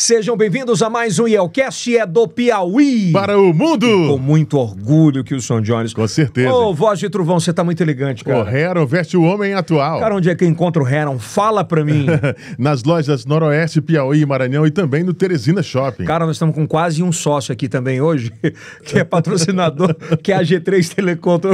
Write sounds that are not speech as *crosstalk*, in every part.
Sejam bem-vindos a mais um Yelcast é do Piauí. Para o mundo! E com muito orgulho que o São Jones. Com certeza. Ô, oh, voz de trovão, você tá muito elegante, cara. O Heron veste o homem atual. Cara, onde é que eu encontro o Heron? Fala pra mim. *laughs* Nas lojas Noroeste, Piauí, Maranhão e também no Teresina Shopping. Cara, nós estamos com quase um sócio aqui também hoje, *laughs* que é patrocinador, *laughs* que é a G3 Telecom. Tô,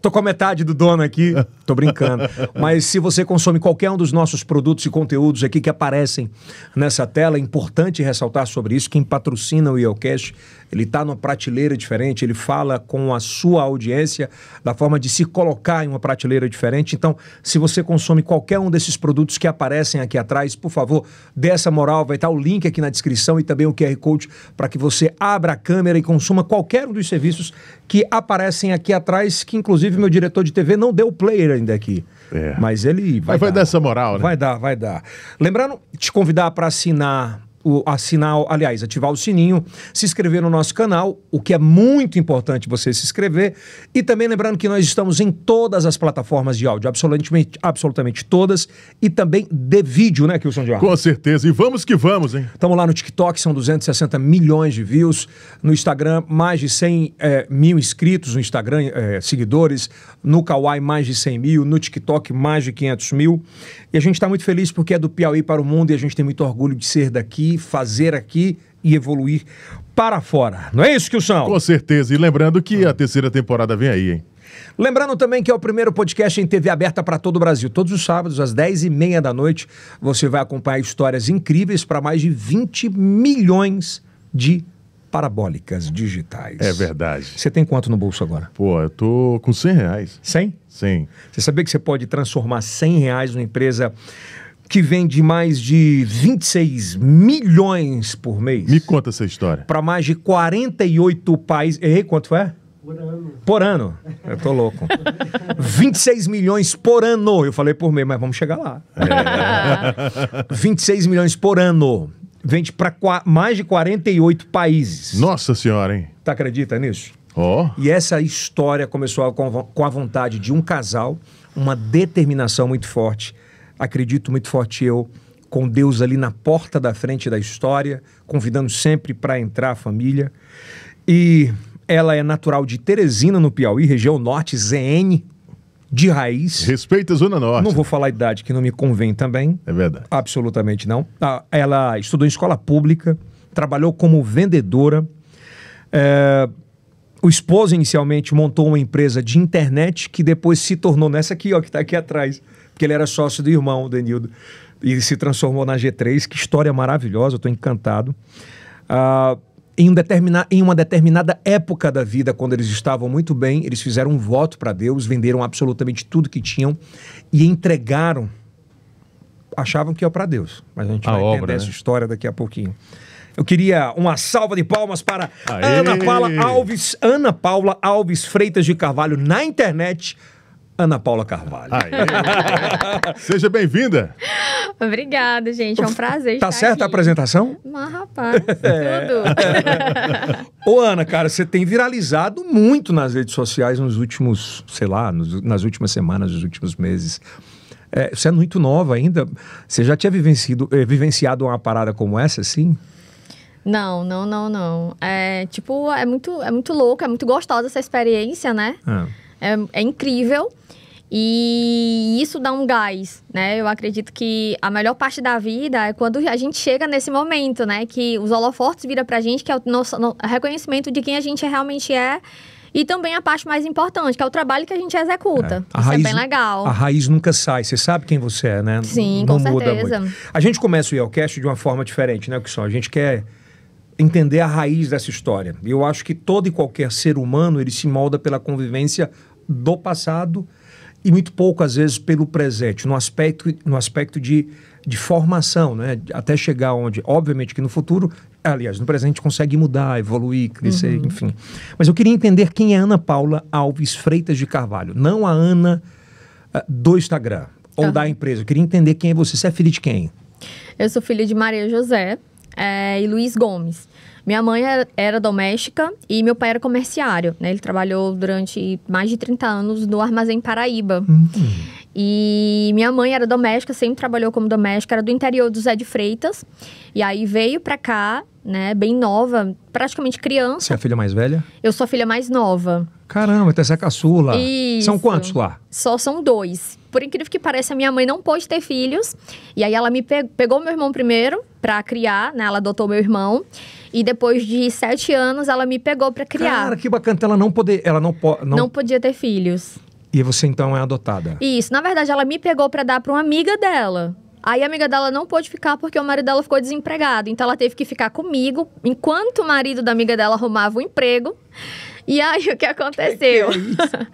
tô com a metade do dono aqui, tô brincando. Mas se você consome qualquer um dos nossos produtos e conteúdos aqui que aparecem nessa tela, é importante importante ressaltar sobre isso. Quem patrocina o IELCast, ele está numa prateleira diferente, ele fala com a sua audiência da forma de se colocar em uma prateleira diferente. Então, se você consome qualquer um desses produtos que aparecem aqui atrás, por favor, dê essa moral. Vai estar tá o link aqui na descrição e também o QR Code para que você abra a câmera e consuma qualquer um dos serviços que aparecem aqui atrás, que inclusive meu diretor de TV não deu player ainda aqui. É. Mas ele vai. Mas vai dar. dar essa moral, né? Vai dar, vai dar. Lembrando, te convidar para assinar o, assinar, aliás, ativar o sininho, se inscrever no nosso canal, o que é muito importante você se inscrever. E também lembrando que nós estamos em todas as plataformas de áudio, absolutamente, absolutamente todas, e também de vídeo, né, Kilson Jorge? Com certeza, e vamos que vamos, hein? Estamos lá no TikTok, são 260 milhões de views, no Instagram, mais de 100 é, eh, mil inscritos no Instagram, é, seguidores, no Kawaii, mais de 100 mil, no TikTok, mais de 500 mil. E a gente está muito feliz porque é do Piauí para o mundo e a gente tem muito orgulho de ser daqui fazer aqui e evoluir para fora. Não é isso, que o São Com certeza. E lembrando que a terceira temporada vem aí, hein? Lembrando também que é o primeiro podcast em TV aberta para todo o Brasil. Todos os sábados, às 10h30 da noite, você vai acompanhar histórias incríveis para mais de 20 milhões de parabólicas digitais. É verdade. Você tem quanto no bolso agora? Pô, eu tô com 100 reais. 100? 100. Você sabia que você pode transformar 100 reais numa empresa que vende mais de 26 milhões por mês. Me conta essa história. Para mais de 48 países. Errei quanto é? Por ano. Por ano. Eu tô louco. 26 *laughs* milhões por ano. Eu falei por mês, mas vamos chegar lá. É. 26 *laughs* milhões por ano. Vende para mais de 48 países. Nossa senhora, hein? Tá acredita nisso? Oh. E essa história começou com a vontade de um casal, uma determinação muito forte acredito muito forte eu com Deus ali na porta da frente da história, convidando sempre para entrar a família. E ela é natural de Teresina, no Piauí, região norte, ZN, de raiz. Respeita a Zona Norte. Não vou falar a idade, que não me convém também. É verdade. Absolutamente não. Ela estudou em escola pública, trabalhou como vendedora. É... O esposo inicialmente montou uma empresa de internet que depois se tornou nessa aqui, ó, que está aqui atrás porque ele era sócio do irmão do Enildo. E se transformou na G3. Que história maravilhosa, estou encantado. Ah, em, um determina, em uma determinada época da vida, quando eles estavam muito bem, eles fizeram um voto para Deus, venderam absolutamente tudo que tinham e entregaram. Achavam que ia é para Deus, mas a gente a vai obra, entender né? essa história daqui a pouquinho. Eu queria uma salva de palmas para Aê! Ana Paula Alves, Ana Paula Alves Freitas de Carvalho na internet Ana Paula Carvalho. Aê, *laughs* Seja bem-vinda. Obrigada, gente. É um prazer tá estar certa aqui. a apresentação? Mas, rapaz, é. tudo. *laughs* Ô, Ana, cara, você tem viralizado muito nas redes sociais nos últimos, sei lá, nos, nas últimas semanas, nos últimos meses. É, você é muito nova ainda. Você já tinha vivenciado, eh, vivenciado uma parada como essa, assim? Não, não, não, não. É, tipo, é muito, é muito louco, é muito gostosa essa experiência, né? É é, é incrível. E isso dá um gás, né? Eu acredito que a melhor parte da vida é quando a gente chega nesse momento, né? Que os holofortes viram pra gente, que é o nosso no, reconhecimento de quem a gente realmente é. E também a parte mais importante, que é o trabalho que a gente executa. É. A isso é raiz, é bem legal. A raiz nunca sai. Você sabe quem você é, né? Sim, Não com certeza. Muito. A gente começa o Yelcast de uma forma diferente, né, que só A gente quer entender a raiz dessa história. Eu acho que todo e qualquer ser humano, ele se molda pela convivência do passado e muito pouco, às vezes, pelo presente, no aspecto, no aspecto de, de formação, né? até chegar onde, obviamente, que no futuro, aliás, no presente, consegue mudar, evoluir, crescer, uhum. enfim. Mas eu queria entender quem é Ana Paula Alves Freitas de Carvalho, não a Ana uh, do Instagram ou da empresa. Eu queria entender quem é você. Você é filha de quem? Eu sou filha de Maria José é, e Luiz Gomes. Minha mãe era, era doméstica e meu pai era comerciário, né? Ele trabalhou durante mais de 30 anos no Armazém Paraíba. Uhum. E minha mãe era doméstica, sempre trabalhou como doméstica, era do interior do Zé de Freitas. E aí veio pra cá, né, bem nova, praticamente criança. Você é a filha mais velha? Eu sou a filha mais nova. Caramba, até essa caçula. Isso. São quantos lá? Só são dois por incrível que pareça, minha mãe não pôde ter filhos. E aí ela me pe pegou meu irmão primeiro para criar, né? Ela adotou meu irmão. E depois de sete anos, ela me pegou para criar. Cara, que bacana. Então ela não poder, ela não, po não... não podia ter filhos. E você então é adotada? Isso. Na verdade, ela me pegou para dar para uma amiga dela. Aí a amiga dela não pôde ficar porque o marido dela ficou desempregado. Então ela teve que ficar comigo enquanto o marido da amiga dela arrumava um emprego. E aí, *laughs* o que aconteceu? É, é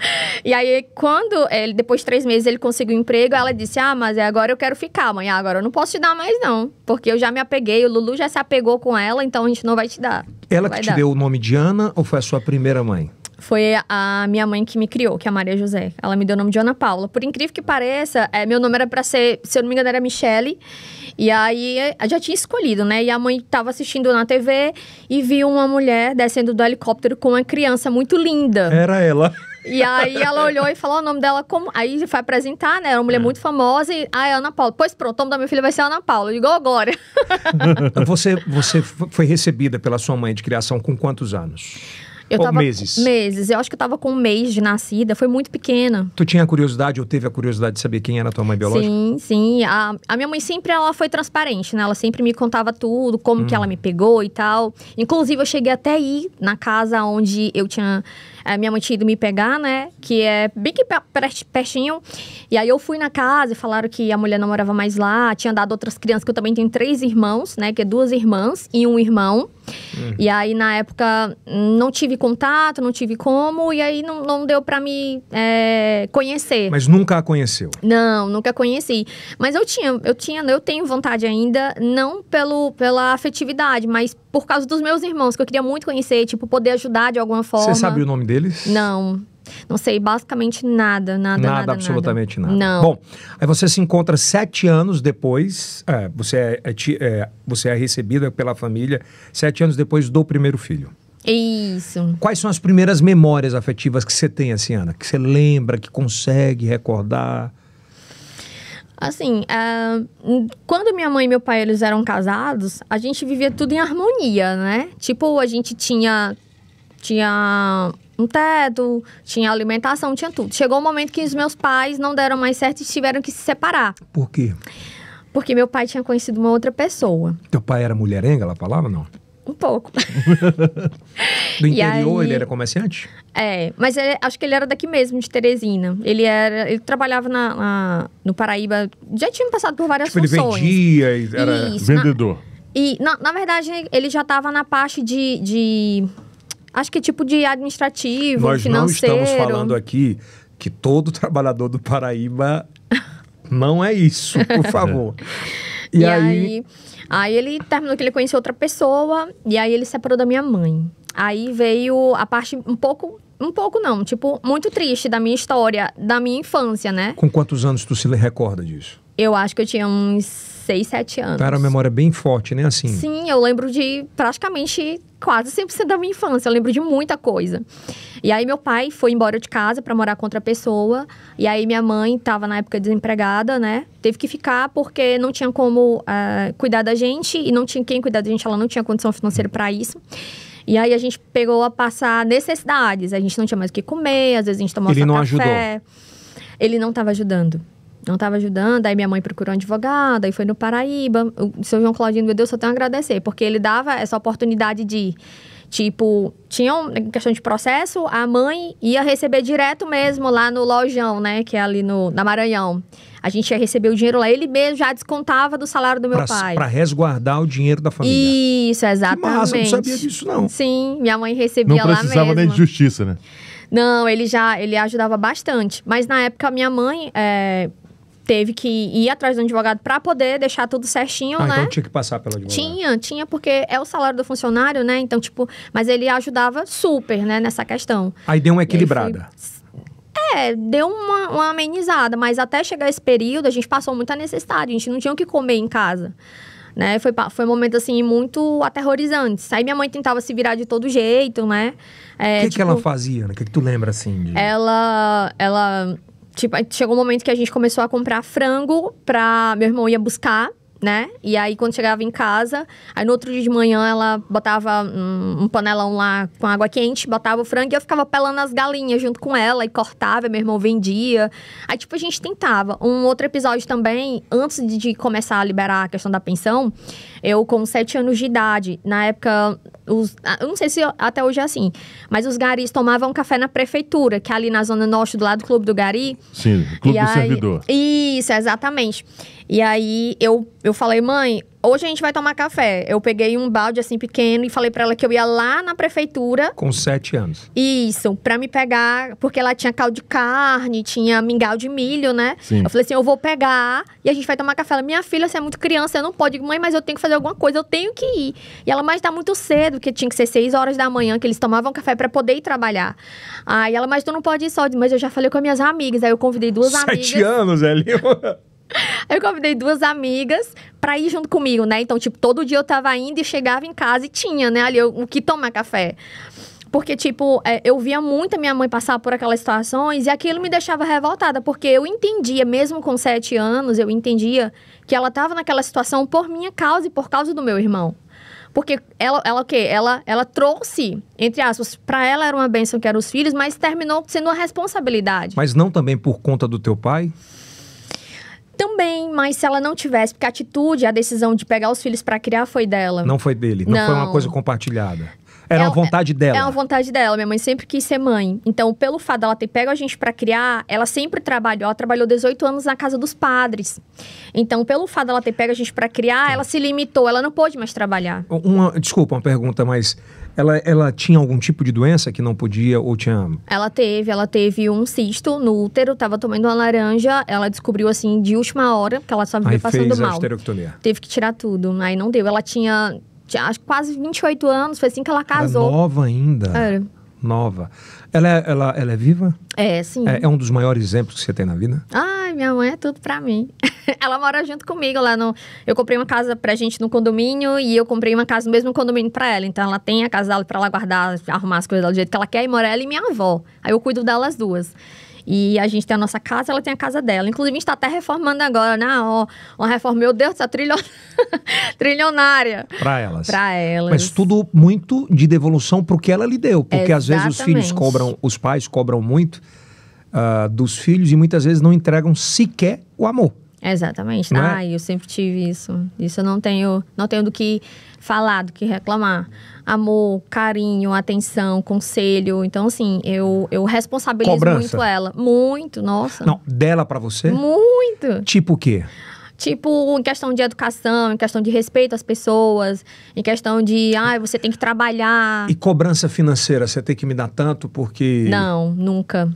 *laughs* e aí, quando ele, depois de três meses ele conseguiu um emprego, ela disse: Ah, mas é agora eu quero ficar, mãe. Ah, agora eu não posso te dar mais, não. Porque eu já me apeguei, o Lulu já se apegou com ela, então a gente não vai te dar. Ela que te dar. deu o nome de Ana ou foi a sua primeira mãe? Foi a minha mãe que me criou, que é a Maria José. Ela me deu o nome de Ana Paula. Por incrível que pareça, é, meu nome era para ser, se eu não me engano, era Michele. E aí eh, já tinha escolhido, né? E a mãe estava assistindo na TV e viu uma mulher descendo do helicóptero com uma criança muito linda. Era ela. E aí ela olhou e falou o nome dela como. Aí foi apresentar, né? Era uma mulher é. muito famosa e. Ah, é Ana Paula. Pois pronto, o nome da minha filha vai ser Ana Paula. Igual agora. *laughs* você, você foi recebida pela sua mãe de criação com quantos anos? Eu Ou tava, meses? Meses. Eu acho que eu tava com um mês de nascida. Foi muito pequena. Tu tinha curiosidade ou teve a curiosidade de saber quem era tua mãe biológica? Sim, sim. A, a minha mãe sempre ela foi transparente, né? Ela sempre me contava tudo, como hum. que ela me pegou e tal. Inclusive, eu cheguei até ir na casa onde eu tinha é, minha mãe tinha ido me pegar, né? Que é bem que pertinho. E aí eu fui na casa e falaram que a mulher não morava mais lá. Tinha dado outras crianças, que eu também tenho três irmãos, né? Que é duas irmãs e um irmão. Hum. E aí, na época, não tive contato, não tive como, e aí não, não deu para me é, conhecer. Mas nunca a conheceu? Não, nunca conheci. Mas eu tinha, eu tinha, eu tenho vontade ainda, não pelo, pela afetividade, mas por causa dos meus irmãos, que eu queria muito conhecer, tipo, poder ajudar de alguma forma. Você sabe o nome dele? deles? Não. Não sei basicamente nada, nada, nada. Nada, absolutamente nada. nada. Não. Bom, aí você se encontra sete anos depois, é, você, é, é, é você é recebida é pela família sete anos depois do primeiro filho. Isso. Quais são as primeiras memórias afetivas que você tem, assim, Ana? Que você lembra, que consegue recordar? Assim, uh, quando minha mãe e meu pai eles eram casados, a gente vivia tudo em harmonia, né? Tipo, a gente tinha tinha um teto, tinha alimentação, tinha tudo. Chegou o um momento que os meus pais não deram mais certo e tiveram que se separar. Por quê? Porque meu pai tinha conhecido uma outra pessoa. Teu pai era mulherenga, ela falava, não? Um pouco. *laughs* Do interior, aí, ele era comerciante? É, mas ele, acho que ele era daqui mesmo, de Teresina. Ele era, ele trabalhava na, na no Paraíba, já tinha passado por várias tipo, funções. Ele vendia, era Isso, vendedor. Na, e, na, na verdade, ele já estava na parte de, de Acho que é tipo de administrativo, Nós financeiro. Nós não estamos falando aqui que todo trabalhador do Paraíba *laughs* não é isso, por favor. *laughs* e, e aí... aí... ele terminou que ele conheceu outra pessoa e aí ele se separou da minha mãe. Aí veio a parte um pouco. Um pouco não, tipo, muito triste da minha história, da minha infância, né? Com quantos anos tu se recorda disso? Eu acho que eu tinha uns 6, 7 anos. Então era uma memória bem forte, né? Assim. Sim, eu lembro de praticamente quase 100% da minha infância. Eu lembro de muita coisa. E aí meu pai foi embora de casa para morar com outra pessoa. E aí minha mãe estava na época desempregada, né? Teve que ficar porque não tinha como uh, cuidar da gente e não tinha quem cuidar da gente. Ela não tinha condição financeira para isso. E aí a gente pegou a passar necessidades. A gente não tinha mais o que comer, às vezes a gente tomava Ele não café. ajudou. Ele não estava ajudando não estava ajudando. Aí minha mãe procurou um advogado, aí foi no Paraíba. O seu João Claudino, meu Deus, só tenho a agradecer, porque ele dava essa oportunidade de. Tipo, tinham né, questão de processo, a mãe ia receber direto mesmo lá no lojão, né? Que é ali no, na Maranhão. A gente ia receber o dinheiro lá, ele mesmo já descontava do salário do meu pra, pai. Para resguardar o dinheiro da família. Isso, exatamente. Mas eu não sabia disso, não. Sim, minha mãe recebia lá mesmo. Não precisava nem de justiça, né? Não, ele já ele ajudava bastante. Mas na época, minha mãe, é, teve que ir atrás do advogado para poder deixar tudo certinho, ah, né? Então tinha que passar pelo advogado. Tinha, tinha, porque é o salário do funcionário, né? Então, tipo, mas ele ajudava super, né, nessa questão. Aí deu uma equilibrada. É, deu uma, uma, amenizada, mas até chegar esse período a gente passou muita necessidade, a gente não tinha o que comer em casa. Né? Foi, foi um momento, assim, muito aterrorizante. Aí minha mãe tentava se virar de todo jeito, né? É, o é, que, tipo, que ela tipo fazia? O que, que tu lembra, assim? De... Ela, ela Tipo, chegou um momento que a gente começou a comprar frango pra. Meu irmão ia buscar né? E aí, quando chegava em casa, aí no outro dia de manhã ela botava um, um panelão lá com água quente, botava o frango e eu ficava pelando as galinhas junto com ela e cortava, e meu irmão vendia. Aí, tipo, a gente tentava. Um outro episódio também, antes de, de começar a liberar a questão da pensão, eu com sete anos de idade, na época, os, ah, eu não sei se até hoje é assim, mas os garis tomavam café na prefeitura, que é ali na zona norte do lado do Clube do Gari. Sim, Clube e do aí, Servidor. Isso, exatamente. E aí eu, eu falei, mãe, hoje a gente vai tomar café. Eu peguei um balde assim pequeno e falei para ela que eu ia lá na prefeitura. Com sete anos. Isso, para me pegar, porque ela tinha caldo de carne, tinha mingau de milho, né? Sim. Eu falei assim: eu vou pegar e a gente vai tomar café. Ela, minha filha, você é muito criança, eu não pode. Mãe, mas eu tenho que fazer alguma coisa, eu tenho que ir. E ela, mas tá muito cedo, que tinha que ser seis horas da manhã que eles tomavam café para poder ir trabalhar. Aí ela, mas tu não pode ir só. Mas eu já falei com as minhas amigas. Aí eu convidei duas sete amigas. Sete anos, Elio. *laughs* Aí eu convidei duas amigas pra ir junto comigo, né? Então, tipo, todo dia eu tava indo e chegava em casa e tinha, né, ali o que tomar café. Porque, tipo, é, eu via muito a minha mãe passar por aquelas situações e aquilo me deixava revoltada, porque eu entendia, mesmo com sete anos, eu entendia que ela tava naquela situação por minha causa e por causa do meu irmão. Porque ela, ela o quê? Ela, ela trouxe, entre aspas, para ela era uma bênção que eram os filhos, mas terminou sendo uma responsabilidade. Mas não também por conta do teu pai? mas se ela não tivesse, porque a atitude, a decisão de pegar os filhos para criar foi dela. Não foi dele, não, não. foi uma coisa compartilhada. Era ela, uma é vontade é dela. É uma vontade dela. Minha mãe sempre quis ser mãe. Então, pelo fato dela ter pego a gente para criar, ela sempre trabalhou. Ela trabalhou 18 anos na casa dos padres. Então, pelo fato dela ter pego a gente para criar, tá. ela se limitou. Ela não pôde mais trabalhar. Uma, desculpa, uma pergunta, mas ela, ela tinha algum tipo de doença que não podia ou tinha. Ela teve, ela teve um cisto no útero, estava tomando uma laranja, ela descobriu assim de última hora que ela só vivia Aí passando fez mal. A esterectomia. Teve que tirar tudo. Aí não deu. Ela tinha, tinha quase 28 anos, foi assim que ela casou. Era nova ainda. Era. Nova. Ela é, ela, ela é viva? É, sim. É, é, um dos maiores exemplos que você tem na vida? Ai, minha mãe é tudo para mim. *laughs* ela mora junto comigo lá no. Eu comprei uma casa pra gente no condomínio e eu comprei uma casa no mesmo condomínio pra ela. Então ela tem a casa dela pra ela guardar, arrumar as coisas dela do jeito que ela quer e mora ela e minha avó. Aí eu cuido delas duas. E a gente tem a nossa casa, ela tem a casa dela. Inclusive, a gente está até reformando agora, né? Ó, uma reforma, meu Deus, essa trilho... *laughs* trilionária. Para elas. Para elas. Mas tudo muito de devolução para o que ela lhe deu. Porque Exatamente. às vezes os filhos cobram, os pais cobram muito uh, dos filhos e muitas vezes não entregam sequer o amor. Exatamente. Não ah, eu sempre tive isso. Isso eu não tenho, não tenho do que falar, do que reclamar. Amor, carinho, atenção, conselho. Então, assim, eu, eu responsabilizo Cobrança. muito ela. Muito, nossa. Não, dela para você? Muito. Tipo o quê? Tipo, em questão de educação, em questão de respeito às pessoas, em questão de, ah, você tem que trabalhar. E cobrança financeira, você tem que me dar tanto porque. Não, nunca.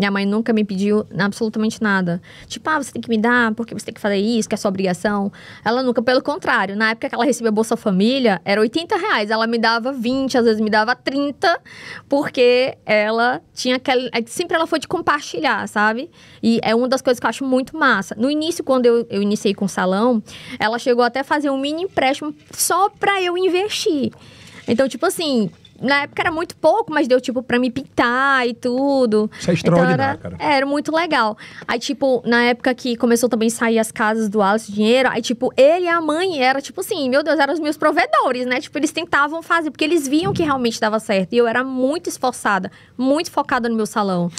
Minha mãe nunca me pediu absolutamente nada. Tipo, ah, você tem que me dar, porque você tem que fazer isso, que é sua obrigação. Ela nunca, pelo contrário, na época que ela recebia Bolsa Família, era 80 reais. Ela me dava 20, às vezes me dava 30, porque ela tinha aquela. É sempre ela foi de compartilhar, sabe? E é uma das coisas que eu acho muito massa. No início, quando eu, eu iniciei com o salão, ela chegou até a fazer um mini empréstimo só pra eu investir. Então, tipo assim, na época era muito pouco, mas deu, tipo, pra me pintar e tudo. Isso é então extraordinário, então, era, cara. É, era muito legal. Aí, tipo, na época que começou também a sair as casas do Alice Dinheiro, aí, tipo, ele e a mãe era, tipo assim, meu Deus, eram os meus provedores, né? Tipo, eles tentavam fazer, porque eles viam que realmente dava certo. E eu era muito esforçada, muito focada no meu salão.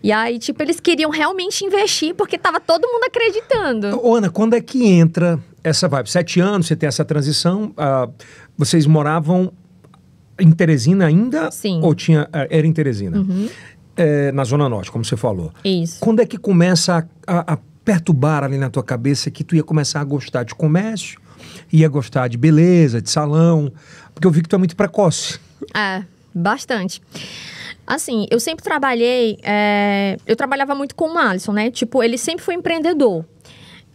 E aí, tipo, eles queriam realmente investir porque tava todo mundo acreditando. Ô, Ana, quando é que entra essa vibe? Sete anos, você tem essa transição. Uh, vocês moravam em Teresina ainda? Sim. Ou tinha, eh, era em Teresina? Uhum. É, na Zona Norte, como você falou. Isso. Quando é que começa a, a perturbar ali na tua cabeça que tu ia começar a gostar de comércio, ia gostar de beleza, de salão? Porque eu vi que tu é muito precoce. É, bastante. Assim, eu sempre trabalhei. É, eu trabalhava muito com o Alisson, né? Tipo, ele sempre foi empreendedor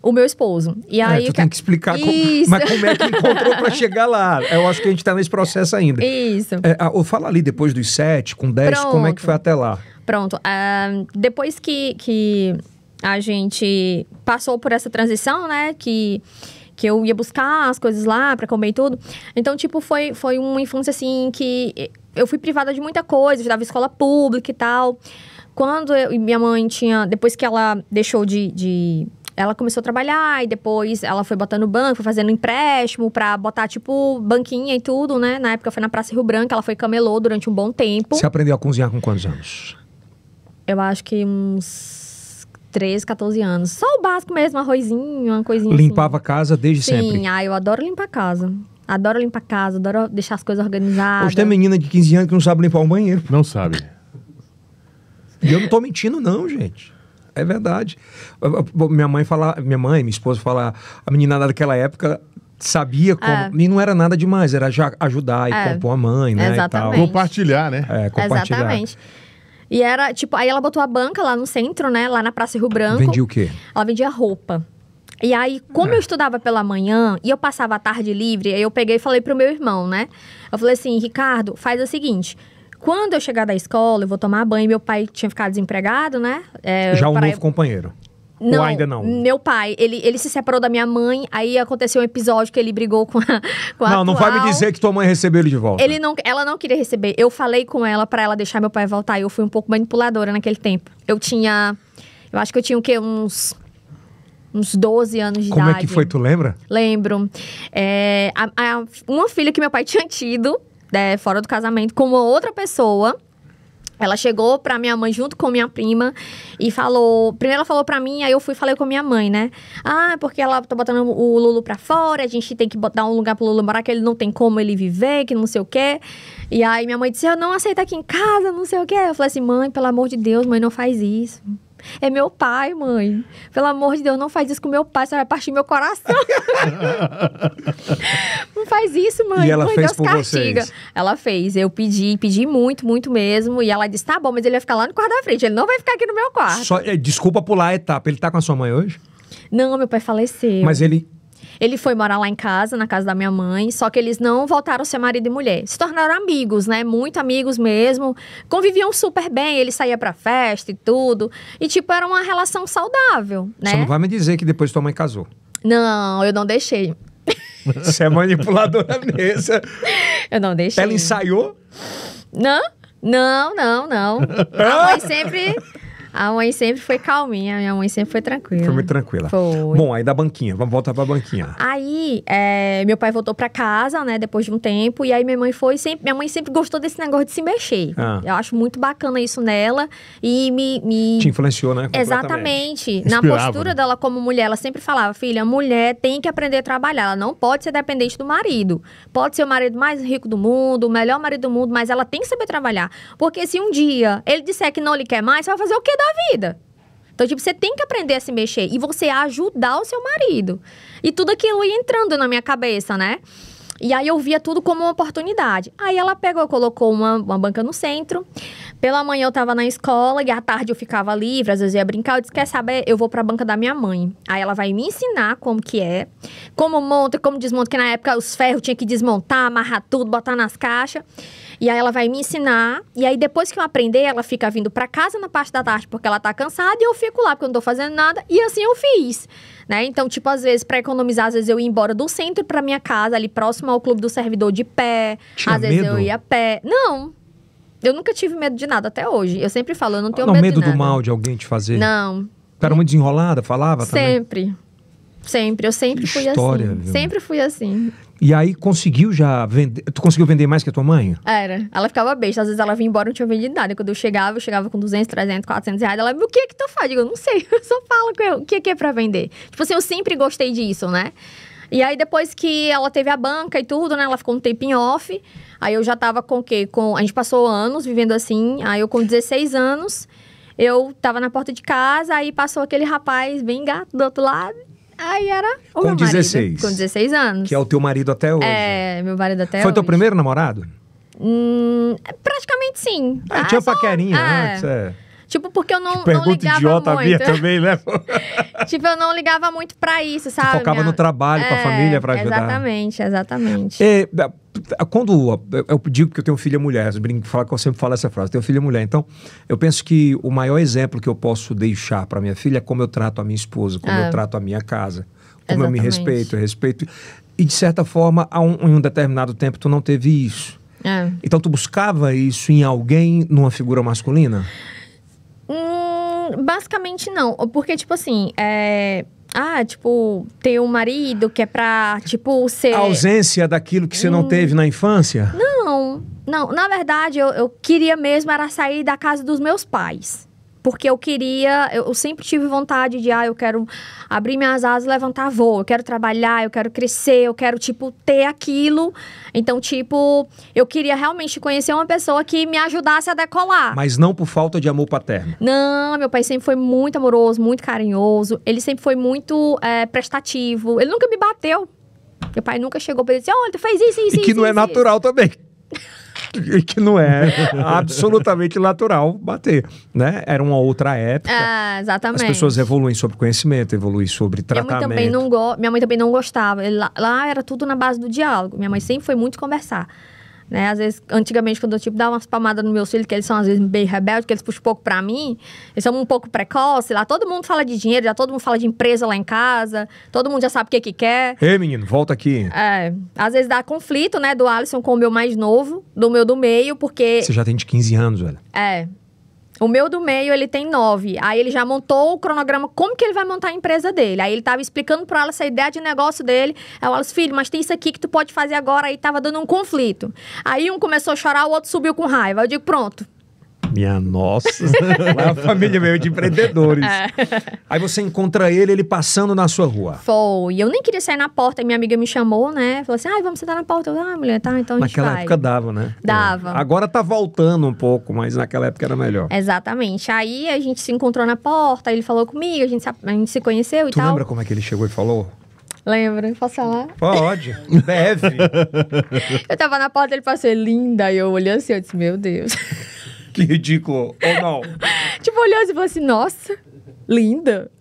o meu esposo. E é, aí. É, tu tem que explicar como, mas como é que encontrou para chegar lá. Eu acho que a gente tá nesse processo ainda. Isso. É, ou ah, fala ali depois dos sete, com dez, Pronto. como é que foi até lá? Pronto. Uh, depois que, que a gente passou por essa transição, né? Que que eu ia buscar as coisas lá para comer e tudo. Então, tipo, foi, foi uma infância assim que eu fui privada de muita coisa, eu estudava escola pública e tal. Quando eu, minha mãe tinha. Depois que ela deixou de, de ela começou a trabalhar e depois ela foi botando banco, foi fazendo empréstimo pra botar, tipo, banquinha e tudo, né? Na época foi na Praça Rio Branco, ela foi camelô durante um bom tempo. Você aprendeu a cozinhar com quantos anos? Eu acho que uns 13, 14 anos. Só o básico mesmo, arrozinho, uma coisinha assim. Limpava a casa desde Sim, sempre? Sim, ah, eu adoro limpar a casa. Adoro limpar a casa, adoro deixar as coisas organizadas. Hoje tem menina de 15 anos que não sabe limpar um banheiro. Não sabe. E eu não tô mentindo, não, gente. É verdade. Minha mãe fala, minha mãe, minha esposa fala, a meninada daquela época sabia é. como. É. E não era nada demais, era já ajudar e é. compor a mãe, né? Exatamente. Compartilhar, né? É, compartilhar. Exatamente. E era, tipo, aí ela botou a banca lá no centro, né? Lá na Praça Rio Branco. Vendia o quê? Ela vendia roupa. E aí, como é. eu estudava pela manhã e eu passava a tarde livre, aí eu peguei e falei pro meu irmão, né? Eu falei assim, Ricardo, faz o seguinte. Quando eu chegar da escola, eu vou tomar banho. Meu pai tinha ficado desempregado, né? É, Já é um novo é companheiro. Não, Ou ainda não? Meu pai, ele, ele se separou da minha mãe, aí aconteceu um episódio que ele brigou com a, com a Não, atual. não vai me dizer que tua mãe recebeu ele de volta. Ele não, ela não queria receber. Eu falei com ela para ela deixar meu pai voltar. Eu fui um pouco manipuladora naquele tempo. Eu tinha. Eu acho que eu tinha o quê? Uns. Uns 12 anos de Como idade. Como é que foi? Tu lembra? Lembro. É, a, a, uma filha que meu pai tinha tido, é, fora do casamento com uma outra pessoa. Ela chegou pra minha mãe junto com minha prima e falou. Primeiro ela falou pra mim, aí eu fui falei com minha mãe, né? Ah, é porque ela tá botando o Lulu pra fora, a gente tem que botar um lugar pro Lulu morar, que ele não tem como ele viver, que não sei o quê. E aí minha mãe disse: Eu não aceito aqui em casa, não sei o quê. Eu falei assim, mãe, pelo amor de Deus, mãe, não faz isso. É meu pai, mãe. Pelo amor de Deus, não faz isso com meu pai, você vai partir meu coração. *laughs* não faz isso, mãe. E ela mãe, fez Deus por Vocês. Ela fez. Eu pedi, pedi muito, muito mesmo. E ela disse: tá bom, mas ele vai ficar lá no quarto da frente. Ele não vai ficar aqui no meu quarto. Só, é, desculpa pular a etapa. Ele tá com a sua mãe hoje? Não, meu pai faleceu. Mas ele ele foi morar lá em casa, na casa da minha mãe, só que eles não voltaram a ser marido e mulher. Se tornaram amigos, né? Muito amigos mesmo. Conviviam super bem, ele saía pra festa e tudo. E, tipo, era uma relação saudável, né? Você não vai me dizer que depois tua mãe casou. Não, eu não deixei. *laughs* Você é manipuladora *laughs* mesmo. Eu não deixei. Ela ensaiou? Não, não, não, não. *laughs* A mãe sempre a mãe sempre foi calminha, minha mãe sempre foi tranquila. Foi muito tranquila. Foi. Bom, aí da banquinha, vamos voltar pra banquinha. Aí, é, meu pai voltou pra casa, né, depois de um tempo, e aí minha mãe foi sempre. Minha mãe sempre gostou desse negócio de se mexer. Ah. Eu acho muito bacana isso nela. E me. me... Te influenciou, né? Exatamente. Inspirava, Na postura né? dela como mulher, ela sempre falava: filha, mulher tem que aprender a trabalhar. Ela não pode ser dependente do marido. Pode ser o marido mais rico do mundo, o melhor marido do mundo, mas ela tem que saber trabalhar. Porque se um dia ele disser que não lhe quer mais, você vai fazer o que da da vida. Então, tipo, você tem que aprender a se mexer e você ajudar o seu marido. E tudo aquilo ia entrando na minha cabeça, né? E aí eu via tudo como uma oportunidade. Aí ela pegou, colocou uma, uma banca no centro. Pela manhã eu tava na escola e à tarde eu ficava livre, às vezes eu ia brincar. Eu disse, quer saber, eu vou pra banca da minha mãe. Aí ela vai me ensinar como que é, como monta, como desmonta. Que na época os ferros tinha que desmontar, amarrar tudo, botar nas caixas. E aí ela vai me ensinar. E aí depois que eu aprender, ela fica vindo para casa na parte da tarde porque ela tá cansada e eu fico lá porque eu não tô fazendo nada. E assim eu fiz. Né? Então, tipo, às vezes, para economizar, às vezes eu ia embora do centro para minha casa, ali próximo ao clube do servidor de pé. Tinha às medo? vezes eu ia a pé. Não, eu nunca tive medo de nada até hoje. Eu sempre falo, eu não tenho não, medo, medo de nada. do mal de alguém te fazer? Não. Era muito desenrolada, falava sempre. também? Sempre. Sempre. Eu sempre que fui assim. história, assim. Viu? Sempre fui assim. E aí conseguiu já vender. Tu conseguiu vender mais que a tua mãe? Era. Ela ficava besta. Às vezes ela vinha embora e não tinha vendido nada. Quando eu chegava, eu chegava com 200, 300, 400 reais. Ela, o que é que tu faz? Eu digo, não sei. *laughs* Eu só falo com o que é que é pra vender. Tipo assim, eu sempre gostei disso, né? E aí, depois que ela teve a banca e tudo, né? Ela ficou um tempinho off. Aí eu já tava com o quê? Com... A gente passou anos vivendo assim. Aí eu com 16 anos, eu tava na porta de casa. Aí passou aquele rapaz bem gato do outro lado. Aí era o Com meu 16. Marido, com 16 anos. Que é o teu marido até hoje. É, meu marido até Foi hoje. Foi teu primeiro namorado? Hum, praticamente sim. Ah, ah tinha só... paquerinha é. antes, é. Tipo, porque eu não, que pergunta não ligava idiota muito. também, né? *laughs* tipo, eu não ligava muito pra isso, sabe? focava Minha- no trabalho, com a é, família, pra ajudar. Exatamente, exatamente. É, quando eu- digo que eu tenho filha mulher, eu brinco, falo, que eu sempre falo essa frase, tenho filha mulher. Então, eu penso que o maior exemplo que eu posso deixar para minha filha é como eu trato a minha esposa, como eu ah. trato a minha casa, como eu me respeito, eu respeito. E de certa forma, a um- em um determinado tempo tu não teve isso. É. Então tu buscava isso em alguém, numa figura masculina? Hum, basicamente não. Porque, tipo assim, é. Ah, tipo, ter um marido que é pra, tipo, ser. A ausência daquilo que você hum... não teve na infância? Não, não. Na verdade, eu, eu queria mesmo era sair da casa dos meus pais. Porque eu queria, eu, eu, sempre tive vontade de, ah, eu quero abrir minhas asas, levantar voo, eu quero trabalhar, eu quero crescer, eu quero, tipo, ter aquilo. Então, tipo, eu queria realmente conhecer uma pessoa que me ajudasse a decolar. Mas não por falta de amor paterno. Não, meu pai sempre foi muito amoroso, muito carinhoso. Ele sempre foi muito é, prestativo. Ele nunca me bateu. Meu pai nunca chegou pra ele dizer, olha, tu fez isso, isso, e que não é isso, é natural também. *laughs* que não é absolutamente natural bater, né? Era uma outra época. Ah, exatamente. As pessoas evoluem sobre conhecimento, evoluem sobre tratamento. Minha mãe também não, go minha mãe também não gostava. Lá, lá era tudo na base do diálogo. Minha mãe sempre foi muito conversar. Né? Às vezes, antigamente, quando eu tipo, dava umas palmadas no meu filho, que eles são às vezes bem rebeldes, que eles puxam pouco para mim, eles são um pouco precoce lá. Todo mundo fala de dinheiro, já todo mundo fala de empresa lá em casa, todo mundo já sabe o que, que quer. Ei, menino, volta aqui. É. Às vezes dá conflito, né, do Alisson com o meu mais novo, do meu do meio, porque. Você já tem de 15 anos, velho. É. O meu do meio, ele tem nove. Aí ele já montou o cronograma, como que ele vai montar a empresa dele. Aí ele tava explicando pra Alice a ideia de negócio dele. Aí o Alice, filho, mas tem isso aqui que tu pode fazer agora. Aí tava dando um conflito. Aí um começou a chorar, o outro subiu com raiva. Eu digo, pronto, minha nossa. *laughs* Lá uma é família meio de empreendedores. É. *laughs* Aí você encontra ele, ele passando na sua rua. Foi. Eu nem queria sair na porta, minha amiga me chamou, né? Falou assim: ai, ah, vamos sentar na porta. Eu, ah, mulher, tá, então Naquela vai. época dava, né? Dava. É. Agora tá voltando um pouco, mas naquela época era melhor. Exatamente. Aí a gente se encontrou na porta, ele falou comigo, a gente se, a gente se conheceu e tu tal. Tu lembra como é que ele chegou e falou? Lembro, posso falar? Pode, *laughs* deve. eu tava na porta, ele passou, é linda, e eu olhei assim, eu disse, meu Deus que ridículo, ou não? *laughs* tipo, olhou assim e falou assim, nossa, linda.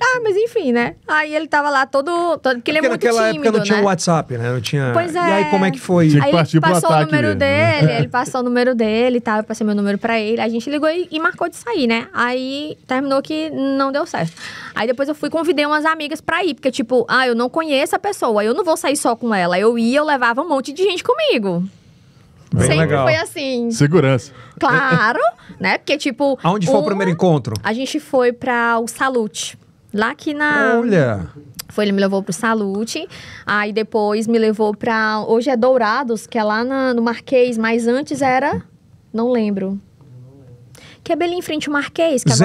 Ah, mas enfim, né? Aí ele tava lá todo. todo porque ele é muito naquela tímido, época não tinha o né? WhatsApp, né? Não tinha. Pois é. E aí é. como é que foi? aí ele passou o número mesmo, né? dele, né? *laughs* ele passou o número dele e tá? tal, eu passei meu número pra ele. A gente ligou e, e, marcou de sair, né? Aí terminou que não deu certo. Aí depois eu fui convidei umas amigas pra ir, porque tipo, ah, eu não conheço a pessoa, eu não vou sair só com ela. Eu ia, eu levava um monte de gente comigo. Bem Sempre legal. foi assim. Segurança. Claro, *laughs* né? Porque, tipo. Aonde foi o primeiro encontro? A gente foi para o Salute. Lá que na. Olha! Foi, ele me levou pro Salute. Aí depois me levou pra. Hoje é Dourados, que é lá na, no Marquês, mas antes era. Não lembro que é bem ali em frente ao Marquês. Que ZN,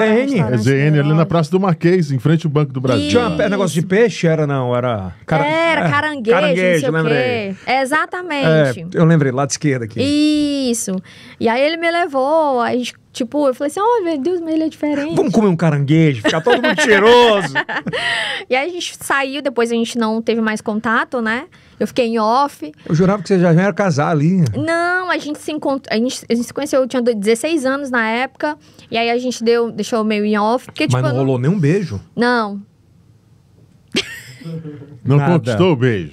é ZN, ali na Praça do Marquês, em frente ao Banco do Brasil. Tinha um negócio de peixe? Era não, era... Cara... Era, é, caranguejo, caranguejo o quê. É, exatamente. É, eu lembrei, lado esquerdo aqui. Isso. E aí ele me levou, a gente Tipo, eu falei assim, oh, meu Deus, mas ele é diferente. Vamos comer um caranguejo, ficar todo mundo cheiroso. *laughs* e aí a gente saiu, depois a gente não teve mais contato, né? Eu fiquei em off. Eu jurava que você já era casar ali. Não, a gente se encontrou. A gente, a gente se conheceu, eu tinha 16 anos na época. E aí a gente deu, deixou meio em off. Porque, mas tipo, não rolou nem um beijo. Não. *laughs* não Nada. conquistou o beijo.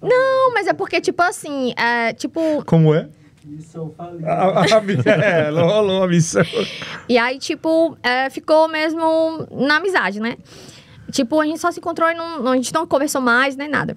Não, mas é porque, tipo assim, é, tipo. Como é? Missão falida. *laughs* é, rolou a missão. E aí, tipo, é, ficou mesmo na amizade, né? Tipo, a gente só se encontrou e não, a gente não conversou mais, nem nada.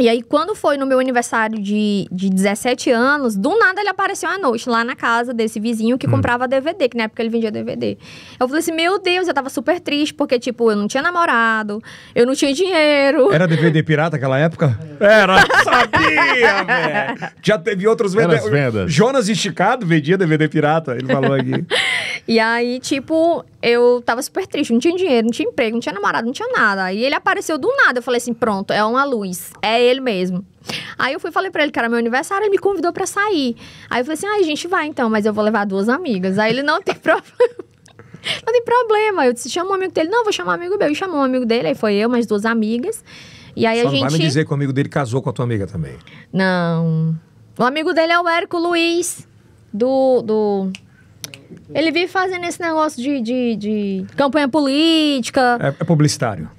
E aí, quando foi no meu aniversário de, de 17 anos, do nada ele apareceu à noite lá na casa desse vizinho que hum. comprava DVD, que na época ele vendia DVD. Eu falei assim: Meu Deus, eu tava super triste, porque, tipo, eu não tinha namorado, eu não tinha dinheiro. Era DVD pirata aquela época? Era, sabia, *laughs* velho! Já teve outros vendas. Jonas Esticado vendia DVD pirata, ele falou aqui. *laughs* E aí, tipo, eu tava super triste, não tinha dinheiro, não tinha emprego, não tinha namorado, não tinha nada. Aí ele apareceu do nada, eu falei assim, pronto, é uma luz, é ele mesmo. Aí eu fui falei para ele que era meu aniversário, ele me convidou para sair. Aí eu falei assim, ai, ah, gente, vai então, mas eu vou levar duas amigas. Aí ele, não tem *laughs* problema. não tem problema. Eu disse, chama um amigo dele. Não, vou chamar um amigo meu. E chamou um amigo dele, aí foi eu, mais duas amigas. E aí Só a gente... vai me dizer que o amigo dele casou com a tua amiga também. Não. O amigo dele é o Érico Luiz, do... do... Ele vive fazendo esse negócio de, de, de campanha política. É, é, publicitário.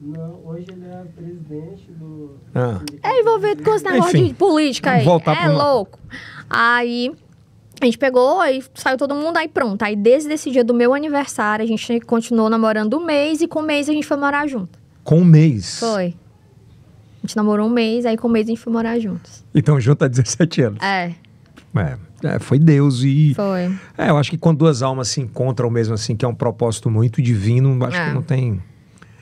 Não, hoje ele é presidente do. Ah. É envolvido com esse negócio Enfim, de política aí. é louco. Aí a gente pegou, aí saiu todo mundo, aí pronto. Aí desde esse dia do meu aniversário, a gente continuou namorando um mês e com um mês a gente foi morar junto. Com um mês? Foi. A gente namorou um mês, aí com um mês a gente foi morar juntos. Então junto há 17 anos. É. É, é, foi Deus e. Foi. É, eu acho que quando duas almas se encontram mesmo assim, que é um propósito muito divino, acho é. que não tem.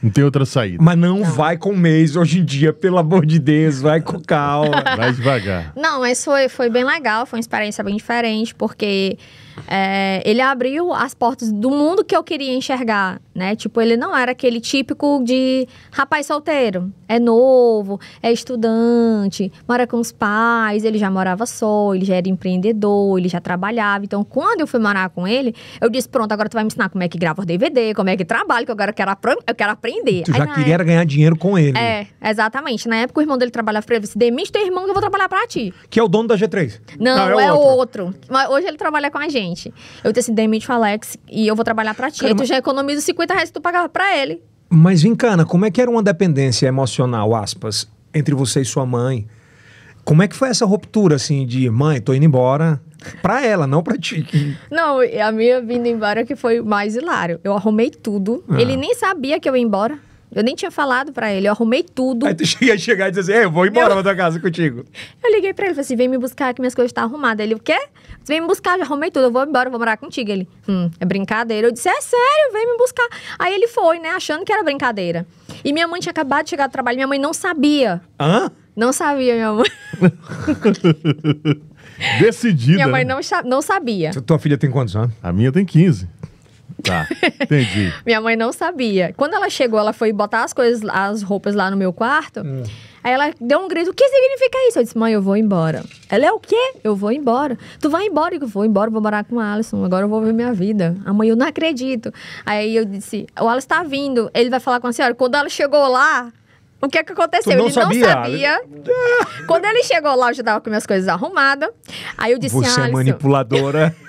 Não tem outra saída. Mas não, não, vai com mês hoje em dia, pelo amor de Deus, vai com calma. vai devagar. Não, mas foi, foi bem legal, foi uma experiência bem diferente, porque é, ele abriu as portas do mundo que eu queria enxergar, né? Tipo, ele não era aquele típico de rapaz solteiro. É novo, é estudante, mora com os pais, ele já morava só, ele já era empreendedor, ele já trabalhava. Então, quando eu fui morar com ele, eu disse, pronto, agora tu vai me ensinar como é que grava o DVD, como é que trabalha, que agora eu quero, eu quero aprender. Tu Aí, já queria época... ganhar dinheiro com ele. É, exatamente. Na época, o irmão dele trabalhava pra ele, disse, demite teu irmão que eu vou trabalhar pra ti. Que é o dono da G3. Não, não é, é outro. outro. Mas hoje ele trabalha com a gente gente. Eu te assim, demite o Alex e eu vou trabalhar pra ti. Cara, tu mas... já economiza os 50 reais que tu pagava pra ele. Mas, Vincana, como é que era uma dependência emocional, aspas, entre você e sua mãe? Como é que foi essa ruptura, assim, de mãe, tô indo embora, Pra ela, não pra ti. Não, a minha vindo embora que foi mais hilário. Eu arrumei tudo. Ah. Ele nem sabia que eu ia embora. Eu nem tinha falado pra ele, eu arrumei tudo. Aí tu *laughs* ia chegar e dizer assim, eu vou embora eu... pra tua casa contigo. Eu liguei pra ele, falei assim, vem me buscar que minhas coisas estão tá arrumadas. Ele, o quê? Você vem me buscar, já arrumei tudo, eu vou embora, vou morar contigo. Ele, hum, é brincadeira. Eu disse, é sério, vem me buscar. Aí ele foi, né, achando que era brincadeira. E minha mãe tinha acabado de chegar do trabalho, minha mãe não sabia. Hã? Não sabia, minha mãe. *laughs* Decidida. Minha mãe né? não, não sabia. Tua filha tem quantos anos? A minha tem 15. Tá, entendi. *laughs* minha mãe não sabia. Quando ela chegou, ela foi botar as coisas, as roupas lá no meu quarto. Hum. Aí ela deu um grito: O que significa isso? Eu disse: Mãe, eu vou embora. Ela é o quê? Eu vou embora. Tu vai embora? Eu vou embora, vou morar com o Alisson. Agora eu vou ver minha vida. Amanhã eu não acredito. Aí eu disse: O Alisson tá vindo. Ele vai falar com a senhora. Quando ela chegou lá, o que é que aconteceu? Não ele sabia, não sabia. Quando ele chegou lá, eu já tava com minhas coisas arrumadas. Aí eu disse: Você é manipuladora. *laughs*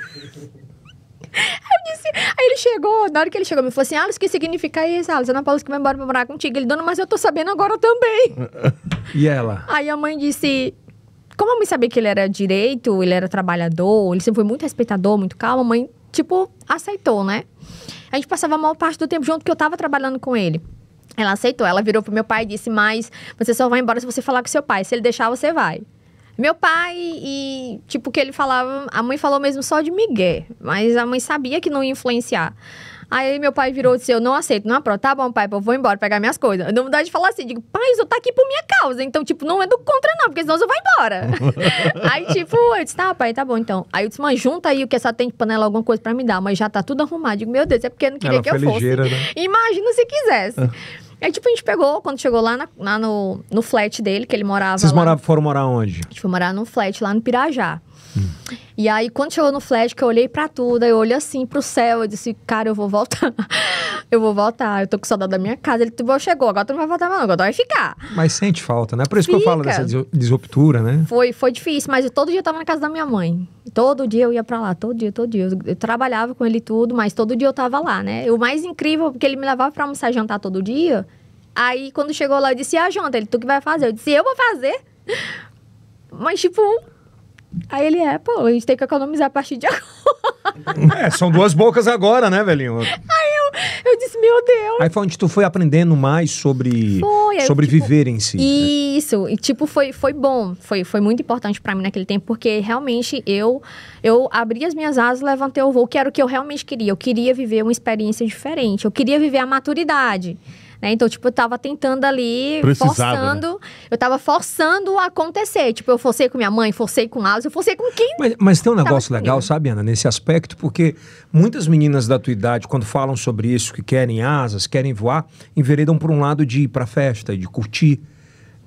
Disse... Aí ele chegou, na hora que ele chegou, me falou assim: Alice, o que significa isso? Alice, Ana Paula que vai embora pra morar contigo. Ele, dona, mas eu tô sabendo agora também. *laughs* e ela? Aí a mãe disse: Como a mãe sabia que ele era direito, ele era trabalhador, ele sempre foi muito respeitador, muito calmo, a mãe, tipo, aceitou, né? A gente passava a maior parte do tempo junto que eu tava trabalhando com ele. Ela aceitou, ela virou pro meu pai e disse: Mas você só vai embora se você falar com seu pai. Se ele deixar, você vai. Meu pai, e tipo, que ele falava, a mãe falou mesmo só de Miguel, mas a mãe sabia que não ia influenciar. Aí meu pai virou e disse: Eu não aceito, não apronto. Tá bom, pai, eu vou embora pegar minhas coisas. Eu não vou dar de falar assim: digo, pai, eu tô aqui por minha causa. Então, tipo, não é do contra, não, porque senão eu vou embora. *laughs* aí, tipo, eu disse: Tá, pai, tá bom então. Aí eu disse: Mãe, junta aí o que essa tem de panela, alguma coisa pra me dar. Mas já tá tudo arrumado. Digo, meu Deus, é porque eu não queria Ela que eu fosse. Ligeira, né? Imagina se quisesse. *laughs* Aí, é tipo, a gente pegou, quando chegou lá, na, lá no, no flat dele, que ele morava Vocês lá. moravam, foram morar onde? A gente foi morar num flat lá no Pirajá. Hum. E aí, quando chegou no flash, que eu olhei para tudo, eu olhei assim pro céu, eu disse, cara, eu vou voltar. *laughs* eu vou voltar, eu tô com saudade da minha casa. Ele tipo, chegou, agora tu não vai voltar mais, não, agora tu vai ficar. Mas sente falta, né? Por isso Fica. que eu falo dessa desruptura né? Foi, foi difícil, mas eu todo dia eu tava na casa da minha mãe. Todo dia eu ia para lá, todo dia, todo dia. Eu, eu trabalhava com ele tudo, mas todo dia eu tava lá, né? O mais incrível, porque ele me levava pra almoçar e jantar todo dia. Aí, quando chegou lá, eu disse, ah, janta, ele, tu que vai fazer? Eu disse, eu vou fazer. *laughs* Mas, tipo, Aí ele é, pô, a gente tem que economizar a partir de agora. É, são duas bocas agora, né, velhinho? Aí eu, eu disse, meu Deus. Aí foi onde tu foi aprendendo mais sobre, foi, sobre tipo, viver em si. Né? Isso, né? e tipo, foi, foi bom. Foi, foi muito importante para mim naquele tempo, porque realmente eu, eu abri as minhas asas, levantei o voo, que era o que eu realmente queria. Eu queria viver uma experiência diferente. Eu queria viver a maturidade. Né? Então, tipo, eu tava tentando ali, Precisava, né? forçando. Né? Eu tava forçando o acontecer. Tipo, eu forcei com minha mãe, forcei com Alice, eu forcei com quem. Mas, mas tem um negócio legal, comigo. sabe, Ana, nesse aspecto, porque muitas meninas da tua idade, quando falam sobre isso, que querem asas, querem voar, enveredam por um lado de ir pra festa, de curtir.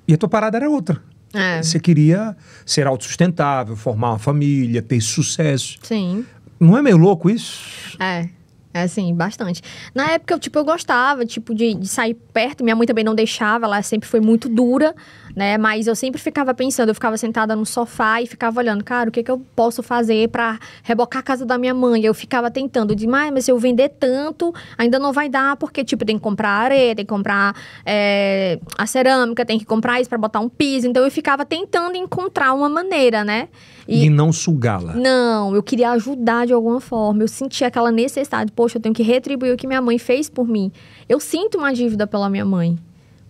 E a tua parada era outra. É. Você queria ser autossustentável, formar uma família, ter sucesso. Sim. Não é meio louco isso? É. É Assim, bastante. Na época, eu, tipo, eu gostava, tipo, de, de sair perto. Minha mãe também não deixava, ela sempre foi muito dura né? Mas eu sempre ficava pensando, eu ficava sentada no sofá e ficava olhando, cara, o que, que eu posso fazer para rebocar a casa da minha mãe? Eu ficava tentando, demais, mas se eu vender tanto, ainda não vai dar, porque, tipo, tem que comprar areia, tem que comprar é, a cerâmica, tem que comprar isso para botar um piso. Então eu ficava tentando encontrar uma maneira, né? E, e não sugá-la. Não, eu queria ajudar de alguma forma. Eu sentia aquela necessidade, poxa, eu tenho que retribuir o que minha mãe fez por mim. Eu sinto uma dívida pela minha mãe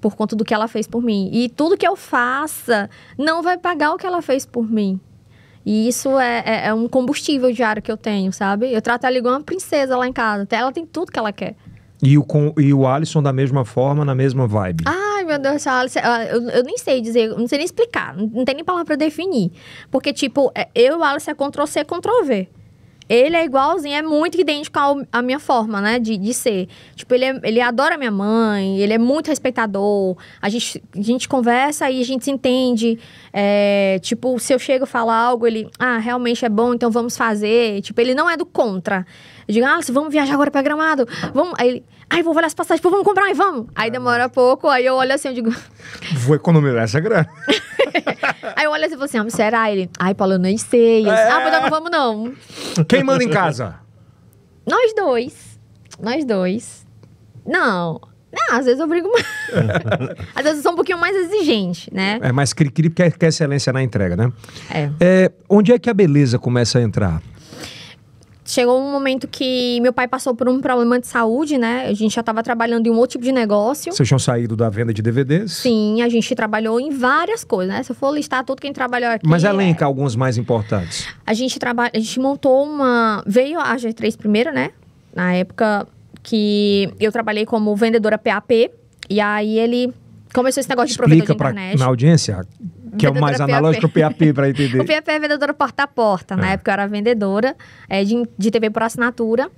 por conta do que ela fez por mim. E tudo que eu faça não vai pagar o que ela fez por mim. E isso é, é, é um combustível diário que eu tenho, sabe? Eu trato ela igual uma princesa lá em casa. ela tem tudo que ela quer. E o, com, e o Alisson da mesma forma, na mesma vibe. Ai, meu Deus, Alisson, eu, eu nem sei dizer, não sei nem explicar, não tem nem palavra pra definir. Porque, tipo, é, eu e o Alisson é Ctrl-C, Ctrl-V. Ele é igualzinho, é muito idêntico à minha forma, né, de, de ser. Tipo, ele, é, ele adora minha mãe, ele é muito respeitador. A gente, a gente conversa e a gente se entende. É, tipo, se eu chego a falar algo, ele... Ah, realmente é bom, então vamos fazer. Tipo, ele não é do contra. Eu digo, ah, vamos viajar agora pra Gramado. Vamos... Aí ele... Ai, vou olhar as passagens, pô, tipo, vamos comprar, e vamos. Aí demora pouco, aí eu olho assim, eu digo... Vou economizar essa grana. *laughs* *laughs* aí eu olho assim e falo assim, ah, será? Ele, ai, Paulo, eu nem sei. é... Ah, mas não vamos não. Quem manda em casa? Nós dois. Nós dois. Não. Não, às vezes eu brigo mais. *laughs* às vezes eu sou um pouquinho mais exigente, né? É mais cri-cri porque quer é excelência na entrega, né? É. é. Onde é que a beleza começa a entrar? chegou um momento que meu pai passou por um problema de saúde, né? A gente já estava trabalhando em um outro tipo de negócio. Vocês tinham saído da venda de DVDs? Sim, a gente trabalhou em várias coisas, né? Se eu for listar tudo quem trabalhou aqui. Mas é elenca é... alguns mais importantes. A gente trabalha, a gente montou uma. Veio a G3 primeiro, né? Na época que eu trabalhei como vendedora PAP. E aí ele começou esse negócio Explica de provedor de internet. Pra, na audiência que é o mais analógico PAP. PAP para entender. *laughs* o PAP é vendedora porta a porta. É. Na época eu era vendedora é, de, de TV por assinatura.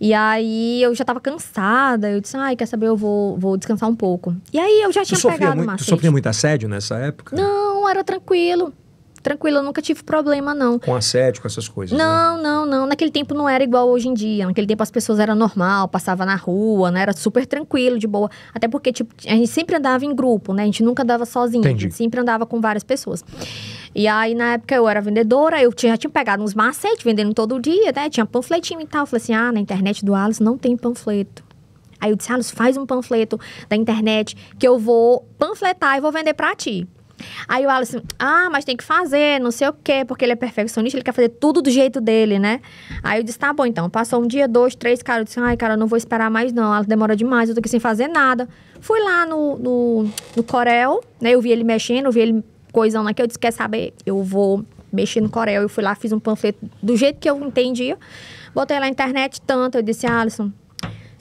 E aí eu já tava cansada, eu disse, ai, quer saber, eu vou, vou descansar um pouco. E aí eu já tinha pegado muito, Tu sofria muito assédio nessa época? Não, era tranquilo tranquila, eu nunca tive problema, não. Com assédio, com essas coisas? Né? Não, né? não, não. Naquele tempo não era igual hoje em dia. Naquele tempo as pessoas eram normal, passava na rua, né? Era super tranquilo, de boa. Até porque, tipo, a gente sempre andava em grupo, né? A gente nunca andava sozinho. Entendi. A gente sempre andava com várias pessoas. E aí, na época, eu era vendedora, eu tinha, já tinha pegado uns macetes, vendendo todo dia, né? Tinha panfletinho e tal. Eu falei assim, ah, na internet do Alice não tem panfleto. Aí eu disse, Alice, faz um panfleto da internet que eu vou panfletar e vou vender pra ti. Aí o Alisson, ah, mas tem que fazer, não sei o quê, porque ele é perfeccionista, ele quer fazer tudo do jeito dele, né? Aí eu disse, tá bom então. Passou um dia, dois, três, cara, eu disse, ai, cara, eu não vou esperar mais não, ela demora demais, eu tô aqui sem fazer nada. Fui lá no, no, no Corel, né? Eu vi ele mexendo, eu vi ele coisando aqui eu disse, quer saber? Eu vou mexer no Corel. Eu fui lá, fiz um panfleto do jeito que eu entendia. Botei lá na internet tanto, eu disse, Alisson,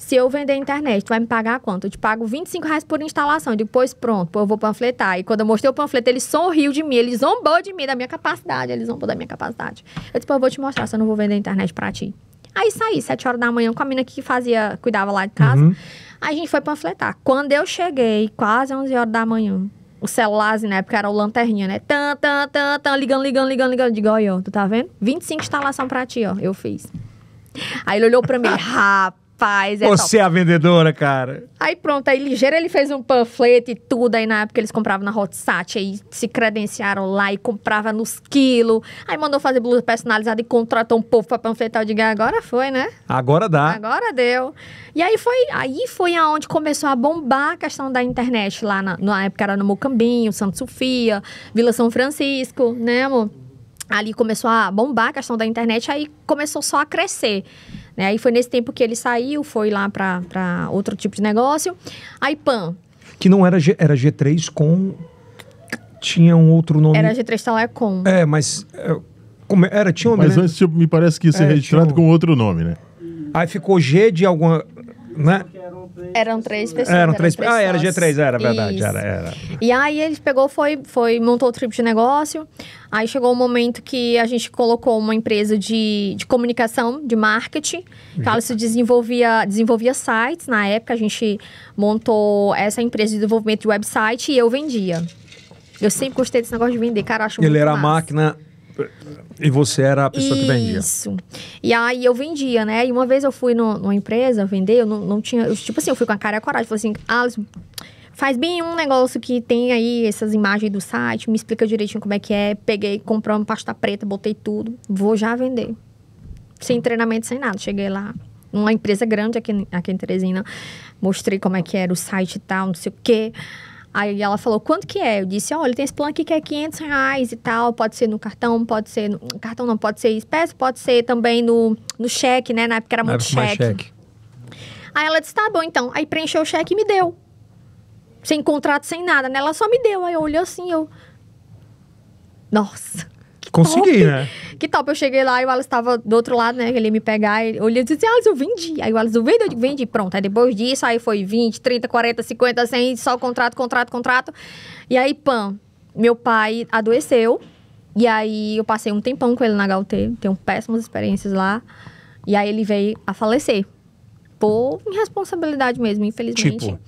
se eu vender internet, tu vai me pagar quanto? Eu te pago 25 reais por instalação. depois pronto, pô, eu vou panfletar. E quando eu mostrei o panfleto, ele sorriu de mim, ele zombou de mim, da minha capacidade. Ele zombou da minha capacidade. Eu disse, pô, eu vou te mostrar, se eu não vou vender internet pra ti. Aí saí, sete horas da manhã, com a mina que fazia, cuidava lá de casa. Uhum. Aí a gente foi panfletar. Quando eu cheguei, quase 11 horas da manhã, o celular, na né, época, era o lanterninha, né? Tan, tan, tan, tan, ligando, ligando, ligando, ligando. Eu digo, ó, tu tá vendo? 25 instalação pra ti, ó, eu fiz. Aí ele olhou pra mim, *laughs* rapaz. É Você top. é a vendedora, cara. Aí pronto, aí ligeiro ele fez um panfleto e tudo. Aí na época eles compravam na Hot aí se credenciaram lá e comprava nos quilos. Aí mandou fazer blusa personalizada e contratou um povo pra panfletar. Eu digo, ah, agora foi, né? Agora dá. Agora deu. E aí foi, aí foi aonde começou a bombar a questão da internet lá na, na época era no Mocambinho, Santo Sofia, Vila São Francisco, né, amor? ali começou a bombar a questão da internet, aí começou só a crescer. Né? Aí foi nesse tempo que ele saiu, foi lá para outro tipo de negócio. Aí Pan. Que não era, G, era G3 com. Tinha um outro nome. Era G3 Telecom. Então é, é, mas. É, era, tinha um Mas antes tipo, me parece que ia ser é, registrado com outro nome, né? Aí ficou G de alguma. Né? Era eram três pessoas. Eram três, eram três Ah, era G3, era verdade. Era, era. E aí ele pegou, foi, foi, montou o trip de negócio. Aí chegou o um momento que a gente colocou uma empresa de, de comunicação, de marketing. Então, ela se desenvolvia, desenvolvia sites. Na época, a gente montou essa empresa de desenvolvimento de website e eu vendia. Eu sempre gostei desse negócio de vender, cara. Acho ele muito era massa. máquina e você era a pessoa Isso. que vendia? Isso. E aí eu vendia, né? E uma vez eu fui no, numa empresa vender, eu não, não tinha. Eu, tipo assim, eu fui com a cara e a coragem. Falei assim, Alisson, faz bem um negócio que tem aí essas imagens do site, me explica direitinho como é que é. Peguei, comprei uma pasta preta, botei tudo, vou já vender. Sem treinamento, sem nada. Cheguei lá, numa empresa grande aqui, aqui em Teresina, mostrei como é que era o site e tal, não sei o quê. Aí ela falou, quanto que é? Eu disse, olha, tem esse plano aqui que é 500 reais e tal, pode ser no cartão, pode ser no... Cartão não, pode ser espécie, pode ser também no, no cheque, né? Na época era muito cheque. cheque. Aí ela disse, tá bom então. Aí preencheu o cheque e me deu. Sem contrato, sem nada, né? Ela só me deu. Aí eu olhei assim, eu... Nossa... Consegui, top. né? Que top. Eu cheguei lá e o Wallace estava do outro lado, né? Ele ia me pegar. Ele olhou e disse: Alice, eu vendi. Aí o Wallace, eu vendi, eu vendi. Pronto. Aí depois disso, aí foi 20, 30, 40, 50, 100, só contrato, contrato, contrato. E aí, pam, meu pai adoeceu. E aí eu passei um tempão com ele na HUT. Tenho péssimas experiências lá. E aí ele veio a falecer. Por irresponsabilidade mesmo, infelizmente. Tipo,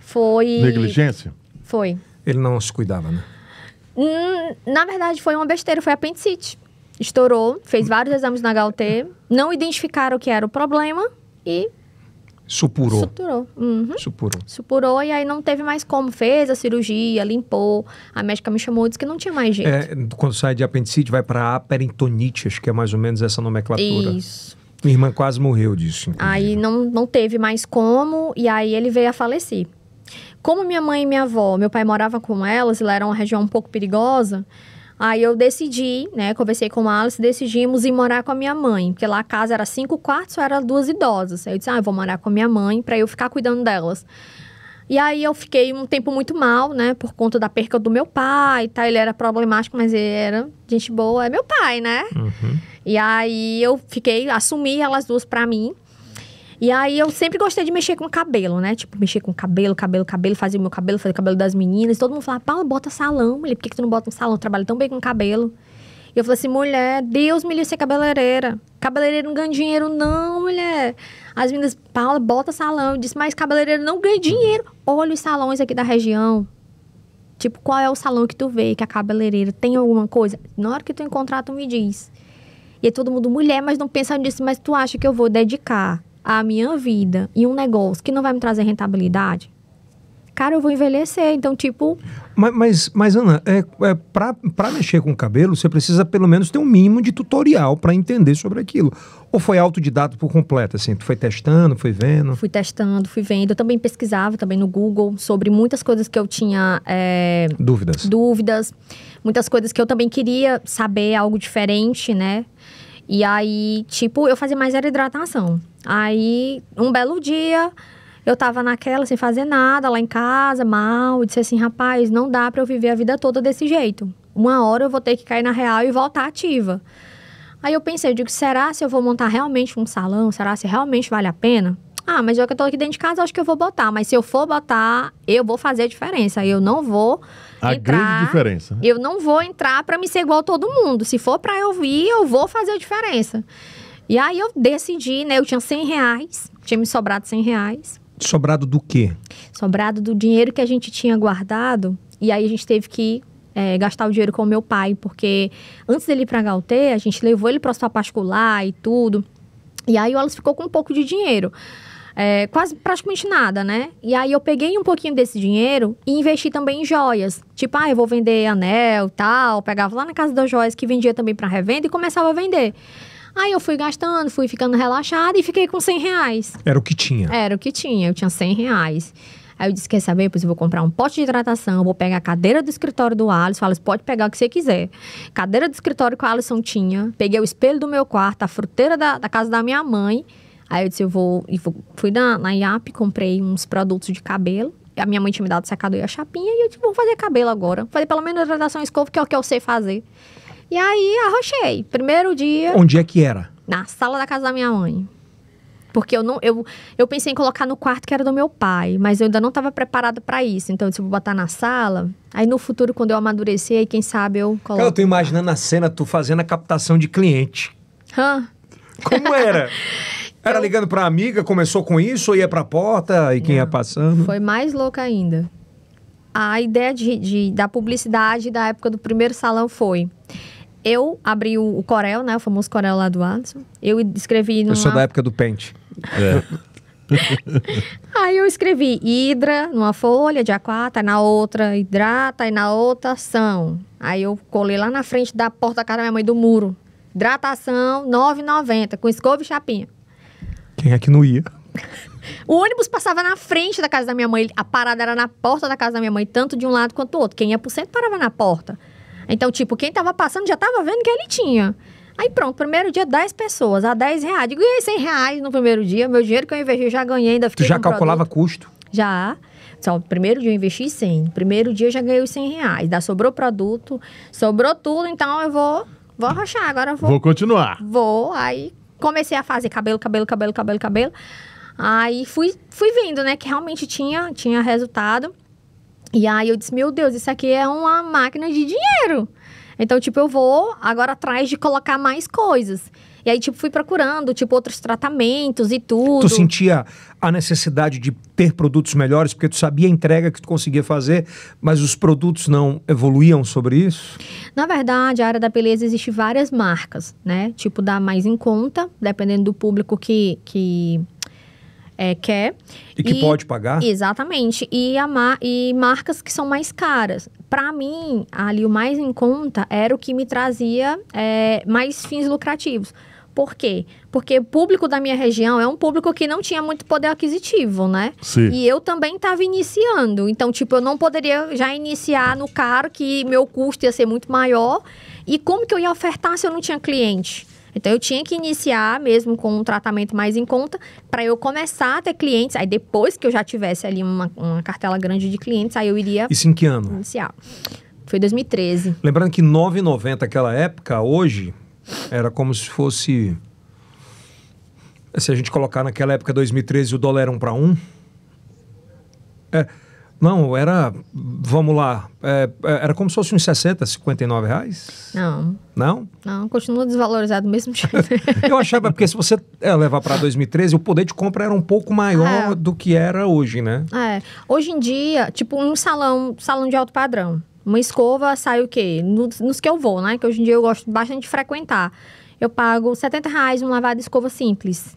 foi. Negligência? Foi. Ele não se cuidava, né? Hum, na verdade, foi uma besteira, foi apendicite. Estourou, fez vários exames na HUT, não identificaram o que era o problema e. Supurou. Uhum. Supurou. Supurou e aí não teve mais como. Fez a cirurgia, limpou. A médica me chamou e disse que não tinha mais jeito. É, quando sai de apendicite, vai para aperitonite, acho que é mais ou menos essa nomenclatura. Isso. Minha irmã quase morreu disso. Inclusive. Aí não, não teve mais como e aí ele veio a falecer. Como minha mãe e minha avó, meu pai morava com elas, lá era uma região um pouco perigosa, aí eu decidi, né, conversei com a Alice, decidimos ir morar com a minha mãe, porque lá a casa era cinco quartos, só era duas idosas. Aí eu disse, ah, eu vou morar com a minha mãe para eu ficar cuidando delas. E aí eu fiquei um tempo muito mal, né? Por conta da perca do meu pai tá? Ele era problemático, mas ele era gente boa. É meu pai, né? Uhum. E aí eu fiquei, assumi elas duas para mim. E aí eu sempre gostei de mexer com cabelo, né? Tipo, mexer com cabelo, cabelo, cabelo, fazer o meu cabelo, fazer o cabelo das meninas. Todo mundo falava, Paula, bota salão. Mulher, por que, que tu não bota um salão? Eu trabalho tão bem com cabelo. E eu falei assim, mulher, Deus me livre ser cabeleireira. Cabeleireiro não ganha dinheiro, não, mulher. As meninas, Paula, bota salão. Eu disse, mas cabeleireiro não ganha dinheiro. Olha os salões aqui da região. Tipo, qual é o salão que tu vê que a cabeleireira tem alguma coisa? Na hora que tu encontrar, tu me diz. E aí é todo mundo, mulher, mas não pensa nisso, mas tu acha que eu vou dedicar a minha vida em um negócio que não vai me trazer rentabilidade, cara, eu vou envelhecer. Então, tipo. Mas, mas, mas Ana, é, é, para mexer com o cabelo, você precisa pelo menos ter um mínimo de tutorial para entender sobre aquilo. Ou foi autodidato por completo, assim? Tu foi testando, foi vendo? Fui testando, fui vendo. Eu também pesquisava também no Google sobre muitas coisas que eu tinha. É, dúvidas. Dúvidas. Muitas coisas que eu também queria saber, algo diferente, né? E aí, tipo, eu fazia mais era hidratação. Aí, um belo dia, eu tava naquela sem fazer nada, lá em casa, mal, e disse assim, rapaz, não dá para eu viver a vida toda desse jeito. Uma hora eu vou ter que cair na real e voltar ativa. Aí eu pensei, eu digo, será se eu vou montar realmente um salão? Será se realmente vale a pena? Ah, mas já que eu tô aqui dentro de casa, acho que eu vou botar. Mas se eu for botar, eu vou fazer a diferença. Eu não vou a entrar, grande diferença. Né? Eu não vou entrar para me ser igual a todo mundo. Se for para eu ir, eu vou fazer a diferença. E aí eu decidi, né? Eu tinha 100 reais, tinha me sobrado 100 reais. Sobrado do quê? Sobrado do dinheiro que a gente tinha guardado. E aí a gente teve que é, gastar o dinheiro com o meu pai, porque antes dele ir pra Galteia, a gente levou ele para hospital particular e tudo. E aí o Alice ficou com um pouco de dinheiro é, quase praticamente nada, né? E aí eu peguei um pouquinho desse dinheiro e investi também em joias. Tipo, ah, eu vou vender anel e tal. Pegava lá na casa das joias que vendia também para revenda e começava a vender. Aí eu fui gastando, fui ficando relaxada e fiquei com 100 reais. Era o que tinha? Era o que tinha, eu tinha 100 reais. Aí eu disse, quer saber? Pois eu vou comprar um pote de hidratação, vou pegar a cadeira do escritório do Alisson. Alisson, pode pegar o que você quiser. Cadeira do escritório que o Alisson tinha. Peguei o espelho do meu quarto, a fruteira da, da casa da minha mãe Aí eu disse, eu vou. E fui na, na IAP, comprei uns produtos de cabelo. A minha mãe tinha me dado secador e a chapinha. E eu disse, vou fazer cabelo agora. fazer pelo menos hidratação escova, que é o que eu sei fazer. E aí arrochei. Primeiro dia. Onde é que era? Na sala da casa da minha mãe. Porque eu não. Eu, eu pensei em colocar no quarto que era do meu pai, mas eu ainda não estava preparada para isso. Então, se eu vou botar na sala, aí no futuro, quando eu amadurecer, aí quem sabe eu coloco. Cara, eu tô imaginando a cena, tu fazendo a captação de cliente. Hã? Como era? *laughs* Era eu... ligando pra amiga, começou com isso, ou ia pra porta e quem Não. ia passando? Foi mais louca ainda. A ideia de, de, da publicidade da época do primeiro salão foi. Eu abri o, o Corel, né? O famoso Corel lá do Anderson. Eu escrevi numa... Eu sou da época do pente. É. *laughs* Aí eu escrevi hidra numa folha de aquata, na outra hidrata e na outra ação. Aí eu colei lá na frente da porta da casa da minha mãe do muro. Hidratação 9,90 com escova e chapinha. Quem é que não ia? O ônibus passava na frente da casa da minha mãe, a parada era na porta da casa da minha mãe, tanto de um lado quanto do outro. Quem ia pro centro parava na porta. Então, tipo, quem tava passando já tava vendo que ele tinha. Aí pronto, primeiro dia 10 pessoas, a 10 reais. Eu ganhei 100 reais no primeiro dia, meu dinheiro que eu investi já ganhei, ainda fiquei Tu já calculava produto. custo? Já. Só, então, primeiro dia eu investi 100, primeiro dia eu já ganhei os 100 reais. Da sobrou produto, sobrou tudo, então eu vou Vou arrochar, agora vou. Vou continuar. Vou, aí comecei a fazer cabelo, cabelo, cabelo, cabelo, cabelo. Aí fui, fui vendo, né, que realmente tinha, tinha resultado. E aí eu disse, meu Deus, isso aqui é uma máquina de dinheiro. Então, tipo, eu vou agora atrás de colocar mais coisas. E aí, tipo, fui procurando, tipo, outros tratamentos e tudo. Tu sentia a necessidade de ter produtos melhores, porque tu sabia a entrega que tu conseguia fazer, mas os produtos não evoluíam sobre isso? Na verdade, a área da beleza existe várias marcas, né? Tipo, dá mais em conta, dependendo do público que, que é, quer. E que e, pode pagar? Exatamente. E, a mar, e marcas que são mais caras. Para mim, ali o mais em conta era o que me trazia é, mais fins lucrativos. Por quê? Porque o público da minha região é um público que não tinha muito poder aquisitivo, né? Sim. E eu também estava iniciando. Então, tipo, eu não poderia já iniciar no caro, que meu custo ia ser muito maior. E como que eu ia ofertar se eu não tinha cliente? Então eu tinha que iniciar mesmo com um tratamento mais em conta para eu começar a ter clientes. Aí depois que eu já tivesse ali uma, uma cartela grande de clientes, aí eu iria. Isso em que ano? Iniciar. Foi 2013. Lembrando que 9,90 aquela época, hoje, era como se fosse. Se a gente colocar naquela época, 2013, o dólar era um para um. É, não, era. Vamos lá. É, é era como se fosse uns 60, 59 reais? Não. Não? Não, continua desvalorizado do mesmo jeito. *laughs* eu achava, porque se você é, levar para 2013, o poder de compra era um pouco maior é. do que era hoje, né? É. Hoje em dia, tipo, um salão, salão de alto padrão. Uma escova sai o quê? Nos, nos que eu vou, né? Que hoje em dia eu gosto bastante de frequentar. Eu pago 70 reais um lavado de escova simples.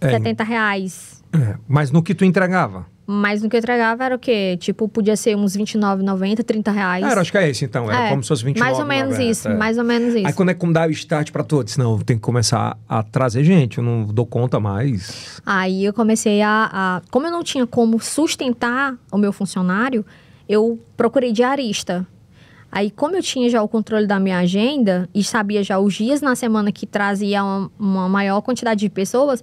É, 70 reais. É, mas no que tu entregava? Mas no que eu entregava era o quê? Tipo, podia ser uns 29,90, 30 reais. Era, acho que é esse então. Era é, como se fosse 29 Mais ou menos 90, isso, é. mais ou menos isso. Aí quando é que dá o start pra todos? Não, tem que começar a trazer gente, eu não dou conta mais. Aí eu comecei a, a. Como eu não tinha como sustentar o meu funcionário, eu procurei diarista. Aí, como eu tinha já o controle da minha agenda e sabia já os dias na semana que trazia uma, uma maior quantidade de pessoas,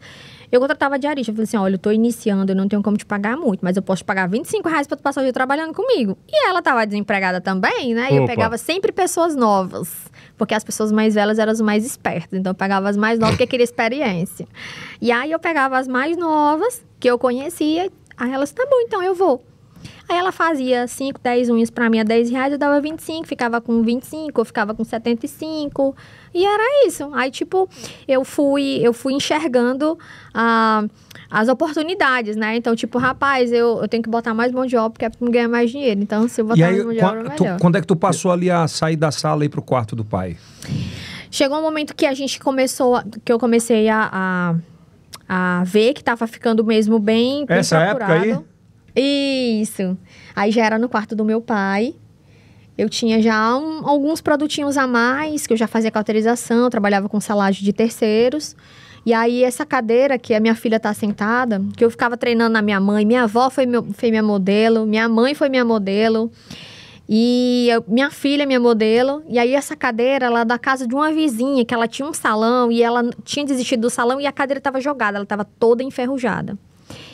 eu contratava diarista. Eu falei assim: olha, eu tô iniciando, eu não tenho como te pagar muito, mas eu posso te pagar 25 reais pra tu passar o dia trabalhando comigo. E ela tava desempregada também, né? Opa. E eu pegava sempre pessoas novas. Porque as pessoas mais velhas eram as mais espertas. Então eu pegava as mais novas porque queria experiência. E aí eu pegava as mais novas que eu conhecia. Aí elas, tá bom, então eu vou. Aí ela fazia 5, 10 unhas pra mim a 10 reais, eu dava 25, ficava com 25, eu ficava com 75. E era isso. Aí, tipo, eu fui, eu fui enxergando a. Ah, as oportunidades, né? Então, tipo, rapaz, eu, eu tenho que botar mais mão de obra porque é pra me ganhar mais dinheiro. Então, se eu botar aí, mais mão de obra, é tu, Quando é que tu passou ali a sair da sala e ir pro quarto do pai? Chegou um momento que a gente começou, que eu comecei a, a, a ver que tava ficando mesmo bem, bem Essa procurado. época aí? Isso. Aí já era no quarto do meu pai. Eu tinha já um, alguns produtinhos a mais, que eu já fazia cauterização, trabalhava com salário de terceiros. E aí, essa cadeira que a minha filha tá sentada, que eu ficava treinando na minha mãe, minha avó foi, meu, foi minha modelo, minha mãe foi minha modelo, e eu, minha filha é minha modelo. E aí, essa cadeira, ela é da casa de uma vizinha, que ela tinha um salão, e ela tinha desistido do salão, e a cadeira tava jogada, ela tava toda enferrujada.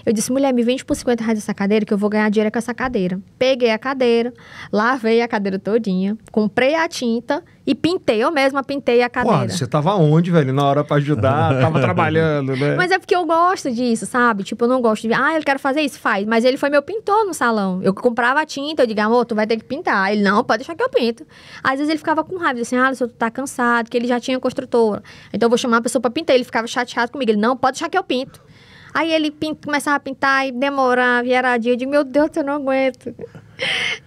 Eu disse, mulher, me vende por 50 reais essa cadeira que eu vou ganhar dinheiro com essa cadeira. Peguei a cadeira, lavei a cadeira todinha, comprei a tinta e pintei. Eu mesma pintei a cadeira. você tava onde, velho? Na hora para ajudar, *laughs* tava trabalhando, né? Mas é porque eu gosto disso, sabe? Tipo, eu não gosto de... Ah, eu quero fazer isso, faz. Mas ele foi meu pintor no salão. Eu comprava a tinta, eu digo, amor, tu vai ter que pintar. Ele, não, pode deixar que eu pinto. Às vezes ele ficava com raiva, assim, ah, se tu tá cansado, que ele já tinha construtora. Então eu vou chamar a pessoa para pintar. Ele ficava chateado comigo. Ele, não, pode deixar que eu pinto. Aí ele pint, começava a pintar e demorava, e era dia. Eu digo, meu Deus, eu não aguento. *laughs*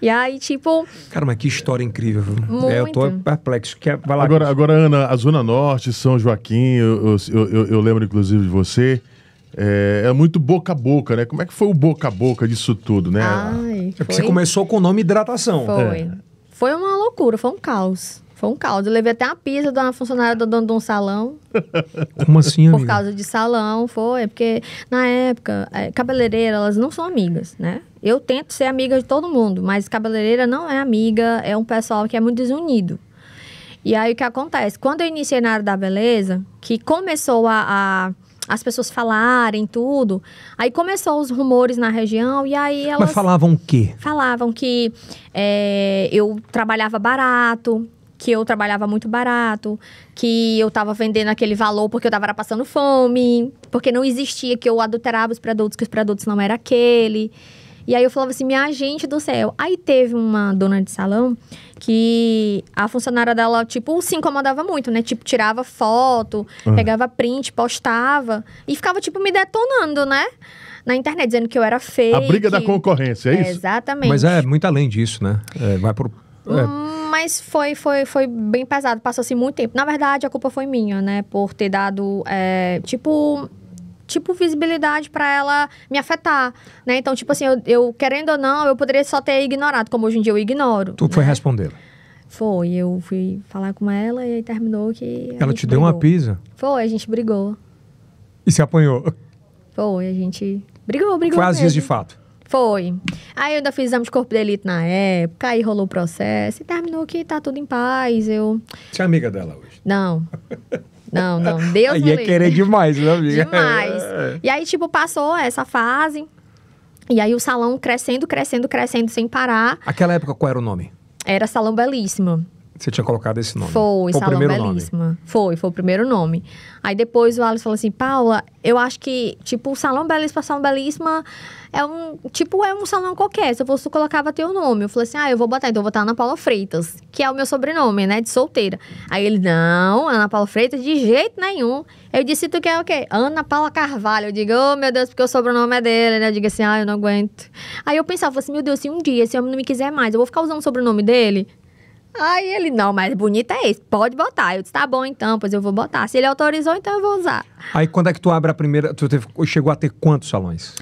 E aí, tipo. Cara, mas que história incrível. Muito. É, eu tô perplexo. Quer, é, vai lá, agora, agora, Ana, a Zona Norte, São Joaquim, eu, eu, eu, eu lembro inclusive de você. É, é, muito boca a boca, né? Como é que foi o boca a boca disso tudo, né? Ai, é porque você começou com o nome hidratação. Foi. É. Foi uma loucura, foi um caos. Foi um caos. Eu levei até uma pizza de uma funcionária do dono de um salão. *laughs* Como assim, amiga? Por causa de salão, foi. Porque, na época, é, cabeleireira, elas não são amigas, né? Eu tento ser amiga de todo mundo, mas cabeleireira não é amiga. É um pessoal que é muito desunido. E aí, o que acontece? Quando eu iniciei na área da beleza, que começou a, a as pessoas falarem tudo. Aí começou os rumores na região e aí elas... Mas falavam o quê? Falavam que é, eu trabalhava barato, que eu trabalhava muito barato, que eu estava vendendo aquele valor porque eu estava passando fome, porque não existia que eu adulterava os produtos, que os produtos não era aquele. E aí eu falava assim, minha gente do céu. Aí teve uma dona de salão que a funcionária dela, tipo, se incomodava muito, né? Tipo, tirava foto, uhum. pegava print, postava e ficava, tipo, me detonando, né? na internet, dizendo que eu era feia. A briga da concorrência, é, é isso? Exatamente. Mas é muito além disso, né? É, vai pro é. Hum, mas foi, foi, foi bem pesado, passou assim muito tempo. Na verdade, a culpa foi minha, né? Por ter dado, é, tipo, tipo visibilidade para ela me afetar, né? Então, tipo assim, eu, eu, querendo ou não, eu poderia só ter ignorado, como hoje em dia eu ignoro. Tu né? foi responder? Foi, eu fui falar com ela e aí terminou que Ela te brigou. deu uma pisa? Foi, a gente brigou. E se apanhou? Foi, a gente brigou, brigou. Foi às vezes de fato. Foi. Aí eu ainda fiz exame de corpo de elite na época, aí rolou o processo e terminou que tá tudo em paz. Eu. Você é amiga dela hoje? Não. Não, não. Deus aí me ia querer demais, né, amiga? Demais. E aí, tipo, passou essa fase. E aí o salão crescendo, crescendo, crescendo sem parar. Aquela época, qual era o nome? Era Salão Belíssimo. Você tinha colocado esse nome. Foi, foi Salão Belíssima. Nome. Foi, foi o primeiro nome. Aí depois o Alice falou assim, Paula, eu acho que, tipo, o Salão Belíssima, Salão Belíssima é um, tipo, é um salão qualquer. Se eu fosse, tu colocava teu nome. Eu falei assim, ah, eu vou botar, então eu vou botar Ana Paula Freitas, que é o meu sobrenome, né, de solteira. Aí ele, não, Ana Paula Freitas, de jeito nenhum. Eu disse, tu quer o quê? Ana Paula Carvalho. Eu digo, oh, meu Deus, porque o sobrenome é dele, né? Eu digo assim, ah, eu não aguento. Aí eu pensava assim, meu Deus, se um dia esse homem não me quiser mais, eu vou ficar usando o sobrenome dele? Aí ele, não, mas bonito é esse, pode botar. Eu disse, tá bom então, pois eu vou botar. Se ele autorizou, então eu vou usar. Aí quando é que tu abre a primeira, tu teve, chegou a ter quantos salões?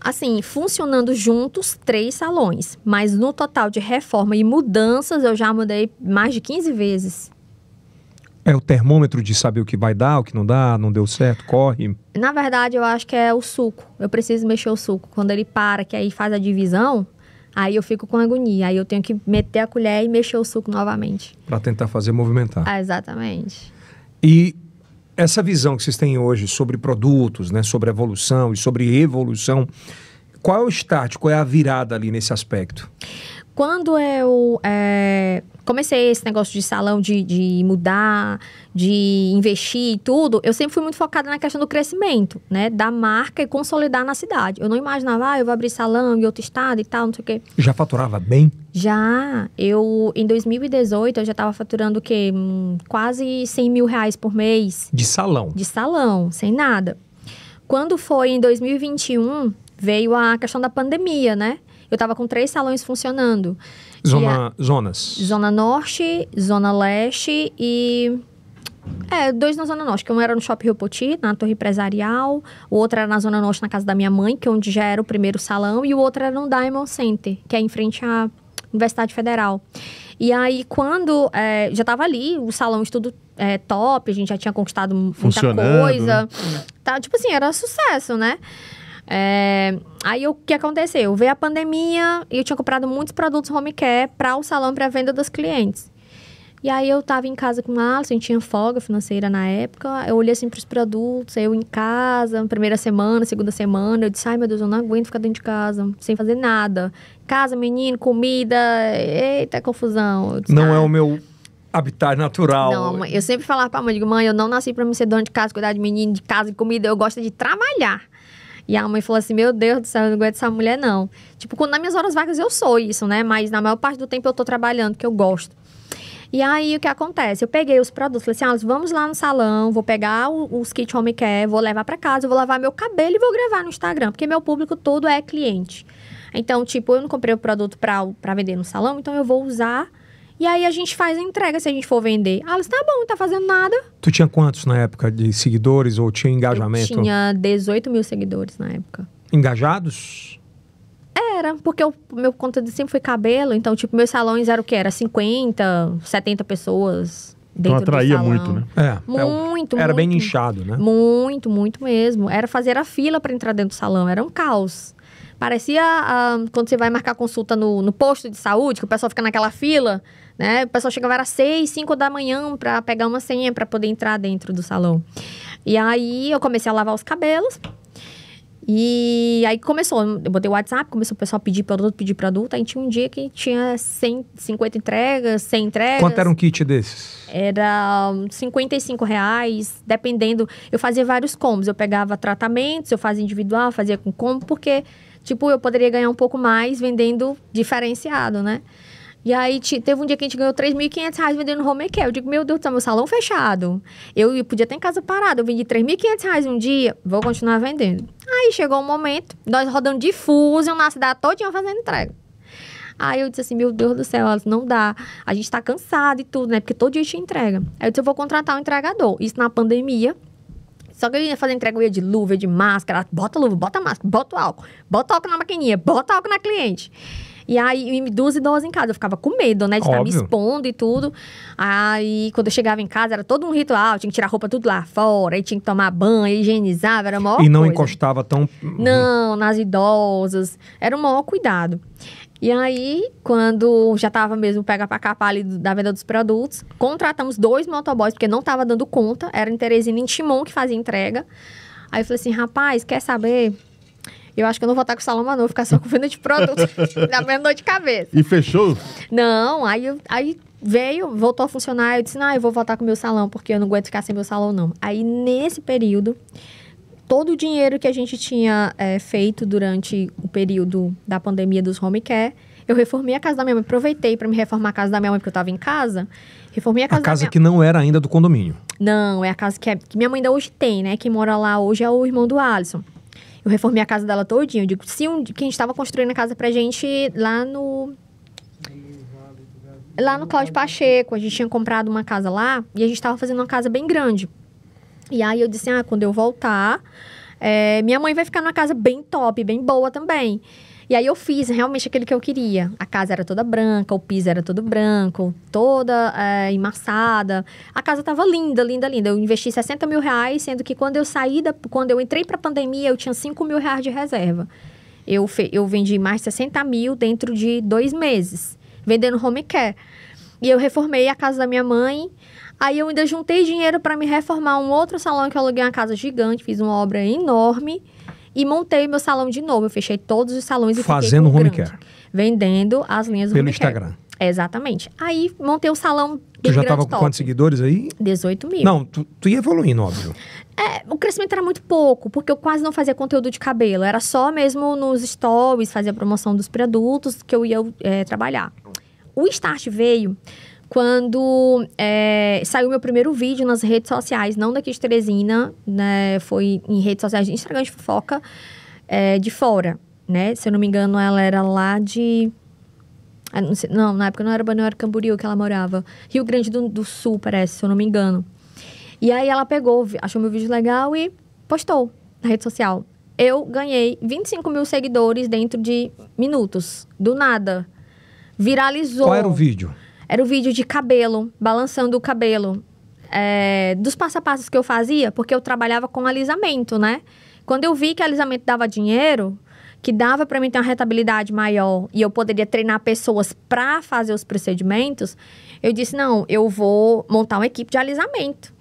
Assim, funcionando juntos, três salões. Mas no total de reforma e mudanças, eu já mudei mais de 15 vezes. É o termômetro de saber o que vai dar, o que não dá, não deu certo, corre? Na verdade, eu acho que é o suco. Eu preciso mexer o suco. Quando ele para, que aí faz a divisão, Aí eu fico com agonia, aí eu tenho que meter a colher e mexer o suco novamente. Para tentar fazer movimentar. Ah, exatamente. E essa visão que vocês têm hoje sobre produtos, né, sobre evolução e sobre evolução, qual é o start, qual é a virada ali nesse aspecto? quando eu é, é, comecei esse negócio de salão, de, de mudar, de investir e tudo, eu sempre fui muito focada na questão do crescimento, né? Da marca e consolidar na cidade. Eu não imaginava, ah, eu vou abrir salão em outro estado e tal, não sei o quê. Já faturava bem? Já. Eu, em 2018, eu já estava faturando o quê? Quase 100 mil reais por mês. De salão? De salão, sem nada. Quando foi em 2021, veio a questão da pandemia, né? eu estava com três salões funcionando. Zona, a, zonas? Zona Norte, Zona Leste e. É, dois na Zona Norte, que um era no Shopping Rio Poti, na Torre Empresarial, o outro era na Zona Norte, na casa da minha mãe, que é onde já era o primeiro salão, e o outro era no Diamond Center, que é em frente à Universidade Federal. E aí, quando é, já estava ali, o salão estudo é, top, a gente já tinha conquistado muita coisa. Né? Tá, tipo assim, era sucesso, né? É, aí o que aconteceu? Veio a pandemia e eu tinha comprado muitos produtos home care para o salão para venda dos clientes. E aí eu tava em casa com o Alisson, tinha folga financeira na época. Eu olhei assim pros produtos, eu em casa, primeira semana, segunda semana, eu disse, ai meu Deus, eu não aguento ficar dentro de casa, sem fazer nada. Casa, menino, comida, eita confusão. Disse, não é ah, é o meu habitat natural. Não, eu sempre falava pra mãe, digo, mãe, eu não nasci pra me ser dona de casa, cuidar de menino, de casa e comida, eu gosto de trabalhar. E a mãe falou assim: Meu Deus do céu, eu não aguento essa mulher, não. Tipo, quando, nas minhas horas vagas eu sou isso, né? Mas na maior parte do tempo eu tô trabalhando, que eu gosto. E aí, o que acontece? Eu peguei os produtos, falei assim, ah, vamos lá no salão, vou pegar os kit home care, vou levar para casa, vou lavar meu cabelo e vou gravar no Instagram, porque meu público todo é cliente. Então, tipo, eu não comprei o produto para vender no salão, então eu vou usar e aí a gente faz a entrega se a gente for vender. Ah, tá bom, não tá fazendo nada. Tu tinha quantos na época de seguidores ou tinha engajamento? Eu tinha 18 mil seguidores na época. Engajados? Era, porque o meu conta de sempre foi cabelo, então, tipo, meus salões eram o quê? Era 50, 70 pessoas. Então atraía muito, né? É, é muito, Era muito, bem inchado, né? Muito, muito mesmo. Era fazer a fila para entrar dentro do salão, era um caos. Parecia ah, quando você vai marcar consulta no, no, posto de saúde, que o pessoal fica naquela fila, né? O pessoal chegava às seis, cinco da manhã para pegar uma senha para poder entrar dentro do salão. E aí eu comecei a lavar os cabelos. E aí começou, eu botei o WhatsApp, começou o pessoal a pedir produto, pedir produto. Aí tinha um dia que tinha 150 entregas, 100 entregas. Quanto era um kit desses? Era 55 hum, reais, dependendo. Eu fazia vários combos. Eu pegava tratamentos, eu fazia individual, fazia com combo, porque Tipo, eu poderia ganhar um pouco mais vendendo diferenciado, né? E aí teve um dia que a gente ganhou 3.500 reais vendendo home care. Eu digo, meu Deus do céu, meu salão fechado. Eu podia ter em casa parado. Eu vendi 3.500 reais um dia, vou continuar vendendo. Aí chegou um momento, nós rodando de fusion na cidade todinha fazendo entrega. Aí eu disse assim, meu Deus do céu, não dá. A gente tá cansado e tudo, né? Porque todo dia a gente entrega. Aí eu disse, eu vou contratar um entregador. Isso na pandemia, só que eu ia fazer entrega, eu ia de luva, de máscara, bota luva, bota máscara, bota álcool, bota álcool na maquininha, bota álcool na cliente. E aí, duas idosas em casa, eu ficava com medo, né? De estar me expondo e tudo. Aí, quando eu chegava em casa, era todo um ritual. Tinha que tirar a roupa tudo lá fora, aí tinha que tomar banho, higienizava, era o maior E não coisa. encostava tão... Não, nas idosas. Era o maior cuidado. E aí, quando já tava mesmo pega pra capa ali da venda dos produtos, contratamos dois motoboys, porque não tava dando conta. Era em Teresina e em Timon que fazia entrega. Aí eu falei assim, rapaz, quer saber? Eu acho que eu não vou estar com o salão não. Vou ficar só com venda de produtos. *laughs* Dá mesma dor de cabeça. E fechou? Não, aí, aí veio, voltou a funcionar. Eu disse, não, eu vou voltar com o meu salão, porque eu não aguento ficar sem meu salão, não. Aí, nesse período, todo o dinheiro que a gente tinha é, feito durante o período da pandemia dos home care, eu reformei a casa da minha mãe. Aproveitei para me reformar a casa da minha mãe, porque eu estava em casa. Reformei a casa. A casa minha... que não era ainda do condomínio. Não, é a casa que, é... que minha mãe ainda hoje tem, né? Quem mora lá hoje é o irmão do Alisson. Eu reformei a casa dela todinha. Eu digo, se um, que a gente estava construindo a casa a gente lá no. Lá no Cláudio Pacheco, a gente tinha comprado uma casa lá e a gente estava fazendo uma casa bem grande. E aí eu disse, ah, quando eu voltar, é, minha mãe vai ficar numa casa bem top, bem boa também. E aí eu fiz realmente aquilo que eu queria. A casa era toda branca, o piso era todo branco, toda é, emassada. A casa tava linda, linda, linda. Eu investi 60 mil reais, sendo que quando eu saí, da, quando eu entrei pra pandemia, eu tinha 5 mil reais de reserva. Eu, fe, eu vendi mais de 60 mil dentro de dois meses, vendendo home care. E eu reformei a casa da minha mãe Aí eu ainda juntei dinheiro para me reformar um outro salão que eu aluguei uma casa gigante, fiz uma obra enorme e montei meu salão de novo. Eu fechei todos os salões e fazendo home grande, care, vendendo as linhas pelo Instagram. exatamente. Aí montei o um salão Tu já tava com quantos seguidores aí? 18 mil. Não, tu, tu ia evoluindo, óbvio. É, o crescimento era muito pouco, porque eu quase não fazia conteúdo de cabelo. Era só mesmo nos stories, fazia promoção dos produtos que eu ia é, trabalhar. O start veio quando é, saiu meu primeiro vídeo nas redes sociais, não daqui de Teresina, né? Foi em redes sociais de Instagram de fofoca é, de fora, né? Se eu não me engano, ela era lá de. Ah, não, sei, não, na época não era não era Camboriú que ela morava. Rio Grande do, do Sul, parece, se eu não me engano. E aí ela pegou, achou meu vídeo legal e postou na rede social. Eu ganhei 25 mil seguidores dentro de minutos, do nada. Viralizou. Qual era o vídeo? Era o vídeo de cabelo, balançando o cabelo. É, dos passo a passos que eu fazia, porque eu trabalhava com alisamento, né? Quando eu vi que alisamento dava dinheiro, que dava para mim ter uma rentabilidade maior e eu poderia treinar pessoas para fazer os procedimentos, eu disse: não, eu vou montar uma equipe de alisamento.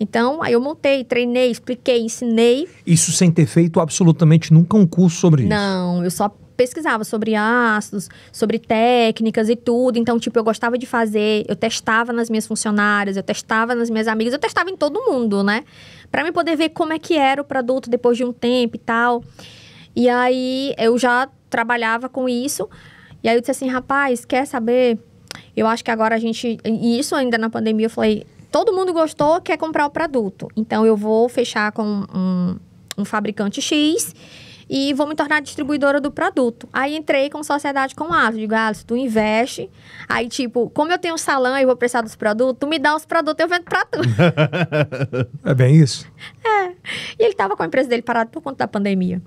Então, aí eu montei, treinei, expliquei, ensinei. Isso sem ter feito absolutamente nunca um curso sobre isso? Não, eu só pesquisava sobre ácidos, sobre técnicas e tudo. Então, tipo, eu gostava de fazer, eu testava nas minhas funcionárias, eu testava nas minhas amigas, eu testava em todo mundo, né? Para me poder ver como é que era o produto depois de um tempo e tal. E aí eu já trabalhava com isso. E aí eu disse assim, rapaz, quer saber? Eu acho que agora a gente. E isso ainda na pandemia, eu falei, todo mundo gostou, quer comprar o produto. Então eu vou fechar com um, um fabricante X e vou me tornar distribuidora do produto. Aí entrei com sociedade com a Atos. Digo, Atos, ah, tu investe. Aí, tipo, como eu tenho um salão e vou precisar dos produtos, tu me dá os produtos eu vendo pra tu. *laughs* é bem isso. É. E ele tava com a empresa dele parada por conta da pandemia.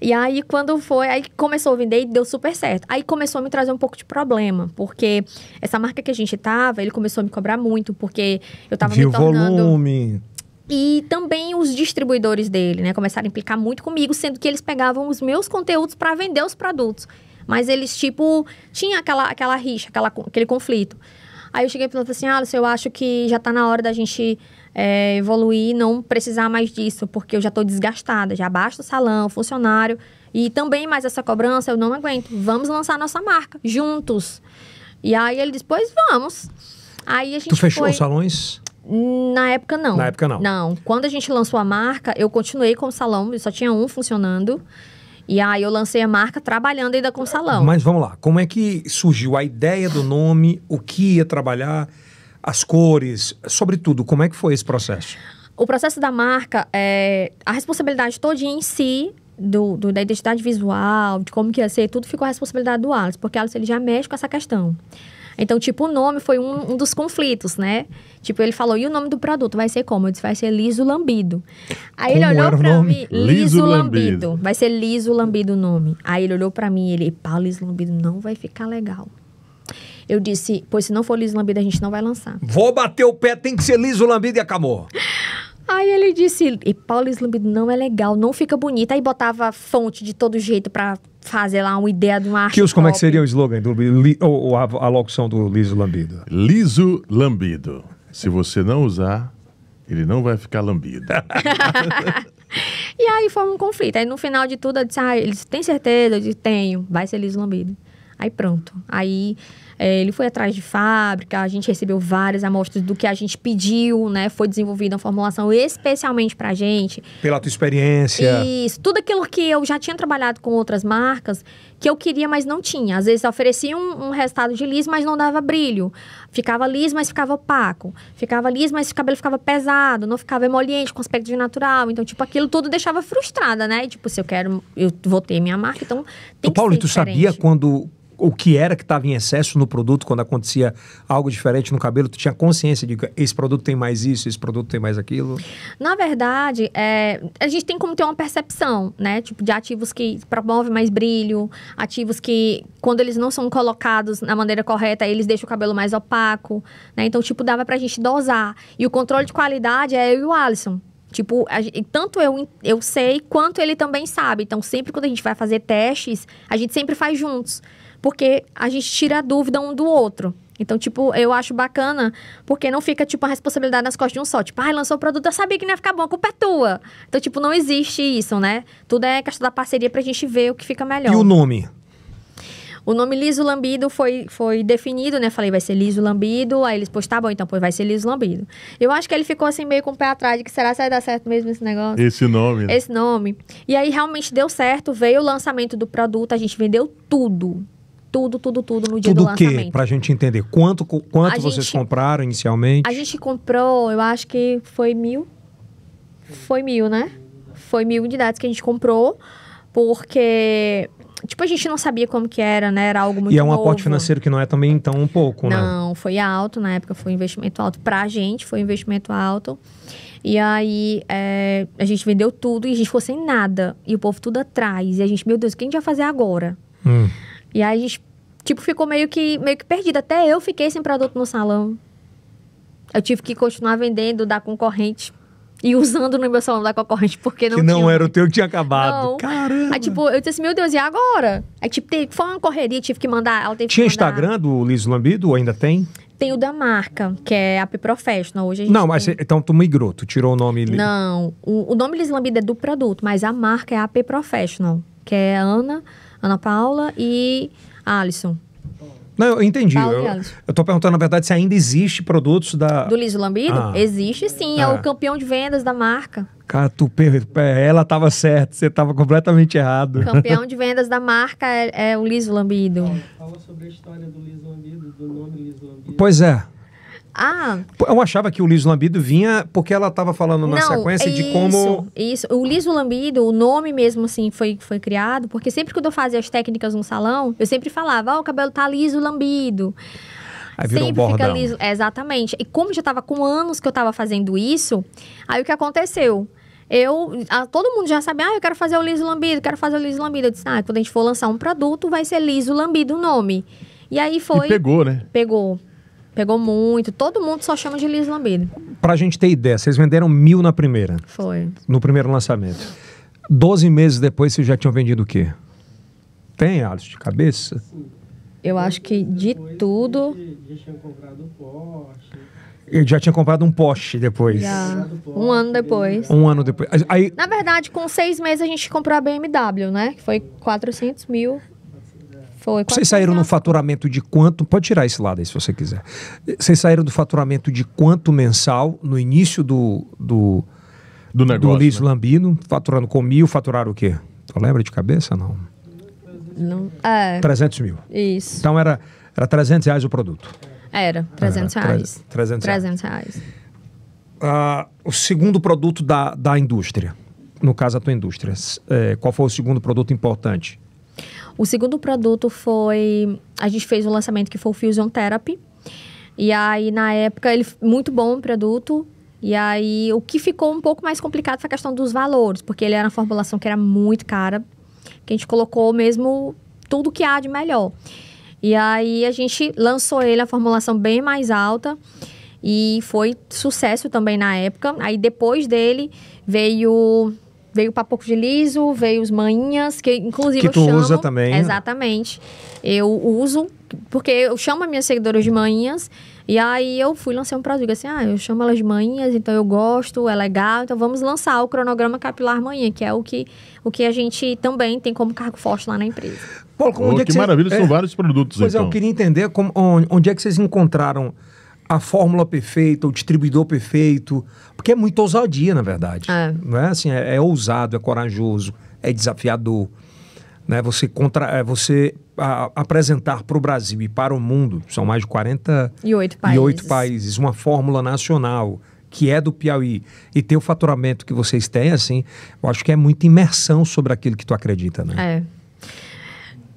E aí, quando foi, aí começou a vender e deu super certo. Aí começou a me trazer um pouco de problema, porque essa marca que a gente tava, ele começou a me cobrar muito, porque eu tava Viu me tornando... volume, e também os distribuidores dele, né, começaram a implicar muito comigo, sendo que eles pegavam os meus conteúdos para vender os produtos. Mas eles, tipo, tinha aquela, aquela rixa, aquela, aquele conflito. Aí eu cheguei e falei assim, Alice, eu acho que já está na hora da gente é, evoluir, não precisar mais disso, porque eu já estou desgastada, já basta o salão, o funcionário, e também mais essa cobrança, eu não aguento. Vamos lançar nossa marca, juntos. E aí ele disse, pois vamos. Aí a gente Tu fechou foi... os salões? Na época, não. Na época, não. Não. Quando a gente lançou a marca, eu continuei com o salão, só tinha um funcionando. E aí eu lancei a marca trabalhando ainda com o salão. Mas vamos lá, como é que surgiu a ideia do nome, o que ia trabalhar, as cores, sobretudo, como é que foi esse processo? O processo da marca, é, a responsabilidade toda em si do, do, da identidade visual, de como que ia ser, tudo ficou a responsabilidade do Alice, porque o Alice ele já mexe com essa questão. Então, tipo, o nome foi um, um, dos conflitos, né? Tipo, ele falou, e o nome do produto vai ser como? Eu disse, vai ser Liso Lambido. Aí como ele olhou pra nome? mim, Liso, liso lambido. lambido. Vai ser Liso Lambido o nome. Aí ele olhou pra mim e ele, pá, Liso Lambido não vai ficar legal. Eu disse, pois se não for Liso Lambido, a gente não vai lançar. Vou bater o pé, tem que ser Liso Lambido e acabou. *laughs* Aí ele disse, e Paulo Lambido não é legal, não fica bonita. Aí botava fonte de todo jeito pra fazer lá uma ideia de uma arte. Kills, como é que seria o slogan, do, li, ou, ou a, a, locução do liso lambido? Liso lambido. Se você não usar, ele não vai ficar lambido. *laughs* e aí foi um conflito. Aí no final de tudo, eu disse, ah, eles tem certeza? Eu disse, tenho, vai ser liso lambido. Aí pronto. Aí é, ele foi atrás de fábrica, a gente recebeu várias amostras do que a gente pediu, né? Foi desenvolvida uma formulação especialmente pra gente. Pela tua experiência. Isso, tudo aquilo que eu já tinha trabalhado com outras marcas, que eu queria, mas não tinha. Às vezes oferecia um, um resultado de liso, mas não dava brilho. Ficava liso, mas ficava opaco. Ficava liso, mas o cabelo ficava pesado, não ficava emoliente, com aspecto de natural. Então, tipo, aquilo tudo deixava frustrada, né? tipo, se eu quero, eu vou ter minha marca, então tem Ô, Paulo, que ser tu diferente. sabia quando o que era que estava em excesso no produto quando acontecia algo diferente no cabelo? Tu tinha consciência de que esse produto tem mais isso, esse produto tem mais aquilo? Na verdade, é, a gente tem como ter uma percepção, né? Tipo, de ativos que promovem mais brilho, ativos que, quando eles não são colocados na maneira correta, eles deixam o cabelo mais opaco, né? Então, tipo, dava pra gente dosar. E o controle de qualidade é eu e o Alisson. Tipo, a, tanto eu, eu sei, quanto ele também sabe. Então, sempre quando a gente vai fazer testes, a gente sempre faz juntos porque a gente tira a dúvida um do outro. Então, tipo, eu acho bacana, porque não fica, tipo, a responsabilidade nas costas de um só. Tipo, ai, ah, lançou o produto, eu sabia que não ia ficar bom, a culpa é tua. Então, tipo, não existe isso, né? Tudo é questão da parceria pra gente ver o que fica melhor. E o nome? O nome Liso Lambido foi, foi definido, né? Falei, vai ser Liso Lambido. Aí eles, postaram, tá bom, então pois vai ser Liso Lambido. Eu acho que ele ficou assim meio com o pé atrás de que será que vai dar certo mesmo esse negócio? Esse nome. Né? Esse nome. E aí realmente deu certo, veio o lançamento do produto, a gente vendeu tudo tudo, tudo, tudo no dia tudo do lançamento. Tudo o quê? Pra gente entender. Quanto, quanto vocês gente, compraram inicialmente? A gente comprou, eu acho que foi mil. Foi mil, né? Foi mil unidades que a gente comprou, porque tipo, a gente não sabia como que era, né? Era algo muito E é um novo. aporte financeiro que não é também tão um pouco, não, né? Não, foi alto. Na época foi um investimento alto. Pra gente foi um investimento alto. E aí é, a gente vendeu tudo e a gente ficou sem nada. E o povo tudo atrás. E a gente, meu Deus, o que a gente vai fazer agora? Hum. E aí a gente, tipo, ficou meio que, meio que perdida. Até eu fiquei sem produto no salão. Eu tive que continuar vendendo da concorrente e usando no meu salão da concorrente, porque não. Que não tinha... era o teu tinha acabado. Não. Caramba! Aí, tipo, eu disse assim, meu Deus, e agora? Aí, tipo, foi uma correria, tive que mandar. Ela teve tinha mandar... Instagram do Liz Lambido? Ainda tem? Tem o da marca, que é a P Professional. Hoje Não, mas tem... então tu migrou, tu tirou o nome. Não, o, o nome Liz Lambido é do produto, mas a marca é a P Professional, que é Ana Ana Paula e Alisson. Não, eu entendi. Paulo eu, eu tô perguntando, na verdade, se ainda existe produtos da. Do Liso Lambido? Ah. Existe sim, é. é. o campeão de vendas da marca. Cara, tu ela tava certa, você tava completamente errado. Campeão *laughs* de vendas da marca é, é o Liso Lambido. Fala, fala sobre a história do Liso Lambido, do nome Liso Lambido. Pois é. Ah. Eu achava que o Liso Lambido vinha porque ela estava falando na não, sequência de isso, como. Isso, o Liso Lambido, o nome mesmo assim foi, foi criado, porque sempre que eu fazia as técnicas no salão, eu sempre falava: Ó, oh, o cabelo tá liso lambido. Aí virou sempre um fica liso. É, exatamente. E como já estava com anos que eu estava fazendo isso, aí o que aconteceu? eu a, todo mundo já sabe, ah, eu quero fazer o liso lambido, quero fazer o liso lambido. Eu disse, ah, quando a gente for lançar um produto, vai ser liso lambido o nome. E aí foi. E pegou, né? Pegou. Pegou muito. Todo mundo só chama de Liz Lambido. Pra gente ter ideia, vocês venderam mil na primeira. Foi. No primeiro lançamento. Doze meses depois, vocês já tinham vendido o quê? Tem, Alice, de cabeça? Eu acho que de tudo... Já tinha comprado Porsche... Eu já tinha comprado um Porsche depois. Já. Um ano depois. Um ano depois. Aí... Na verdade, com seis meses a gente comprou a BMW, né? Que foi 400 mil. Foi. Vocês saíram no faturamento de quanto? Pode tirar esse lado aí se você quiser. Vocês saíram do faturamento de quanto mensal no início do. do do negócio. Do Liz né? Lambino, faturando com mil, faturaram o quê? Tu lembra de cabeça? Não. não é. 300 mil. Isso. Então era, era 300 reais o produto. Era, 300 era, reais. 300, 300 reais. Ah, o segundo produto da, da indústria, no caso a tua indústria, é, qual foi o segundo produto importante? O segundo produto foi. A gente fez um lançamento que foi o Fusion Therapy. E aí, na época, ele muito bom o produto. E aí, o que ficou um pouco mais complicado foi a questão dos valores, porque ele era uma formulação que era muito cara, que a gente colocou mesmo tudo que há de melhor. E aí, a gente lançou ele a formulação bem mais alta e foi sucesso também na época. Aí, depois dele, veio Veio o Papoco de Liso, veio os Manhinhas, que inclusive que eu tu chamo. usa também. Exatamente. Eu uso, porque eu chamo as minhas seguidoras de Manhinhas. E aí eu fui lançar um produto, assim, ah, eu chamo elas de manhinhas, então eu gosto, é legal, então vamos lançar o cronograma capilar manhã, que é o que, o que a gente também tem como cargo forte lá na empresa. Paulo, como oh, é que, que maravilha, é... são vários produtos, Pois então. é, eu então. queria entender como, onde, onde é que vocês encontraram a fórmula perfeita, o distribuidor perfeito, porque é muita ousadia, na verdade. É. Não é assim, é, é ousado, é corajoso, é desafiador, né? Você contra, é você a, apresentar para o Brasil e para o mundo, são mais de 48 países. E oito países, uma fórmula nacional que é do Piauí e ter o faturamento que vocês têm, assim, eu acho que é muita imersão sobre aquilo que tu acredita, né? É.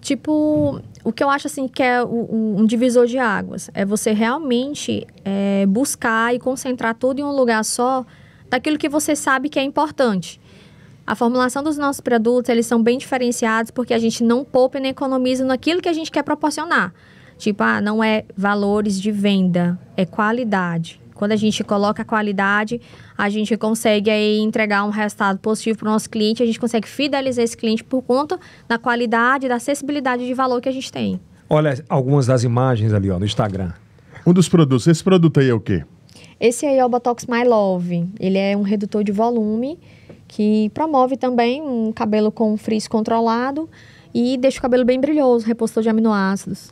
Tipo, o que eu acho assim que é um, divisor de águas é você realmente é, buscar e concentrar tudo em um lugar só daquilo que você sabe que é importante. A formulação dos nossos produtos, eles são bem diferenciados porque a gente não poupa e nem economiza naquilo que a gente quer proporcionar. Tipo, ah, não é valores de venda, é qualidade, quando a gente coloca qualidade, a gente consegue aí entregar um resultado positivo para o nosso cliente, a gente consegue fidelizar esse cliente por conta da qualidade, da acessibilidade de valor que a gente tem. Olha algumas das imagens ali ó, no Instagram. Um dos produtos, esse produto aí é o quê? Esse aí é o Botox My Love. Ele é um redutor de volume que promove também um cabelo com frizz controlado e deixa o cabelo bem brilhoso, repostor de aminoácidos.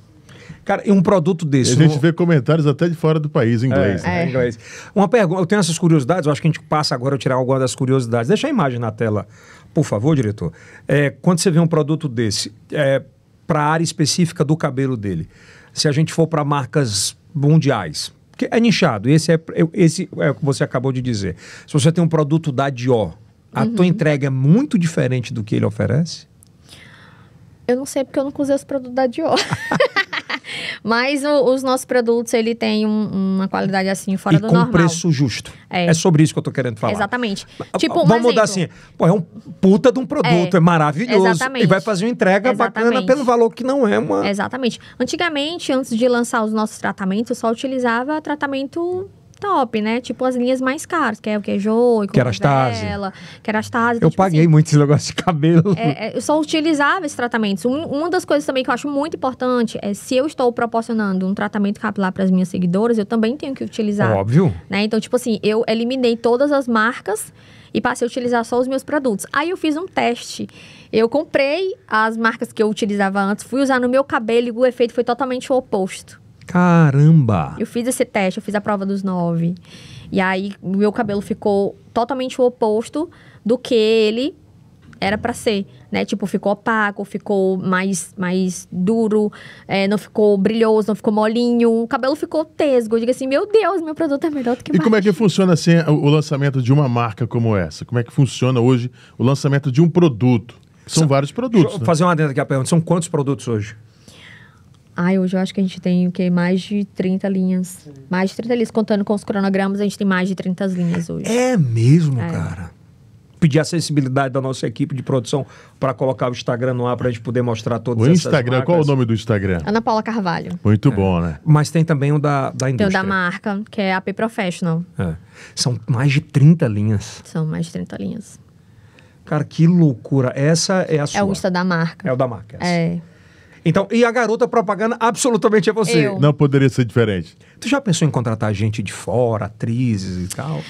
Cara, e um produto desse. A gente um... vê comentários até de fora do país, em é, inglês. É, né? é. inglês. Uma pergunta, eu tenho essas curiosidades, eu acho que a gente passa agora a tirar alguma das curiosidades. Deixa a imagem na tela, por favor, diretor. É, quando você vê um produto desse, é, para a área específica do cabelo dele, se a gente for para marcas mundiais, porque é nichado, esse é, esse é o que você acabou de dizer. Se você tem um produto da Dior, a uhum. tua entrega é muito diferente do que ele oferece? Eu não sei porque eu não usei os produtos da Dior. *laughs* *laughs* Mas o, os nossos produtos, ele tem um, uma qualidade assim fora e do com normal. com preço justo. É. é. sobre isso que eu tô querendo falar. Exatamente. Ah, ah, tipo, um Vamos mudar assim. Pô, é um puta de um produto, é, é maravilhoso. Exatamente. E vai fazer uma entrega Exatamente. bacana pelo valor que não é uma... Exatamente. Antigamente, antes de lançar os nossos tratamentos, só utilizava tratamento top, né? Tipo as linhas mais caras, que é o Queijo, e Kerastase. Kerastase. eu tipo paguei assim, muito esse negócio de cabelo. É, é, eu só utilizava esses tratamentos. Um, uma das coisas também que eu acho muito importante é se eu estou proporcionando um tratamento capilar para as minhas seguidoras, eu também tenho que utilizar. Óbvio. Né? Então, tipo assim, eu eliminei todas as marcas e passei a utilizar só os meus produtos. Aí eu fiz um teste. Eu comprei as marcas que eu utilizava antes, fui usar no meu cabelo e o efeito foi totalmente o oposto. Caramba! Eu fiz esse teste, eu fiz a prova dos nove. E aí, meu cabelo ficou totalmente o oposto do que ele era para ser, né? Tipo, ficou opaco, ficou mais, mais duro, é, não ficou brilhoso, não ficou molinho, o cabelo ficou tesgo. Eu digo assim, meu Deus, meu produto é melhor do que E mais. como é que funciona assim o lançamento de uma marca como essa? Como é que funciona hoje o lançamento de um produto? São, São vários produtos. Né? Fazer uma dentro aqui a pergunta. São quantos produtos hoje? Ai, hoje eu acho que a gente tem o quê? Mais de 30 linhas. Sim. Mais de 30 linhas. Contando com os cronogramas, a gente tem mais de 30 linhas hoje. É mesmo, é. cara. Pedir a sensibilidade da nossa equipe de produção para colocar o Instagram no ar para a gente poder mostrar todas o Instagram, qual é o nome do Instagram? Ana Paula Carvalho. Muito é. bom, né? Mas tem também o da, da indústria. Tem o da marca, que é a P Professional. É. São mais de 30 linhas. São mais de 30 linhas. Cara, que loucura. Essa é a sua. É o Insta da marca. É o da marca. Essa. É. Então, e a garota propaganda absolutamente é você. Eu. Não poderia ser diferente. Tu já pensou em contratar gente de fora, atrizes e tal?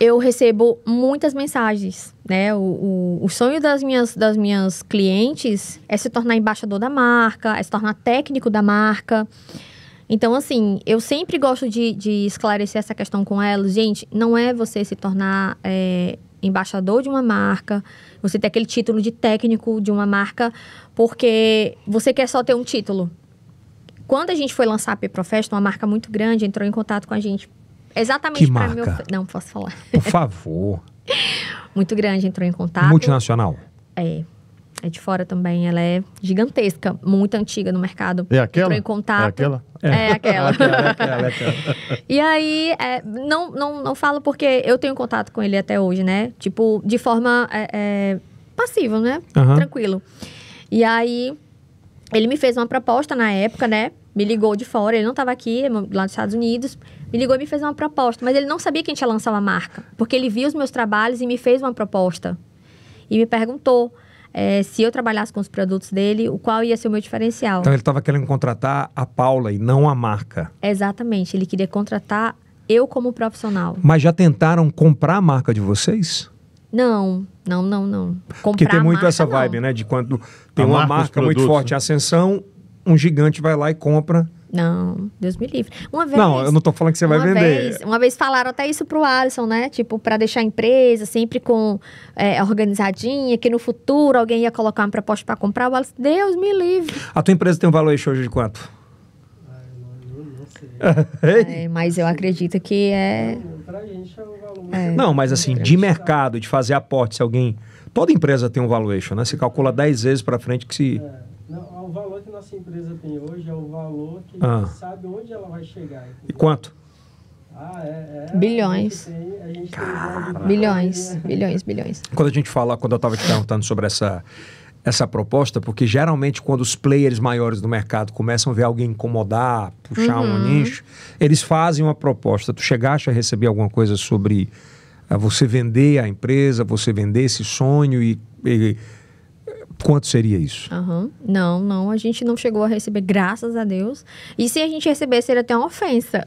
Eu recebo muitas mensagens, né? O, o, o sonho das minhas, das minhas clientes é se tornar embaixador da marca, é se tornar técnico da marca. Então, assim, eu sempre gosto de, de esclarecer essa questão com elas. Gente, não é você se tornar é, embaixador de uma marca, você ter aquele título de técnico de uma marca, porque você quer só ter um título. Quando a gente foi lançar a Peprofest, uma marca muito grande entrou em contato com a gente exatamente para me Não posso falar. Por favor. *laughs* muito grande entrou em contato. Multinacional. É, é de fora também, ela é gigantesca, muito antiga no mercado. É aquela? Entrou em contato. É aquela? É, é, é aquela. *laughs* É é *laughs* e aí, é, não, não, não falo porque eu tenho contato com ele até hoje, né? Tipo, de forma é, passiva, né? Uhum. Tranquilo. E aí, ele me fez uma proposta na época, né? Me ligou de fora, ele não estava aqui, lá nos Estados Unidos. Me ligou e me fez uma proposta, mas ele não sabia que a gente ia lançar uma marca. Porque ele viu os meus trabalhos e me fez uma proposta. E me perguntou é, se eu trabalhasse com os produtos dele, o qual ia ser o meu diferencial. Então ele estava querendo contratar a Paula e não a marca. Exatamente, ele queria contratar eu como profissional. Mas já tentaram comprar a marca de vocês? Não, não, não, não. Comprar Porque tem muito marca, essa vibe, não. né? De quando tem a uma marca, marca muito forte, a né? ascensão, um gigante vai lá e compra não, Deus me livre. Uma vez, não, eu não tô falando que você vai vender. Vez, uma vez falaram até isso pro Alisson, né? Tipo, para deixar a empresa sempre com é, organizadinha, que no futuro alguém ia colocar uma proposta para comprar. O Alisson, Deus me livre. A tua empresa tem um valor hoje de quanto? *laughs* é, mas eu acredito que é. É, é não, mas assim, de mercado, de fazer aporte, se alguém. Toda empresa tem um valuation, né? Você calcula 10 vezes para frente que se. É valor que nossa empresa tem hoje é o valor que ah. sabe onde ela vai chegar. Entendeu? E quanto? Ah, é, é, bilhões. Tem, bilhões, bilhões, bilhões. Quando a gente fala, quando eu estava te perguntando sobre essa essa proposta, porque geralmente quando os players maiores do mercado começam a ver alguém incomodar, puxar uhum. um nicho, eles fazem uma proposta. Tu chegaste a receber alguma coisa sobre uh, você vender a empresa, você vender esse sonho e, e Quanto seria isso? Uhum. Não, não, a gente não chegou a receber, graças a Deus. E se a gente recebesse, seria até uma ofensa.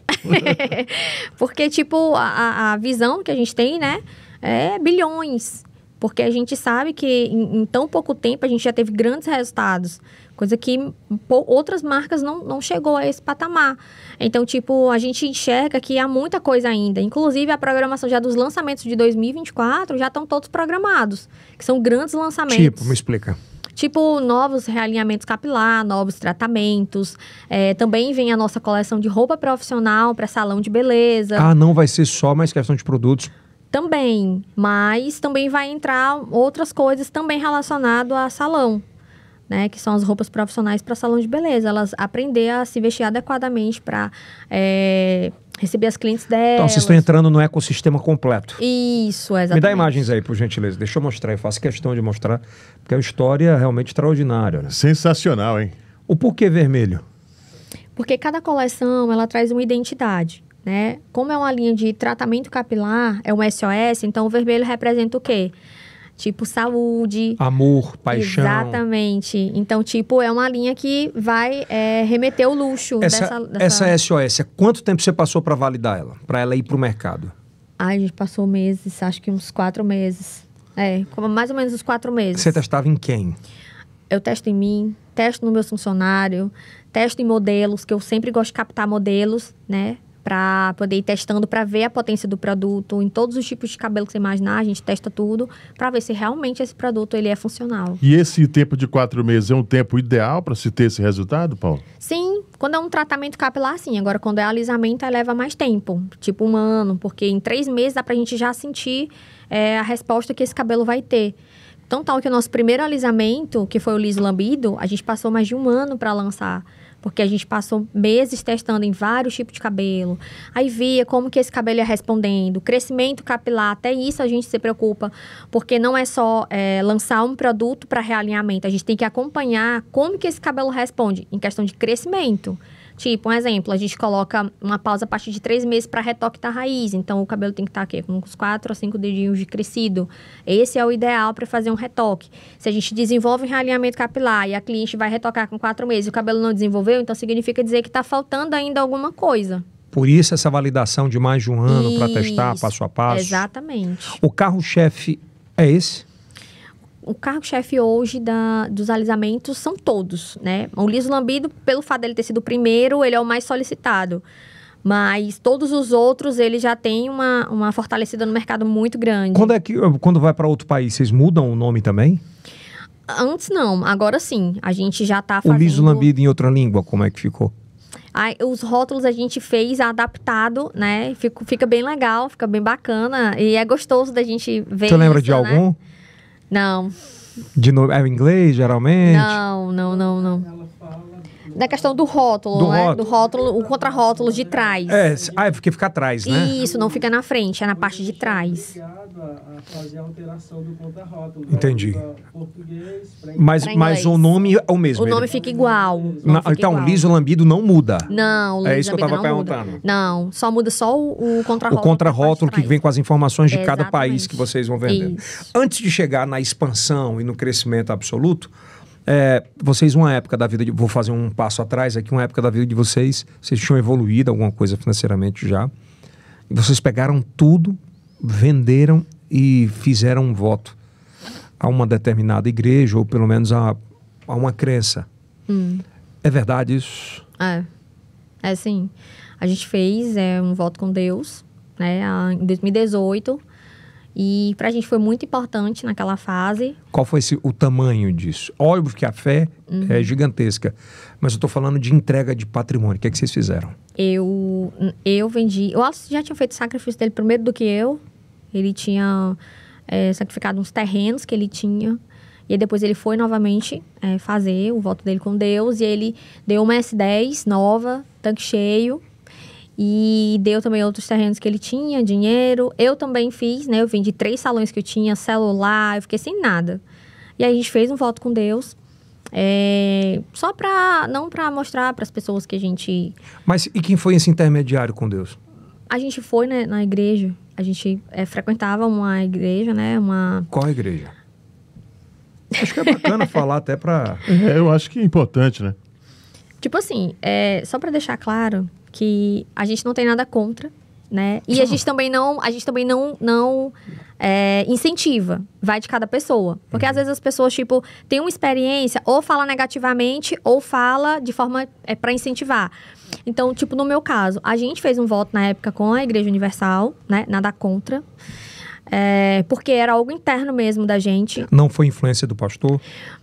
*laughs* Porque, tipo, a, a visão que a gente tem, né, é bilhões. Porque a gente sabe que em, em tão pouco tempo a gente já teve grandes resultados. Coisa que outras marcas não, não chegou a esse patamar. Então, tipo, a gente enxerga que há muita coisa ainda. Inclusive, a programação já dos lançamentos de 2024 já estão todos programados. Que são grandes lançamentos. Tipo, me explica. Tipo, novos realinhamentos capilar, novos tratamentos. É, também vem a nossa coleção de roupa profissional para salão de beleza. Ah, não vai ser só mais questão de produtos também, mas também vai entrar outras coisas também relacionado a salão né, que são as roupas profissionais para salão de beleza. Elas aprender a se vestir adequadamente para é, eh, receber as clientes delas. Então, vocês estão entrando no ecossistema completo. Isso, exatamente. Me dá imagens aí, por gentileza. Deixa eu mostrar. Eu faço questão de mostrar, porque é uma história realmente extraordinária. Né? Sensacional, hein? O porquê vermelho? Porque cada coleção, ela traz uma identidade. Né? Como é uma linha de tratamento capilar, é um SOS, então o vermelho representa o quê? tipo saúde. Amor, paixão. Exatamente. Então, tipo, é uma linha que vai é, remeter o luxo essa, dessa, dessa... Essa SOS, quanto tempo você passou para validar ela? Para ela ir para o mercado? Ai, a gente passou meses, acho que uns quatro meses. É, mais ou menos uns quatro meses. Você testava em quem? Eu testo em mim, testo no meu funcionário, testo em modelos, que eu sempre gosto de captar modelos, né? para poder ir testando, para ver a potência do produto, em todos os tipos de cabelo que você imaginar, a gente testa tudo, para ver se realmente esse produto ele é funcional. E esse tempo de quatro meses é um tempo ideal para se ter esse resultado, Paulo? Sim, quando é um tratamento capilar, sim. Agora, quando é alisamento, leva mais tempo, tipo um ano, porque em três meses dá para a gente já sentir é, a resposta que esse cabelo vai ter. então tal que o nosso primeiro alisamento, que foi o liso lambido, a gente passou mais de um ano para lançar porque a gente passou meses testando em vários tipos de cabelo. Aí via como que esse cabelo ia respondendo, crescimento capilar, até isso a gente se preocupa, porque não é só é, lançar um produto para realinhamento, a gente tem que acompanhar como que esse cabelo responde em questão de crescimento. Tipo, um exemplo, a gente coloca uma pausa a partir de três meses para retoque da raiz. Então, o cabelo tem que estar tá aqui com uns quatro a cinco dedinhos de crescido. Esse é o ideal para fazer um retoque. Se a gente desenvolve um realinhamento capilar e a cliente vai retocar com quatro meses e o cabelo não desenvolveu, então significa dizer que está faltando ainda alguma coisa. Por isso, essa validação de mais de um ano para testar passo a passo. Exatamente. O carro-chefe é esse? o cargo-chefe hoje da, dos alisamentos são todos, né? O liso lambido, pelo fato dele ter sido o primeiro, ele é o mais solicitado. Mas todos os outros, ele já tem uma, uma fortalecida no mercado muito grande. Quando é que eh, quando vai para outro país, vocês mudam o nome também? Antes não, agora sim. A gente já está fazendo... O liso lambido em outra língua, como é que ficou? Aí, os rótulos a gente fez adaptado, né? Fica, fica bem legal, fica bem bacana. E é gostoso da gente ver Você lembra isso, de né? algum? Não. De novo, é o inglês, geralmente? Não, não, não, não da questão do rótulo, do né? Rótulo. Do rótulo, o contrarótulo de trás. É, ah, é porque fica atrás, né? Isso, não fica na frente, é na parte de trás. A fazer a alteração do Entendi. Mas, mas o nome é o mesmo. O nome ele... fica igual. Na, fica então, igual. liso lambido não muda. Não, é liso É isso que eu estava perguntando. Muda. Não, só muda só o, o contrarótulo. O contrarótulo que, tá vem com as informações de é, cada país que vocês vão vender. Antes de chegar na expansão e no crescimento absoluto, é, vocês, uma época da vida, de, vou fazer um passo atrás aqui, uma época da vida de vocês, vocês tinham evoluído alguma coisa financeiramente já. E vocês pegaram tudo, venderam e fizeram um voto a uma determinada igreja, ou pelo menos a, a uma crença. Hum. É verdade isso? É. É sim. A gente fez é, um voto com Deus, né? Em 2018 e para a gente foi muito importante naquela fase. Qual foi esse, o tamanho disso? Óbvio que a fé uhum. é gigantesca, mas eu estou falando de entrega de patrimônio. O que, é que vocês fizeram? Eu, eu vendi. O Alisson já tinha feito sacrifício dele primeiro do que eu. Ele tinha é, sacrificado uns terrenos que ele tinha. E depois ele foi novamente é, fazer o voto dele com Deus. E ele deu uma S10 nova, tanque cheio. E deu também outros terrenos que ele tinha, dinheiro. Eu também fiz, né? Eu vendi três salões que eu tinha, celular, eu fiquei sem nada. E aí a gente fez um voto com Deus. É, só para não para mostrar para as pessoas que a gente mas e quem foi esse intermediário com Deus a gente foi né, na igreja a gente é, frequentava uma igreja né uma qual igreja acho que é bacana *laughs* falar até para é, eu acho que é importante né tipo assim é, só para deixar claro que a gente não tem nada contra, né? E a gente *laughs* também não, a gente também não, não é, incentiva. Vai de cada pessoa. Porque às uhum. vezes as pessoas, tipo, têm uma experiência, ou fala negativamente, ou fala de forma é, para incentivar. Então, tipo, no meu caso, a gente fez um voto na época com a Igreja Universal, né? Nada contra. É, porque era algo interno mesmo da gente. Não foi influência do pastor?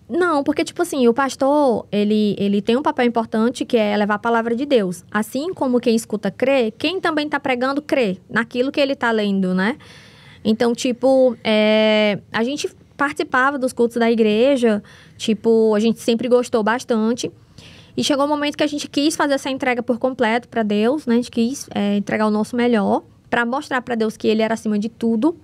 Não, porque, tipo assim, o pastor, ele, ele tem um papel importante que é levar a palavra de Deus. Assim como quem escuta crê, quem também está pregando crê naquilo que ele está lendo, né? Então, tipo, é, a gente participava dos cultos da igreja, tipo, a gente sempre gostou bastante. E chegou o um momento que a gente quis fazer essa entrega por completo para Deus, né? A gente quis é, entregar o nosso melhor para mostrar para Deus que Ele era acima de tudo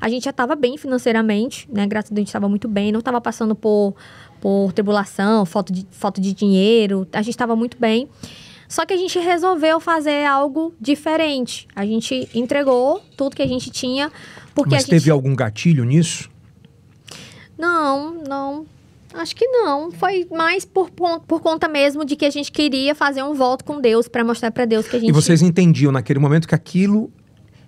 a gente já estava bem financeiramente, né? Graças a Deus, a gente estava muito bem, não estava passando por, por tribulação, falta de, falta de dinheiro, a gente estava muito bem. Só que a gente resolveu fazer algo diferente. A gente entregou tudo que a gente tinha, porque Mas gente... teve algum gatilho nisso? Não, não. Acho que não. Foi mais por, por conta mesmo de que a gente queria fazer um voto com Deus para mostrar para Deus que a gente. E vocês entendiam naquele momento que aquilo.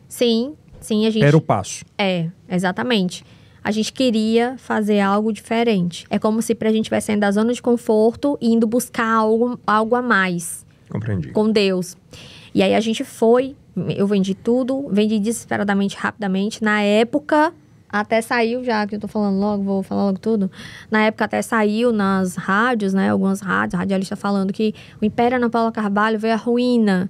Sim, Sim, a gente. Era o passo. É, exatamente. A gente queria fazer algo diferente. É como se pra gente estivesse saindo da zona de conforto e indo buscar algo, algo a mais. Compreendi. Com Deus. E aí a gente foi, eu vendi tudo, vendi desesperadamente, rapidamente. Na época, até saiu, já que eu tô falando logo, vou falar logo tudo. Na época até saiu nas rádios, né? Algumas rádios, radialistas falando que o Império Ana Paula Carvalho veio à ruína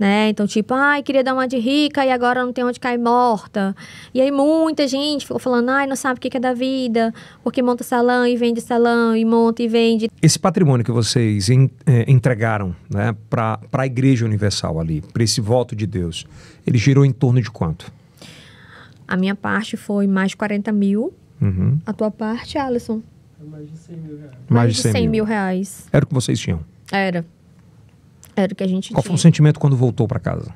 né? Então, tipo, ai, queria dar uma de rica e agora não tem onde cair morta. E aí muita gente ficou falando, ai, não sabe o que é da vida, porque monta salão e vende salão e monta e vende. Esse patrimônio que vocês en é, entregaram, né, para a Igreja Universal ali, para esse voto de Deus, ele girou em torno de quanto? A minha parte foi mais de 40 mil. Uhum. A tua parte, Alisson? Mais de 100 mil reais. Mais de 100, mil reais. Era o que vocês tinham? Era. Era o que a gente Qual tinha. foi o sentimento quando voltou para casa?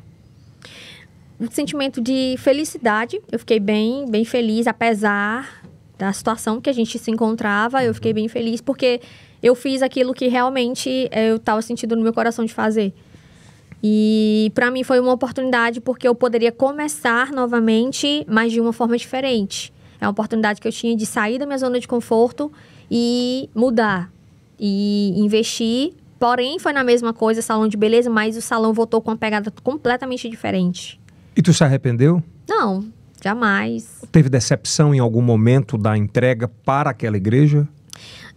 Um sentimento de felicidade. Eu fiquei bem, bem feliz, apesar da situação que a gente se encontrava. Eu fiquei uhum. bem feliz porque eu fiz aquilo que realmente eu estava sentindo no meu coração de fazer. E para mim foi uma oportunidade porque eu poderia começar novamente, mas de uma forma diferente. É uma oportunidade que eu tinha de sair da minha zona de conforto e mudar e investir Porém, foi na mesma coisa, salão de beleza, mas o salão voltou com uma pegada completamente diferente. E tu se arrependeu? Não, jamais. Teve decepção em algum momento da entrega para aquela igreja?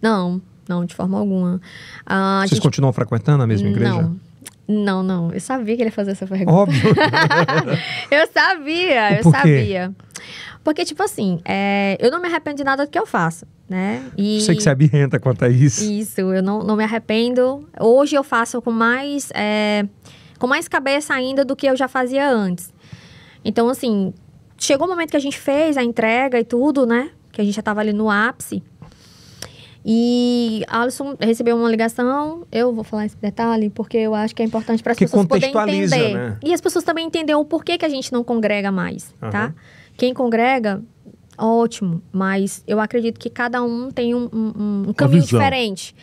Não, não, de forma alguma. Uh, Vocês gente... continuam frequentando a mesma igreja? Não. Não, não. Eu sabia que ele ia fazer essa pergunta. Óbvio. *laughs* eu sabia, eu sabia. Porque, tipo assim, é... eu não me arrependo de nada do que eu faço né? E Você que se renta quanto a isso. Isso, eu não, não me arrependo. Hoje eu faço com mais, é, com mais cabeça ainda do que eu já fazia antes. Então, assim, chegou o momento que a gente fez a entrega e tudo, né? Que a gente já estava ali no ápice. E Alisson recebeu uma ligação, eu vou falar esse detalhe porque eu acho que é importante para as pessoas poderem entender. Né? E as pessoas também entenderam o porquê que a gente não congrega mais, uhum. tá? Quem congrega Ótimo, mas eu acredito que cada um tem um, um, um caminho diferente,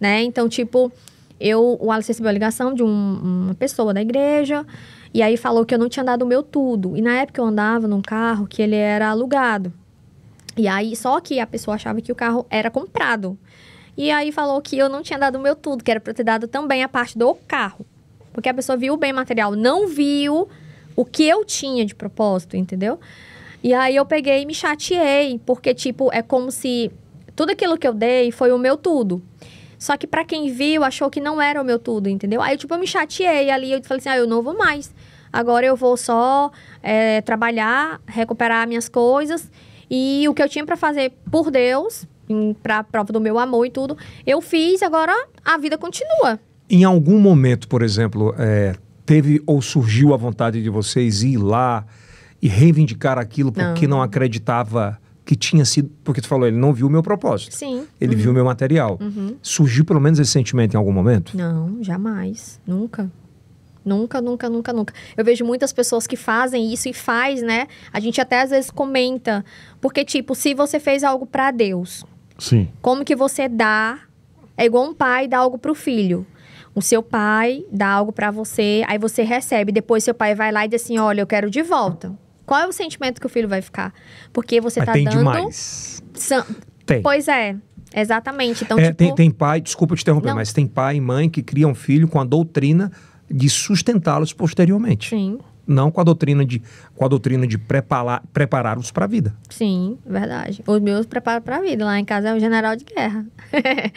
né? Então, tipo, eu, o Alice recebeu a ligação de um, uma pessoa da igreja, e aí falou que eu não tinha dado o meu tudo. E na época eu andava num carro que ele era alugado. E aí, só que a pessoa achava que o carro era comprado. E aí falou que eu não tinha dado o meu tudo, que era pra ter dado também a parte do carro. Porque a pessoa viu o bem material, não viu o que eu tinha de propósito, entendeu? E aí eu peguei e me chateei, porque, tipo, é como se tudo aquilo que eu dei foi o meu tudo. Só que para quem viu, achou que não era o meu tudo, entendeu? Aí, tipo, eu me chateei ali, eu falei assim, ah, eu não vou mais. Agora eu vou só é, trabalhar, recuperar minhas coisas. E o que eu tinha para fazer por Deus, pra prova do meu amor e tudo, eu fiz, agora a vida continua. Em algum momento, por exemplo, é, teve ou surgiu a vontade de vocês ir lá e reivindicar aquilo porque não, não acreditava que tinha sido. Porque tu falou, ele não viu o meu propósito. Sim. Ele uhum. viu o uhum. meu material. Uhum. Surgiu pelo menos esse sentimento em algum momento? Não, jamais. Nunca. Nunca, nunca, nunca, nunca. Eu vejo muitas pessoas que fazem isso e faz, né? A gente até às vezes comenta. Porque, tipo, se você fez algo para Deus. Sim. Como que você dá. É igual um pai dá algo pro filho. O seu pai dá algo para você, aí você recebe. Depois seu pai vai lá e diz assim: olha, eu quero de volta. Qual é o sentimento que o filho vai ficar? Porque você Mas tá tem dando. Demais. San... Tem. Pois é. Exatamente. Então, é, tipo... tem, tem pai, desculpa te interromper, Não. mas tem pai e mãe que criam filho com a doutrina de sustentá-los posteriormente. Sim não com a doutrina de, com a doutrina de preparar, preparar-os para a vida. Sim, verdade. Os meus preparam para a vida. Lá em casa é um general de guerra. *laughs*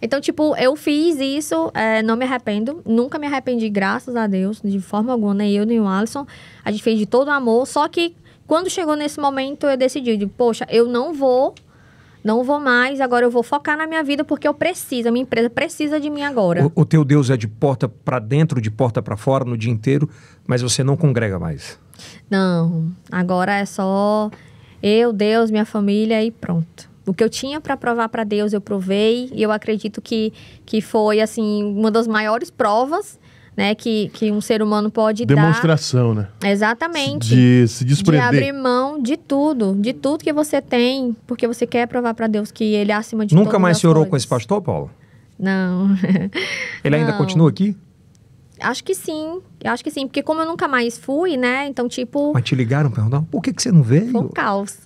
então, tipo, eu fiz isso, é, não me arrependo. Nunca me arrependi, graças a Deus, de forma alguma, nem eu, nem o Alisson. A gente fez de todo amor. Só que quando chegou nesse momento, eu decidi, de, poxa, eu não vou não vou mais, agora eu vou focar na minha vida porque eu preciso, a minha empresa precisa de mim agora. O, o teu Deus é de porta para dentro, de porta para fora no dia inteiro, mas você não congrega mais. Não, agora é só eu, Deus, minha família e pronto. O que eu tinha para provar para Deus, eu provei, e eu acredito que, que foi assim uma das maiores provas né, que, que um ser humano pode Demonstração, dar. né? Exatamente. De se desprender. De abrir mão de tudo, de tudo que você tem, porque você quer provar para Deus que Ele é acima de tudo. Nunca mais se orou coisas. com esse pastor, Paulo? Não. *laughs* Ele ainda continua aqui? Acho que sim. Acho que sim. Porque como eu nunca mais fui, né? Então, tipo. Mas te ligaram perguntaram, por que, que você não veio? Foi um caos.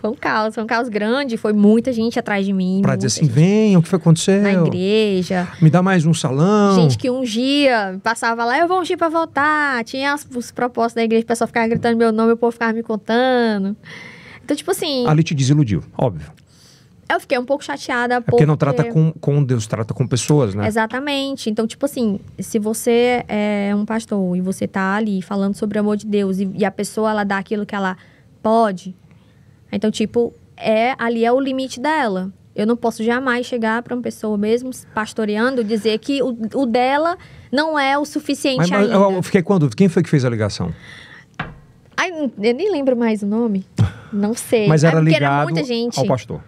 Foi um caos, foi um caos grande, foi muita gente atrás de mim. Pra dizer assim, gente... venham, o que foi acontecer? Na igreja. Me dá mais um salão. Gente que um dia passava lá, eu vou ungir pra voltar. Tinha as, os propósitos da igreja, o pessoal ficava gritando meu nome, o povo ficava me contando. Então, tipo assim... Ali te desiludiu, óbvio. Eu fiquei um pouco chateada. É porque, porque não trata com, com Deus, trata com pessoas, né? Exatamente. Então, tipo assim, se você é um pastor e você tá ali falando sobre o amor de Deus e, e a pessoa, ela dá aquilo que ela pode então, tipo, é ali é o limite dela. Eu não posso jamais chegar para uma pessoa mesmo pastoreando dizer que o, o dela não é o suficiente mas, mas, Eu fiquei com a dúvida. Quem foi que fez a ligação? Ai, eu nem lembro mais o nome. Não sei. mas era é ligado era muita gente. ao pastor.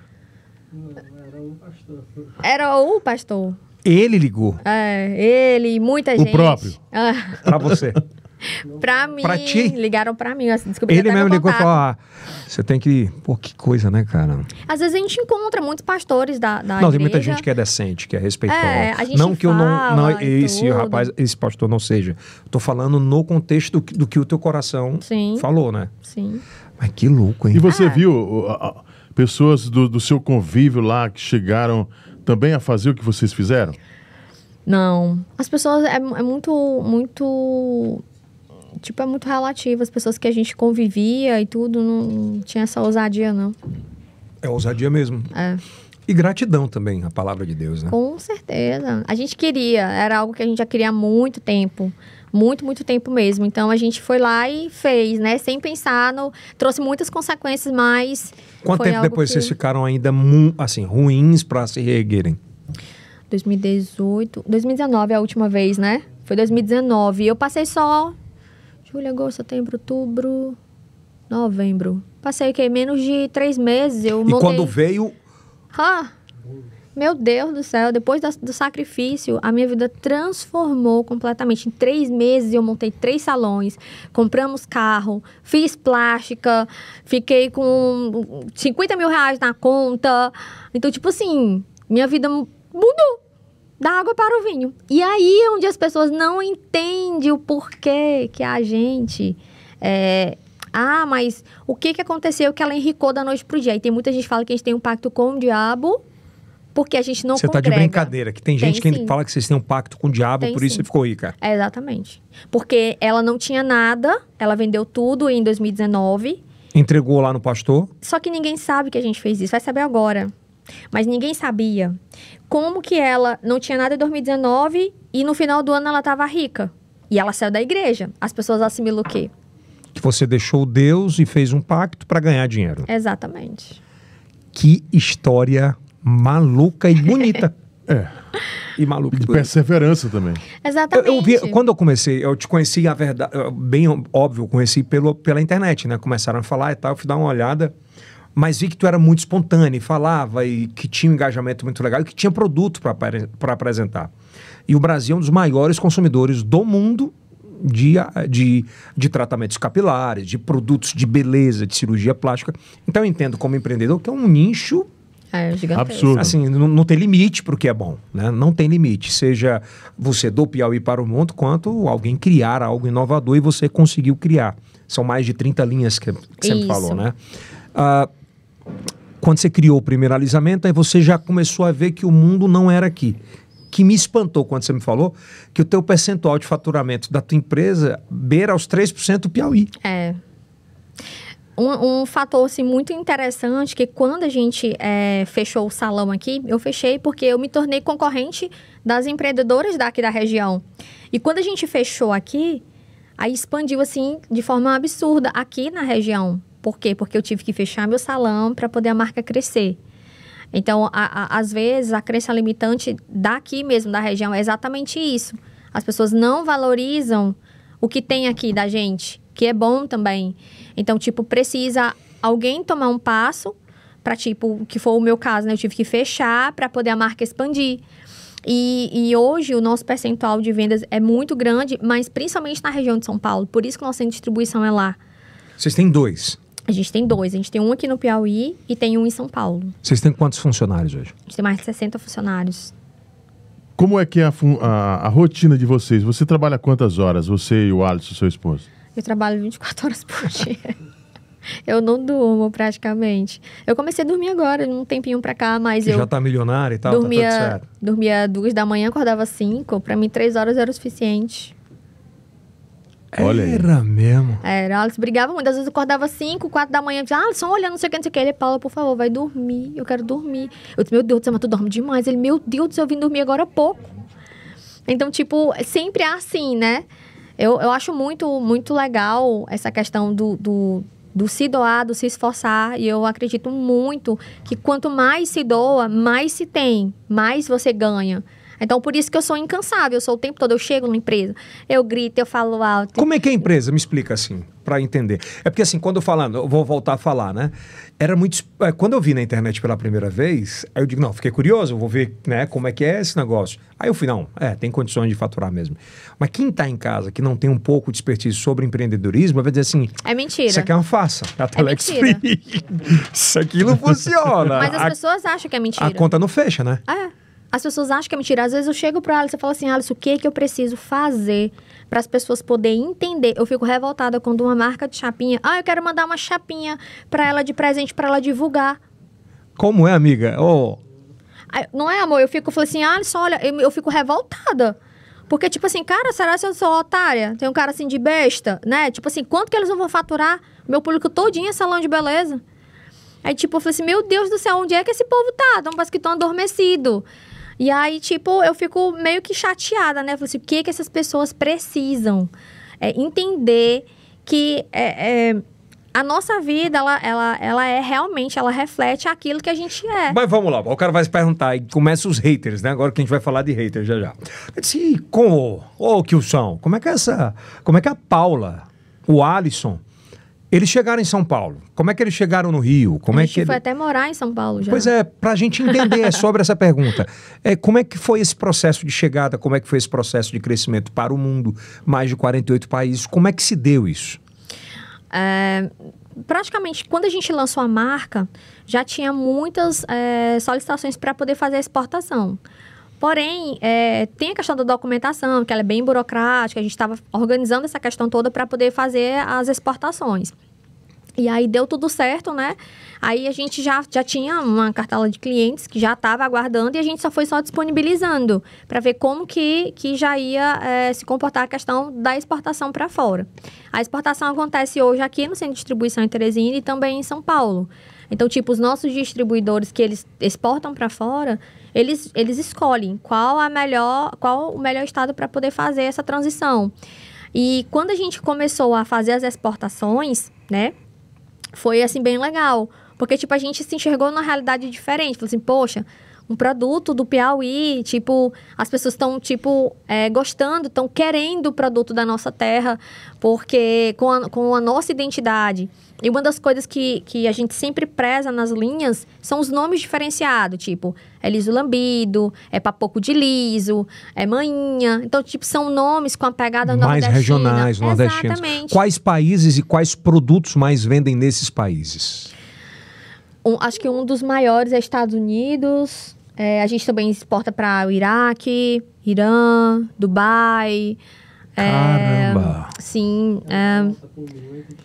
Não, era o pastor. Era o pastor. Ele ligou. É, ele, muita gente. O próprio. Ah. você. *laughs* pra mim. Pra ti? Ligaram pra mim. Assim, Ele mesmo ligou e falou: ah, você tem que. Pô, que coisa, né, cara? Às vezes a gente encontra muitos pastores da, da Não, igreja. tem muita gente que é decente, que é respeitosa. É, a gente não que eu não. não esse tudo. rapaz, esse pastor não seja. Tô falando no contexto do, do que o teu coração Sim. falou, né? Sim. Mas que louco, hein? E você ah, é. viu a, a, pessoas do, do seu convívio lá que chegaram também a fazer o que vocês fizeram? Não. As pessoas é, é muito, muito tipo, é muito relativo. As pessoas que a gente convivia e tudo, não, não tinha essa ousadia, não. É ousadia mesmo. É. E gratidão também, a palavra de Deus, né? Com certeza. A gente queria, era algo que a gente já queria há muito tempo. Muito, muito tempo mesmo. Então a gente foi lá e fez, né? Sem pensar, no... trouxe muitas consequências, mas. Quanto tempo depois que... vocês ficaram ainda assim, ruins para se reerguerem? 2018. 2019 é a última vez, né? Foi 2019. Eu passei só julho, agosto, setembro, outubro, novembro. Passei o quê? Menos de três meses. Eu e quando veio. Ah, meu Deus do céu, depois do sacrifício, a minha vida transformou completamente. Em três meses eu montei três salões, compramos carro, fiz plástica, fiquei com 50 mil reais na conta. Então, tipo assim, minha vida mudou da água para o vinho. E aí é onde as pessoas não entendem o porquê que a gente. É, ah, mas o que, que aconteceu que ela enricou da noite para o dia? E tem muita gente que fala que a gente tem um pacto com o diabo porque a gente não Você congrega. tá de brincadeira, que tem, tem gente que sim. fala que vocês têm um pacto com o diabo, tem por isso sim. você ficou aí, cara. É, exatamente. Porque ela não tinha nada, ela vendeu tudo em 2019. Entregou lá no pastor. Só que ninguém sabe que a gente fez isso, vai saber agora. Mas ninguém sabia como que ela não tinha nada em 2019 e no final do ano ela estava rica. E ela saiu da igreja. As pessoas assimilam o quê? Que você deixou Deus e fez um pacto para ganhar dinheiro. Exatamente. Que história maluca e bonita. *laughs* é. E maluca. de perseverança também. Exatamente. Eu, eu vi, quando eu comecei, eu te conheci, a verdade, bem óbvio, eu conheci pelo, pela internet, né? Começaram a falar e tal, eu fui dar uma olhada mas vi que tu era muito espontâneo, falava e que tinha um engajamento muito legal e que tinha produto para apresentar. E o Brasil é um dos maiores consumidores do mundo de, de, de tratamentos capilares, de produtos de beleza, de cirurgia plástica. Então eu entendo como empreendedor que é um nicho ah, é Absurdo. Assim, não, não tem limite para o que é bom, né? Não tem limite. Seja você do Piauí para o mundo, quanto alguém criar algo inovador e você conseguiu criar. São mais de 30 linhas que, que você falou, né? Uh, quando você criou o primeiro alisamento, aí você já começou a ver que o mundo não era aqui. Que me espantou quando você me falou que o teu percentual de faturamento da tua empresa beira os 3% do Piauí. É. Um, um, fator assim, muito interessante que quando a gente é, fechou o salão aqui, eu fechei porque eu me tornei concorrente das empreendedoras daqui da região. E quando a gente fechou aqui, aí expandiu assim de forma absurda aqui na região. Por quê? Porque eu tive que fechar meu salão para poder a marca crescer. Então, a, a, às vezes, a crença limitante daqui mesmo, da região, é exatamente isso. As pessoas não valorizam o que tem aqui da gente, que é bom também. Então, tipo, precisa alguém tomar um passo para tipo, que foi o meu caso, né? Eu tive que fechar para poder a marca expandir. E, e, hoje o nosso percentual de vendas é muito grande, mas principalmente na região de São Paulo. Por isso que nossa distribuição é lá. Vocês têm dois? A gente tem dois. A gente tem um aqui no Piauí e tem um em São Paulo. Vocês têm quantos funcionários hoje? A gente tem mais de 60 funcionários. Como é que é a, a, a rotina de vocês? Você trabalha quantas horas, você e o Alisson, seu esposo? Eu trabalho 24 horas por *laughs* dia. Eu não durmo praticamente. Eu comecei a dormir agora, um tempinho pra cá, mas que eu. Já tá milionário e tal? Tá dormia, tá dormia duas da manhã, acordava cinco. Pra mim, três horas era o suficiente. Olha Era aí. mesmo. Era, Alex brigava muito. Às vezes eu acordava 5, 4 da manhã, dizia, Alisson, olhando, não sei o que, não sei o que. Ele, Paula, por favor, vai dormir, eu quero dormir. Eu disse, meu Deus do céu, mas tu dorme demais. Ele, meu Deus do céu, eu vim dormir agora há pouco. Então, tipo, sempre é assim, né? Eu, eu acho muito, muito legal essa questão do, do, do se doar, do se esforçar. E eu acredito muito que quanto mais se doa, mais se tem, mais você ganha. Então, por isso que eu sou incansável, eu sou o tempo todo, eu chego na empresa, eu grito, eu falo alto. Como é que é a empresa? Me explica assim, para entender. É porque assim, quando eu falando, eu vou voltar a falar, né? Era muito. É, quando eu vi na internet pela primeira vez, aí eu digo, não, fiquei curioso, vou ver né, como é que é esse negócio. Aí eu fui, não, é, tem condições de faturar mesmo. Mas quem está em casa que não tem um pouco de expertise sobre empreendedorismo, vai dizer assim. É mentira. Isso aqui é uma farsa. É a Telex é Free. *laughs* isso aqui não funciona. Mas as a, pessoas acham que é mentira. A conta não fecha, né? É as pessoas acham que é mentira. Às vezes eu chego para Alice e falo assim, Alice, o que é que eu preciso fazer para as pessoas poderem entender? Eu fico revoltada quando uma marca de chapinha, ah, eu quero mandar uma chapinha para ela de presente para ela divulgar. Como é, amiga? Oh. Não é, amor? Eu fico falo assim, Alice, olha, eu, eu fico revoltada. Porque, tipo assim, cara, será que eu sou otária? Tem um cara assim de besta, né? Tipo assim, quanto que eles vão faturar? Meu público todinho é salão de beleza. Aí, tipo, eu falei assim, meu Deus do céu, onde é que esse povo tá? Então, parece que estão adormecido. E aí, tipo, eu fico meio que chateada, né? Falei assim, o que, que essas pessoas precisam é, entender que é, é, a nossa vida, ela, ela, ela é realmente, ela reflete aquilo que a gente é. Mas vamos lá, o cara vai se perguntar, e começa os haters, né? Agora que a gente vai falar de haters já já. Se com o oh, Kilson, como é que é essa. Como é que é a Paula, o Alisson eles chegaram em São Paulo. Como é que eles chegaram no Rio? Como é a gente é que foi ele... até morar em São Paulo já. Pois é, para a gente entender é sobre essa pergunta. É, como é que foi esse processo de chegada? Como é que foi esse processo de crescimento para o mundo? Mais de 48 países. Como é que se deu isso? É, praticamente, quando a gente lançou a marca, já tinha muitas é, solicitações para poder fazer a exportação. Porém, é, tem a questão da documentação, que ela é bem burocrática, a gente estava organizando essa questão toda para poder fazer as exportações. E aí deu tudo certo, né? Aí a gente já, já tinha uma cartela de clientes que já estava aguardando e a gente só foi só disponibilizando para ver como que, que já ia é, se comportar a questão da exportação para fora. A exportação acontece hoje aqui no centro de distribuição em Teresina e também em São Paulo. Então, tipo, os nossos distribuidores que eles exportam para fora, eles, eles escolhem qual a melhor, qual o melhor estado para poder fazer essa transição. E quando a gente começou a fazer as exportações, né? Foi assim bem legal, porque tipo a gente se enxergou numa realidade diferente, falou assim, poxa, um produto do Piauí, tipo, as pessoas estão, tipo, é, gostando, estão querendo o produto da nossa terra, porque com a, com a nossa identidade. E uma das coisas que, que a gente sempre preza nas linhas são os nomes diferenciados, tipo, é liso lambido, é papoco de liso, é manhinha. Então, tipo, são nomes com a pegada mais regionais, nordestinos. Exatamente. Quais países e quais produtos mais vendem nesses países? Um, acho que um dos maiores é Estados Unidos, é, a gente também exporta para o Iraque, Irã, Dubai. É, Caramba! É, sim. É,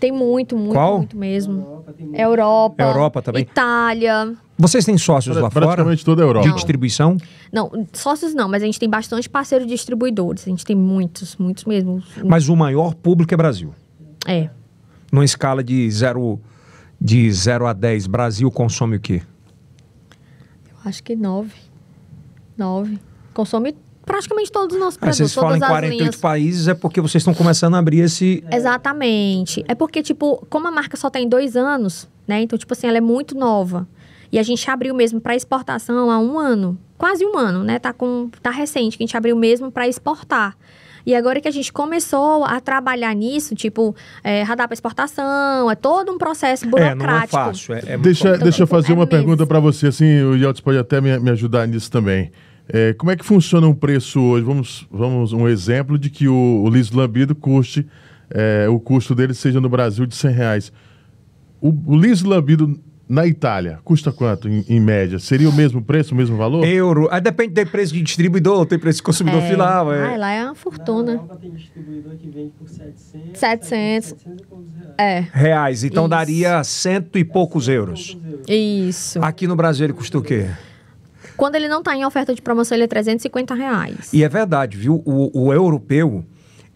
tem muito, muito, Qual? muito mesmo. É Europa. Europa também? Itália. Vocês têm sócios lá fora? Praticamente toda a Europa. De distribuição? Não, sócios não, mas a gente tem bastante parceiros distribuidores. A gente tem muitos, muitos mesmo. Mas o maior público é Brasil? É. Numa escala de 0 de zero a 10, Brasil consome o quê? Acho que nove. Nove. Consome praticamente todos os nossos ah, produtos. Mas vocês falam em 48 linhas. países, é porque vocês estão começando a abrir esse. Exatamente. É porque, tipo, como a marca só tem dois anos, né? Então, tipo assim, ela é muito nova. E a gente abriu mesmo para exportação há um ano. Quase um ano, né? Tá, com, tá recente que a gente abriu mesmo para exportar. E agora que a gente começou a trabalhar nisso, tipo, é, radar para exportação, é todo um processo burocrático. É, não é fácil. É, é deixa, muito... deixa eu fazer é uma pergunta para você, assim, o Yeltsin pode até me, me ajudar nisso também. É, como é que funciona um preço hoje? Vamos, vamos um exemplo de que o, o liso lambido custe, é, o custo dele seja no Brasil de 100 reais. O, o liso lambido na Itália, custa quanto em, em, média? Seria o mesmo preço, o mesmo valor? Euro. Aí ah, depende, do preço de distribuidor, tem preço de consumidor é. final. É. Ah, lá é uma fortuna. Não, tem distribuidor que vende por 700. 700. 700 reais. É. reais. Então Isso. daria cento e poucos euros. Isso. Aqui no Brasil ele custa o quê? Quando ele não está em oferta de promoção, ele é 350 reais. E é verdade, viu? o, o europeu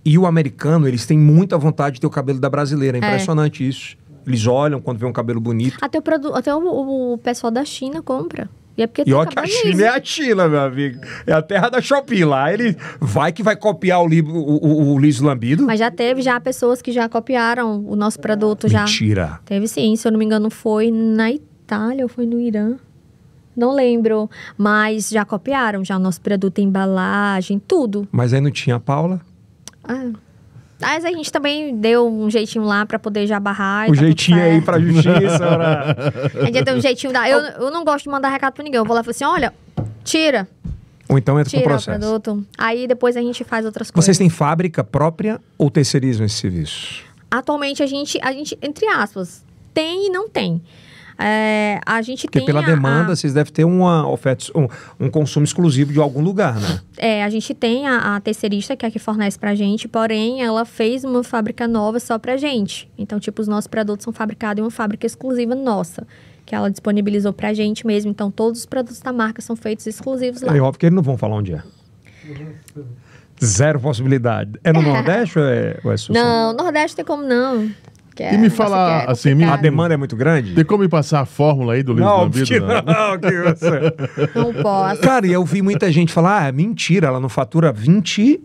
e o americano, eles têm muita vontade de ter o cabelo da brasileira. É, é. impressionante é. isso. Eles olham quando vê um cabelo bonito. Até o, produ... Até o, o pessoal da China compra. E, é porque e que a China mesmo. é a China, meu amigo. É a terra da Shopping. Lá ele vai que vai copiar o, li, o, o, o liso lambido. Mas já teve já pessoas que já copiaram o nosso produto. Mentira. já. Mentira. Teve sim, se eu não me engano, foi na Itália ou foi no Irã. Não lembro, mas já copiaram já o nosso produto, embalagem, tudo. Mas aí não tinha a Paula? Ah, mas a gente também deu um jeitinho lá pra poder já barrar. Um tá jeitinho aí pra justiça. pra... Né? A gente deu um jeitinho da. Eu, eu não gosto de mandar recado pra ninguém. Eu vou lá e falo assim: olha, tira. Ou então entra tira com o processo. produto. Aí depois a gente faz outras coisas. Vocês têm fábrica própria ou terceirizam esse serviço? Atualmente a gente, a gente entre aspas, tem e não tem é, a gente Porque tem. pela a, demanda, a... vocês devem ter uma oferta, um, um, consumo exclusivo de algum lugar, né? É, a gente tem a, a terceirista que é que fornece pra gente, porém ela fez uma fábrica nova só pra gente. Então, tipo, os nossos produtos são fabricados em uma fábrica exclusiva nossa que ela disponibilizou pra gente mesmo. Então, todos os produtos da marca são feitos exclusivos lá. É óbvio que eles não vão falar onde é. Zero possibilidade. É no *laughs* Nordeste ou é, ou é Não, Nordeste tem como não e me fala assim, a demanda é muito grande? Tem como me passar a fórmula aí do livro não, do que não, não, que você... não posso. Cara, e eu vi muita gente falar, ah, é mentira, ela não fatura 20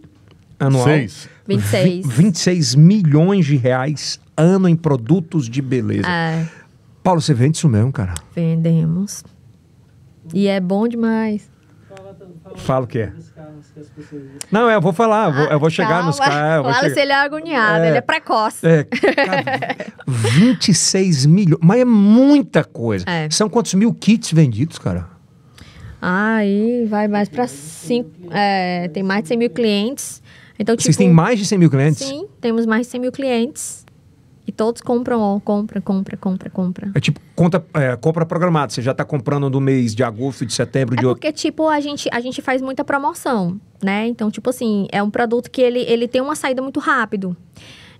anual. Seis. 26. 26 milhões de reais ano em produtos de beleza. É. Paulo, você vende isso mesmo, cara? Vendemos. E é bom demais. Fala o que é as pessoas. Não, eu vou falar, vou, eu vou ah, chegar nos caras. O Wallace, chegar... ele é agoniado, é, ele é precoce. É, cara, 26 milhões, mas é muita coisa. É. São quantos mil kits vendidos, cara? Aí vai mais para cinco. É, tem mais de 100 mil clientes. Então, tipo, Vocês têm tipo, mais de 100 mil clientes? Sim, temos mais de 100 mil clientes. E todos compram, ó, compra, compra, compra, compra. É tipo conta, é, compra programada. Você já está comprando no mês de agosto, de setembro, é de outubro. Porque, tipo, a gente, a gente faz muita promoção, né? Então, tipo assim, é um produto que ele, ele tem uma saída muito rápido.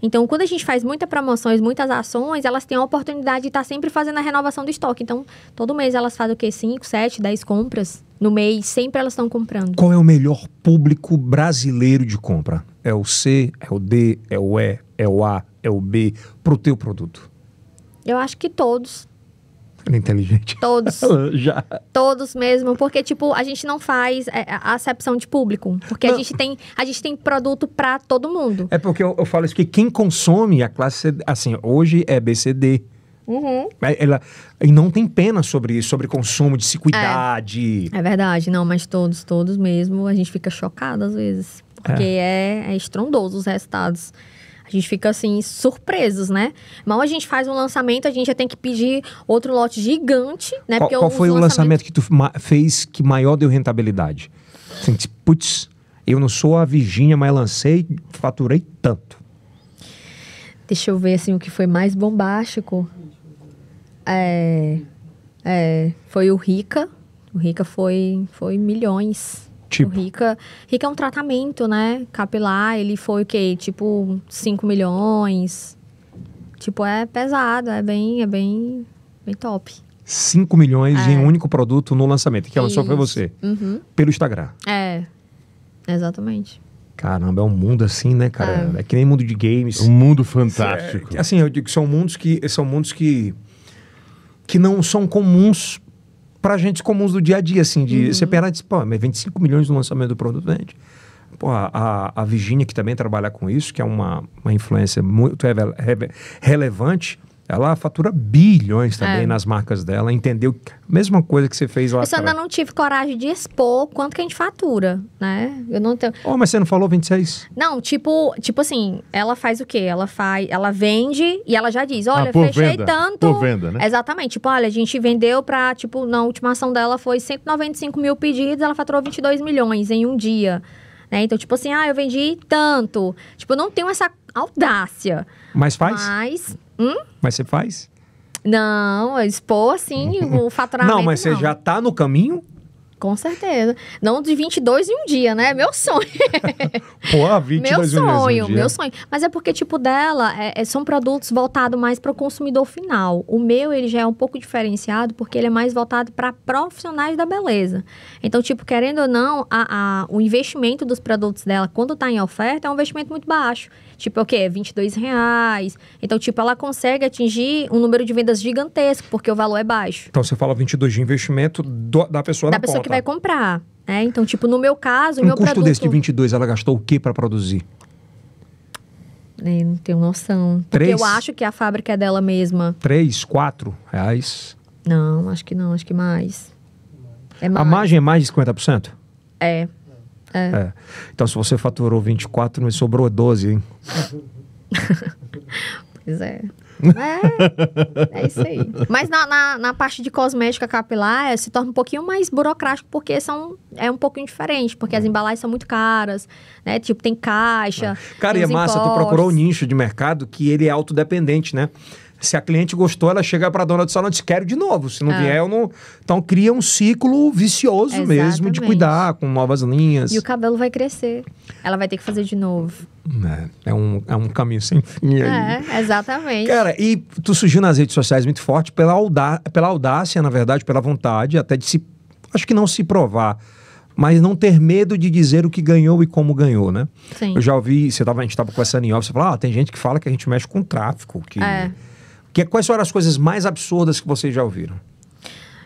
Então, quando a gente faz muitas promoções, muitas ações, elas têm a oportunidade de estar tá sempre fazendo a renovação do estoque. Então, todo mês elas fazem o quê? 5, 7, 10 compras no mês. Sempre elas estão comprando. Qual é o melhor público brasileiro de compra? É o C, é o D, é o E, é o A, é o B para o teu produto? Eu acho que todos. Era é inteligente. Todos. *laughs* Já. Todos mesmo, porque, tipo, a gente não faz é, é, a acepção de público. Porque a gente, tem, a gente tem produto para todo mundo. É porque eu, eu, falo isso, que quem consome a classe, assim, hoje é BCD. Uhum. Ela, e não tem pena sobre isso, sobre consumo, de se cuidar, é. de... É verdade, não, mas todos, todos mesmo, a gente fica chocado às vezes. Porque é, é, é estrondoso os resultados. A gente fica assim, surpresos, né? Mal a gente faz um lançamento, a gente já tem que pedir outro lote gigante, né? Qual, qual foi o lançamento que tu fez que maior deu rentabilidade? Assim, tipo, putz, eu não sou a Virgínia, mas lancei, faturei tanto. Deixa eu ver assim o que foi mais bombástico. É, é, foi o Rica. O Rica foi, foi milhões. Tipo. O Rica, Rica é um tratamento, né? Capilar, ele foi o quê? Tipo, 5 milhões. Tipo, é pesado, é bem, é bem, bem top. 5 milhões é. em um único produto no lançamento, que ela é só foi você. Uhum. Pelo Instagram. É, exatamente. Caramba, é um mundo assim, né, cara? É, é que nem mundo de games. Um mundo fantástico. É, assim, eu digo que são mundos que são mundos que que não são comuns para gente comuns do dia a dia, assim, de uhum. você pensar, pô, mas 25 milhões no lançamento do produto, vende. Pô, a, a Virginia, que também trabalha com isso, que é uma, uma influência muito rele relevante, ela fatura bilhões é. também é. nas marcas dela, entendeu? Mesma coisa que você fez lá. Eu só ainda não tive coragem de expor quanto que a gente fatura, né? Eu não tenho. Oh, mas você não falou 26? Não, tipo, tipo assim, ela faz o quê? Ela faz, ela vende e ela já diz, olha, ah, fechei venda. tanto. Por venda, né? Exatamente. Tipo, olha, a gente vendeu pra, tipo, na última ação dela foi 195 mil pedidos, ela faturou 22 milhões em um dia. Né? Então, tipo assim, ah, eu vendi tanto. Tipo, eu não tenho essa audácia. Mas faz? Mas Hum? Mas você faz? Não, expor assim *laughs* o faturamento. Não, mas você não. já tá no caminho? Com certeza. Não de 22 em um dia, né? Meu sonho. *laughs* Pô, 22 meu sonho, um dia. meu sonho. Mas é porque, tipo, dela, é, é, são produtos voltados mais para o consumidor final. O meu, ele já é um pouco diferenciado, porque ele é mais voltado para profissionais da beleza. Então, tipo, querendo ou não, a, a, o investimento dos produtos dela, quando está em oferta, é um investimento muito baixo. Tipo, é o quê? 22 reais. Então, tipo, ela consegue atingir um número de vendas gigantesco, porque o valor é baixo. Então, você fala 22 de investimento do, da pessoa Da pessoa que vai comprar. Né? Então, tipo, no meu caso, um meu custo desse de 22, ela gastou o quê para produzir? É, não tenho noção. Três? Porque eu acho que a fábrica é dela mesma. Três, quatro reais? Não, acho que não, acho que mais. É mais. A margem é mais de 50%? É. É. é. Então, se você faturou 24, não sobrou 12, hein? *laughs* pois é. É, é isso aí. Mas na, na, na, parte de cosmética capilar se torna um pouquinho mais burocrático, porque são, é um pouquinho diferente, porque as embalagens são muito caras, né? Tipo, tem caixa. É. Cara, tem e é massa, tu procurou um nicho de mercado que ele é autodependente, né? Se a cliente gostou, ela chega para a dona do salão e diz: quero de novo. Se não ah. vier, eu não. Então cria um ciclo vicioso Exatamente. mesmo de cuidar com novas linhas. E o cabelo vai crescer. Ela vai ter que fazer de novo. É, é um, é um caminho sem fim. É, exatamente. Cara, e tu surgiu nas redes sociais muito forte pela, audá pela audácia, na verdade, pela vontade, até de se. Acho que não se provar mas não ter medo de dizer o que ganhou e como ganhou, né? Sim. Eu já ouvi, você tava, a gente estava conversando em off, você falou, ah, tem gente que fala que a gente mexe com tráfico, que... É. Que é, quais foram as coisas mais absurdas que vocês já ouviram?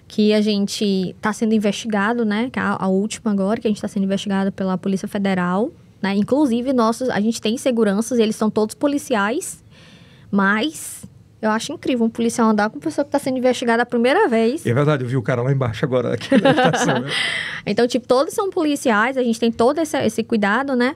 que a gente está sendo investigado, né? É a, a, última agora, que a gente está sendo investigado pela Polícia Federal, né? Inclusive, nossos, a gente tem seguranças, eles são todos policiais, mas eu acho incrível um policial andar com uma pessoa que está sendo investigada a primeira vez. É verdade, eu vi o cara lá embaixo agora. Estação, né? *laughs* então, tipo, todos são policiais, a gente tem todo esse, esse cuidado, né?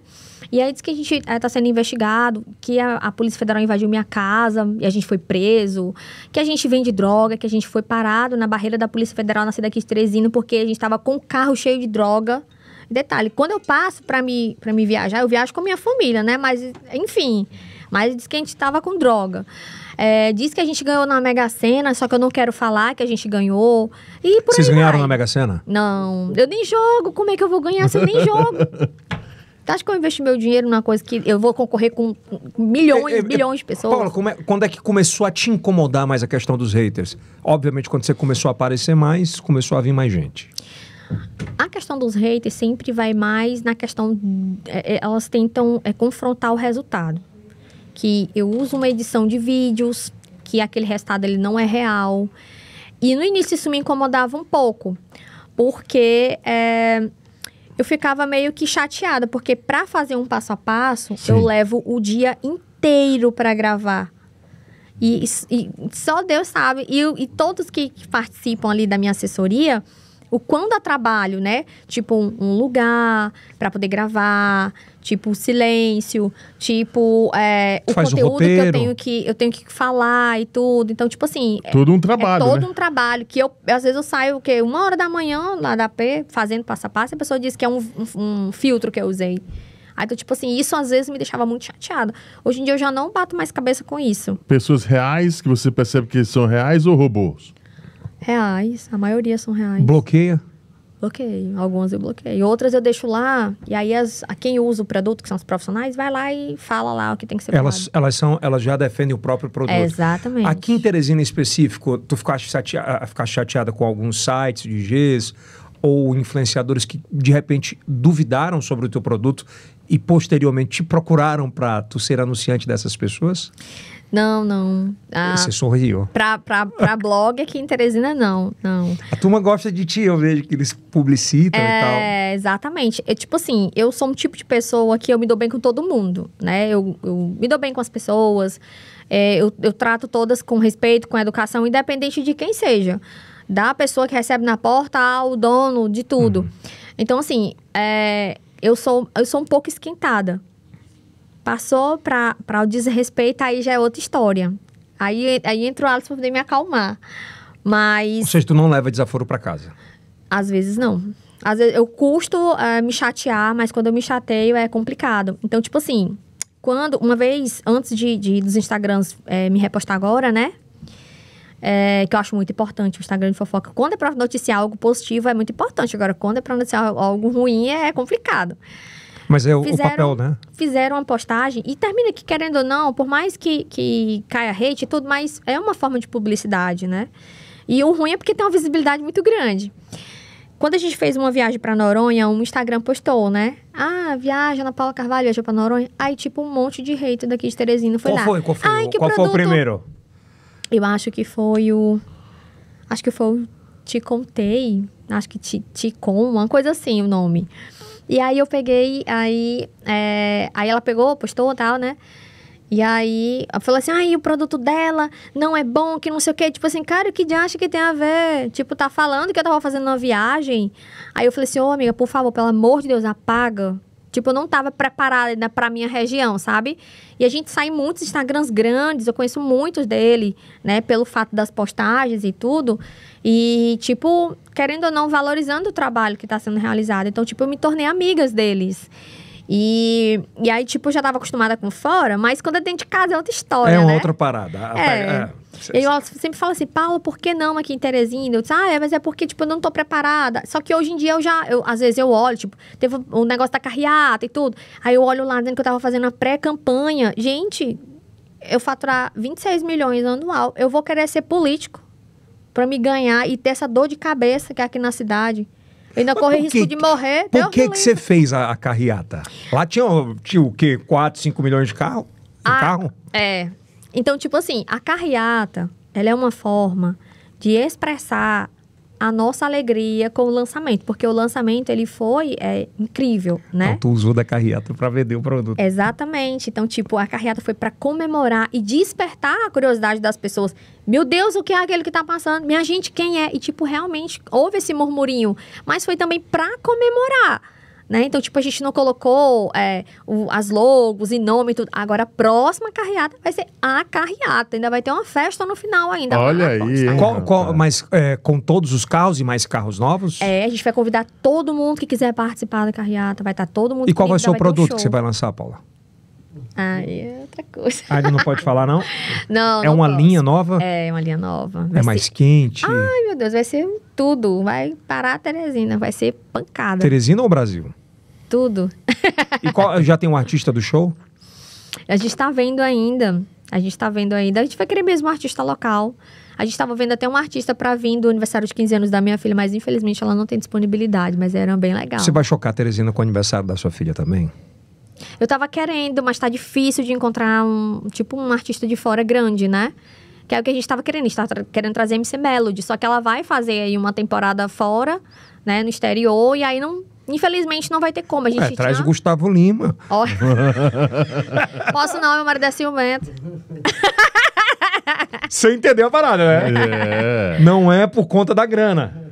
E aí é diz que a gente é, tá sendo investigado, que a, a, Polícia Federal invadiu minha casa e a gente foi preso, que a gente vende droga, que a gente foi parado na barreira da Polícia Federal na cidade de Teresina porque a gente estava com o carro cheio de droga. Detalhe, quando eu passo para me, pra me viajar, eu viajo com minha família, né? Mas, enfim. Mas diz que a gente estava com droga. É, diz que a gente ganhou na Mega Sena, só que eu não quero falar que a gente ganhou. E por Vocês ganharam vai. na Mega Sena? Não. Eu nem jogo. Como é que eu vou ganhar se eu nem *laughs* jogo? Tu acha que eu investi meu dinheiro numa coisa que eu vou concorrer com milhões, é, é, milhões de pessoas? Paulo, é, quando é que começou a te incomodar mais a questão dos haters? Obviamente, quando você começou a aparecer mais, começou a vir mais gente. A questão dos haters sempre vai mais na questão. É, é, elas tentam é, confrontar o resultado. Que eu uso uma edição de vídeos, que aquele resultado ele não é real. E no início isso me incomodava um pouco, porque eu ficava meio que chateada, porque para fazer um passo a passo, Sim. eu levo o dia inteiro para gravar. E, e, só Deus sabe. E, e todos que participam ali da minha assessoria o quando dá trabalho, né? Tipo, um, um lugar para poder gravar, tipo, silêncio, tipo, é, o Faz conteúdo o que eu tenho que eu tenho que falar e tudo. Então, tipo assim. É, todo um trabalho. É todo né? um trabalho. Que eu, às vezes, eu saio o quê? Uma hora da manhã lá da P, fazendo passo a passo, e a pessoa diz que é um, um, um filtro que eu usei. Aí, então, tipo assim, isso às vezes me deixava muito chateada. Hoje em dia eu já não bato mais cabeça com isso. Pessoas reais que você percebe que são reais ou robôs? Reais, a maioria são reais. Bloqueia? Bloqueio. Algumas eu bloqueio. Outras eu deixo lá, e aí as, a quem usa o produto, que são os profissionais, vai lá e fala lá o que tem que ser elas, elas são Elas já defendem o próprio produto. Exatamente. Aqui em Teresina, em específico, tu ficaste chateada, ficaste chateada com alguns sites de gesso ou influenciadores que, de repente, duvidaram sobre o teu produto e posteriormente te procuraram para tu ser anunciante dessas pessoas? Não, não. Ah, Você sorriu. Pra, pra, pra *laughs* blog aqui em Teresina, não, não. A turma gosta de ti, eu vejo que eles publicitam é, e tal. É, exatamente. É tipo assim, eu sou um tipo de pessoa que eu me dou bem com todo mundo, né? Eu, eu me dou bem com as pessoas, é, eu, eu trato todas com respeito, com educação, independente de quem seja. Da pessoa que recebe na porta ao dono de tudo. Uhum. Então, assim, é, eu sou, eu sou um pouco esquentada. Passou para o desrespeito, aí já é outra história. Aí, aí entra o Alisson poder me acalmar. Mas. Ou seja, tu não leva desaforo para casa? Às vezes não. Às vezes eu custo é, me chatear, mas quando eu me chateio é complicado. Então, tipo assim, quando. Uma vez, antes de, de dos Instagrams é, me repostar agora, né? é, que eu acho muito importante, o Instagram de fofoca. Quando é para noticiar algo positivo, é muito importante. Agora, quando é para noticiar algo ruim, é complicado. Mas é o, fizeram, o papel, né? Fizeram uma postagem e termina que, querendo ou não, por mais que, que caia hate e tudo, mas é uma forma de publicidade, né? E o ruim é porque tem uma visibilidade muito grande. Quando a gente fez uma viagem para Noronha, um Instagram postou, né? Ah, viagem Ana Paula Carvalho hoje para Noronha. Aí, tipo, um monte de hate daqui de Teresina foi qual lá. Foi, qual foi? Ai, qual produto... foi o primeiro? Eu acho que foi o. Acho que foi o Te Contei. Acho que Te, te Com, uma coisa assim o nome. E aí eu peguei, aí, é, aí ela pegou, postou e tal, né? E aí falou assim, aí ah, o produto dela não é bom, que não sei o quê. Tipo assim, cara, o que de acha que tem a ver? Tipo, tá falando que eu tava fazendo uma viagem. Aí eu falei assim, ô oh, amiga, por favor, pelo amor de Deus, apaga Tipo, eu não tava preparada pra minha região, sabe? E a gente sai em muitos Instagrams grandes, eu conheço muitos dele, né? Pelo fato das postagens e tudo. E, tipo, querendo ou não, valorizando o trabalho que tá sendo realizado. Então, tipo, eu me tornei amigas deles. E, e aí, tipo, eu já tava acostumada com fora, mas quando é dentro de casa é outra história. É uma né? outra parada. É. é. Eu sempre falo assim, Paulo, por que não aqui em Teresina? Eu disse, ah, é, mas é porque, tipo, eu não tô preparada. Só que hoje em dia eu já, eu, às vezes eu olho, tipo, teve o um negócio da carreata e tudo. Aí eu olho lá dentro que eu tava fazendo a pré-campanha. Gente, eu faturar 26 milhões anual, eu vou querer ser político para me ganhar e ter essa dor de cabeça que é aqui na cidade. Ainda corri risco de morrer. Por que, que você fez a, a carreata? Lá tinha, tinha o quê? 4, 5 milhões de carro? De a, ah, carro? É. Então, tipo assim, a carreata, ela é uma forma de expressar a nossa alegria com o lançamento, porque o lançamento ele foi é, incrível, né? Então, tu usou da carreata para vender o produto. Exatamente. Então, tipo, a carreata foi para comemorar e despertar a curiosidade das pessoas. Meu Deus, o que é aquele que tá passando? Minha gente, quem é? E tipo, realmente houve esse murmurinho, mas foi também para comemorar né? Então, tipo, a gente não colocou é, o, as logos e nome e tudo. Agora, a próxima carreata vai ser a carreata. Ainda vai ter uma festa no final ainda. Olha aí. qual, qual, mas é, com todos os carros e mais carros novos? É, a gente vai convidar todo mundo que quiser participar da carreata. Vai estar tá todo mundo. E qual vai ser o produto um que você vai lançar, Paula? Ah, é outra coisa. Ah, ele não pode *laughs* falar, não? não, É não uma posso. linha nova? É, é uma linha nova. É vai é ser... mais quente? Ai, meu Deus, vai ser tudo. Vai parar a Teresina, vai ser pancada. Teresina ou Brasil? Tudo. e qual, *laughs* já tem um artista do show? A gente tá vendo ainda. A gente tá vendo ainda. A gente vai querer mesmo um artista local. A gente tava vendo até um artista para vir do aniversário de 15 anos da minha filha, mas infelizmente ela não tem disponibilidade, mas era bem legal. Você vai chocar a Teresina com o aniversário da sua filha também? Eu tava querendo, mas tá difícil de encontrar um, tipo, um artista de fora grande, né? Que é o que a gente tava querendo. A gente tava tra querendo trazer MC Melody, só que ela vai fazer aí uma temporada fora, né, no exterior, e aí não Infelizmente não vai ter como. A é, gente Ué, tinha... traz o Gustavo Lima. Oh. *laughs* Posso não, meu marido é ciumento. Você entendeu a parada, né? É. Não é por conta da grana.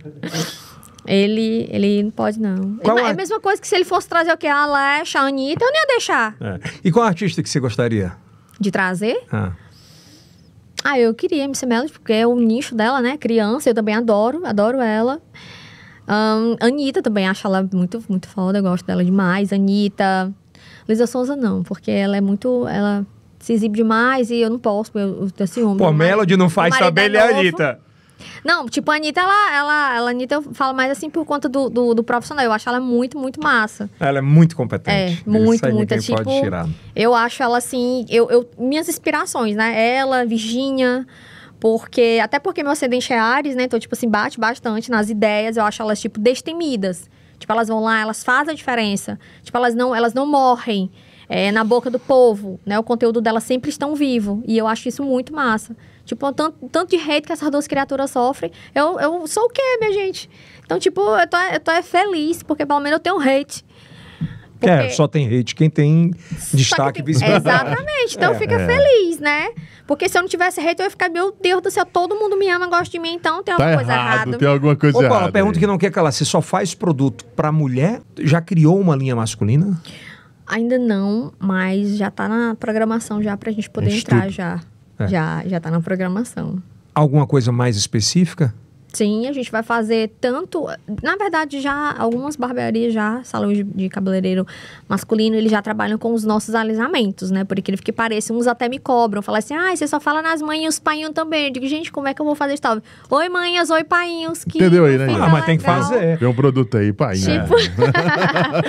Ele, ele não pode, não. Qual é a mesma coisa que se ele fosse trazer o que? A Alexa, a Anitta, eu não ia deixar. É. E qual artista que você gostaria? De trazer? Ah. Ah, eu queria MC Melody, porque é o nicho dela, né? Criança, eu também adoro, adoro ela. Um, Anitta também, acho ela muito, muito foda, eu gosto dela demais. Anitta. Luísa Souza não, porque ela é muito. Ela se exibe demais e eu não posso, eu, eu tenho ciúme. Pô, Melody não faz tabela, é, é Anitta. Não, tipo, a Anitta, ela, ela, ela Anitta, eu falo mais assim por conta do, do, do, profissional. Eu acho ela muito, muito massa. Ela é muito competente. É, muito, Isso muito. É, tipo, pode tirar. Eu acho ela assim, eu, eu, minhas inspirações, né? Ela, Virginia, Porque, até porque meu ascendente é Ares, né? Então, tipo assim, bate bastante nas ideias. Eu acho elas, tipo, destemidas. Tipo, elas vão lá, elas fazem a diferença. Tipo, elas não, elas não morrem é, na boca do povo, né? O conteúdo delas sempre estão vivo. E eu acho isso muito massa. Tipo, o tanto, tanto de hate que essas duas criaturas sofrem. Eu, eu sou o quê, minha gente? Então, tipo, eu tô, eu tô é feliz, porque pelo menos eu tenho hate. É, porque... É, só tem hate quem tem destaque tem... Exatamente, então é. fica é. feliz, né? Porque se eu não tivesse hate, eu ia ficar, meu Deus do céu, todo mundo me ama, gosta de mim, então tem tá alguma coisa errada. Tem alguma coisa Opa, errada. Uma pergunta que não quer calar, você só faz produto pra mulher? Já criou uma linha masculina? Ainda não, mas já tá na programação já pra gente poder entrar já. É. Já, já tá na programação. Alguma coisa mais específica? Sim, a gente vai fazer tanto. Na verdade, já algumas barbearias, já, salões de, de cabeleireiro masculino, eles já trabalham com os nossos alisamentos, né? Por incrível que pareça, uns até me cobram. Falam assim, ah, você só fala nas mães e os painhos também. Eu digo, gente, como é que eu vou fazer isso? Oi, mães, oi, painhos. Que Entendeu aí, né? Ah, mas legal. tem que fazer. Vem um produto aí, painho. Tipo...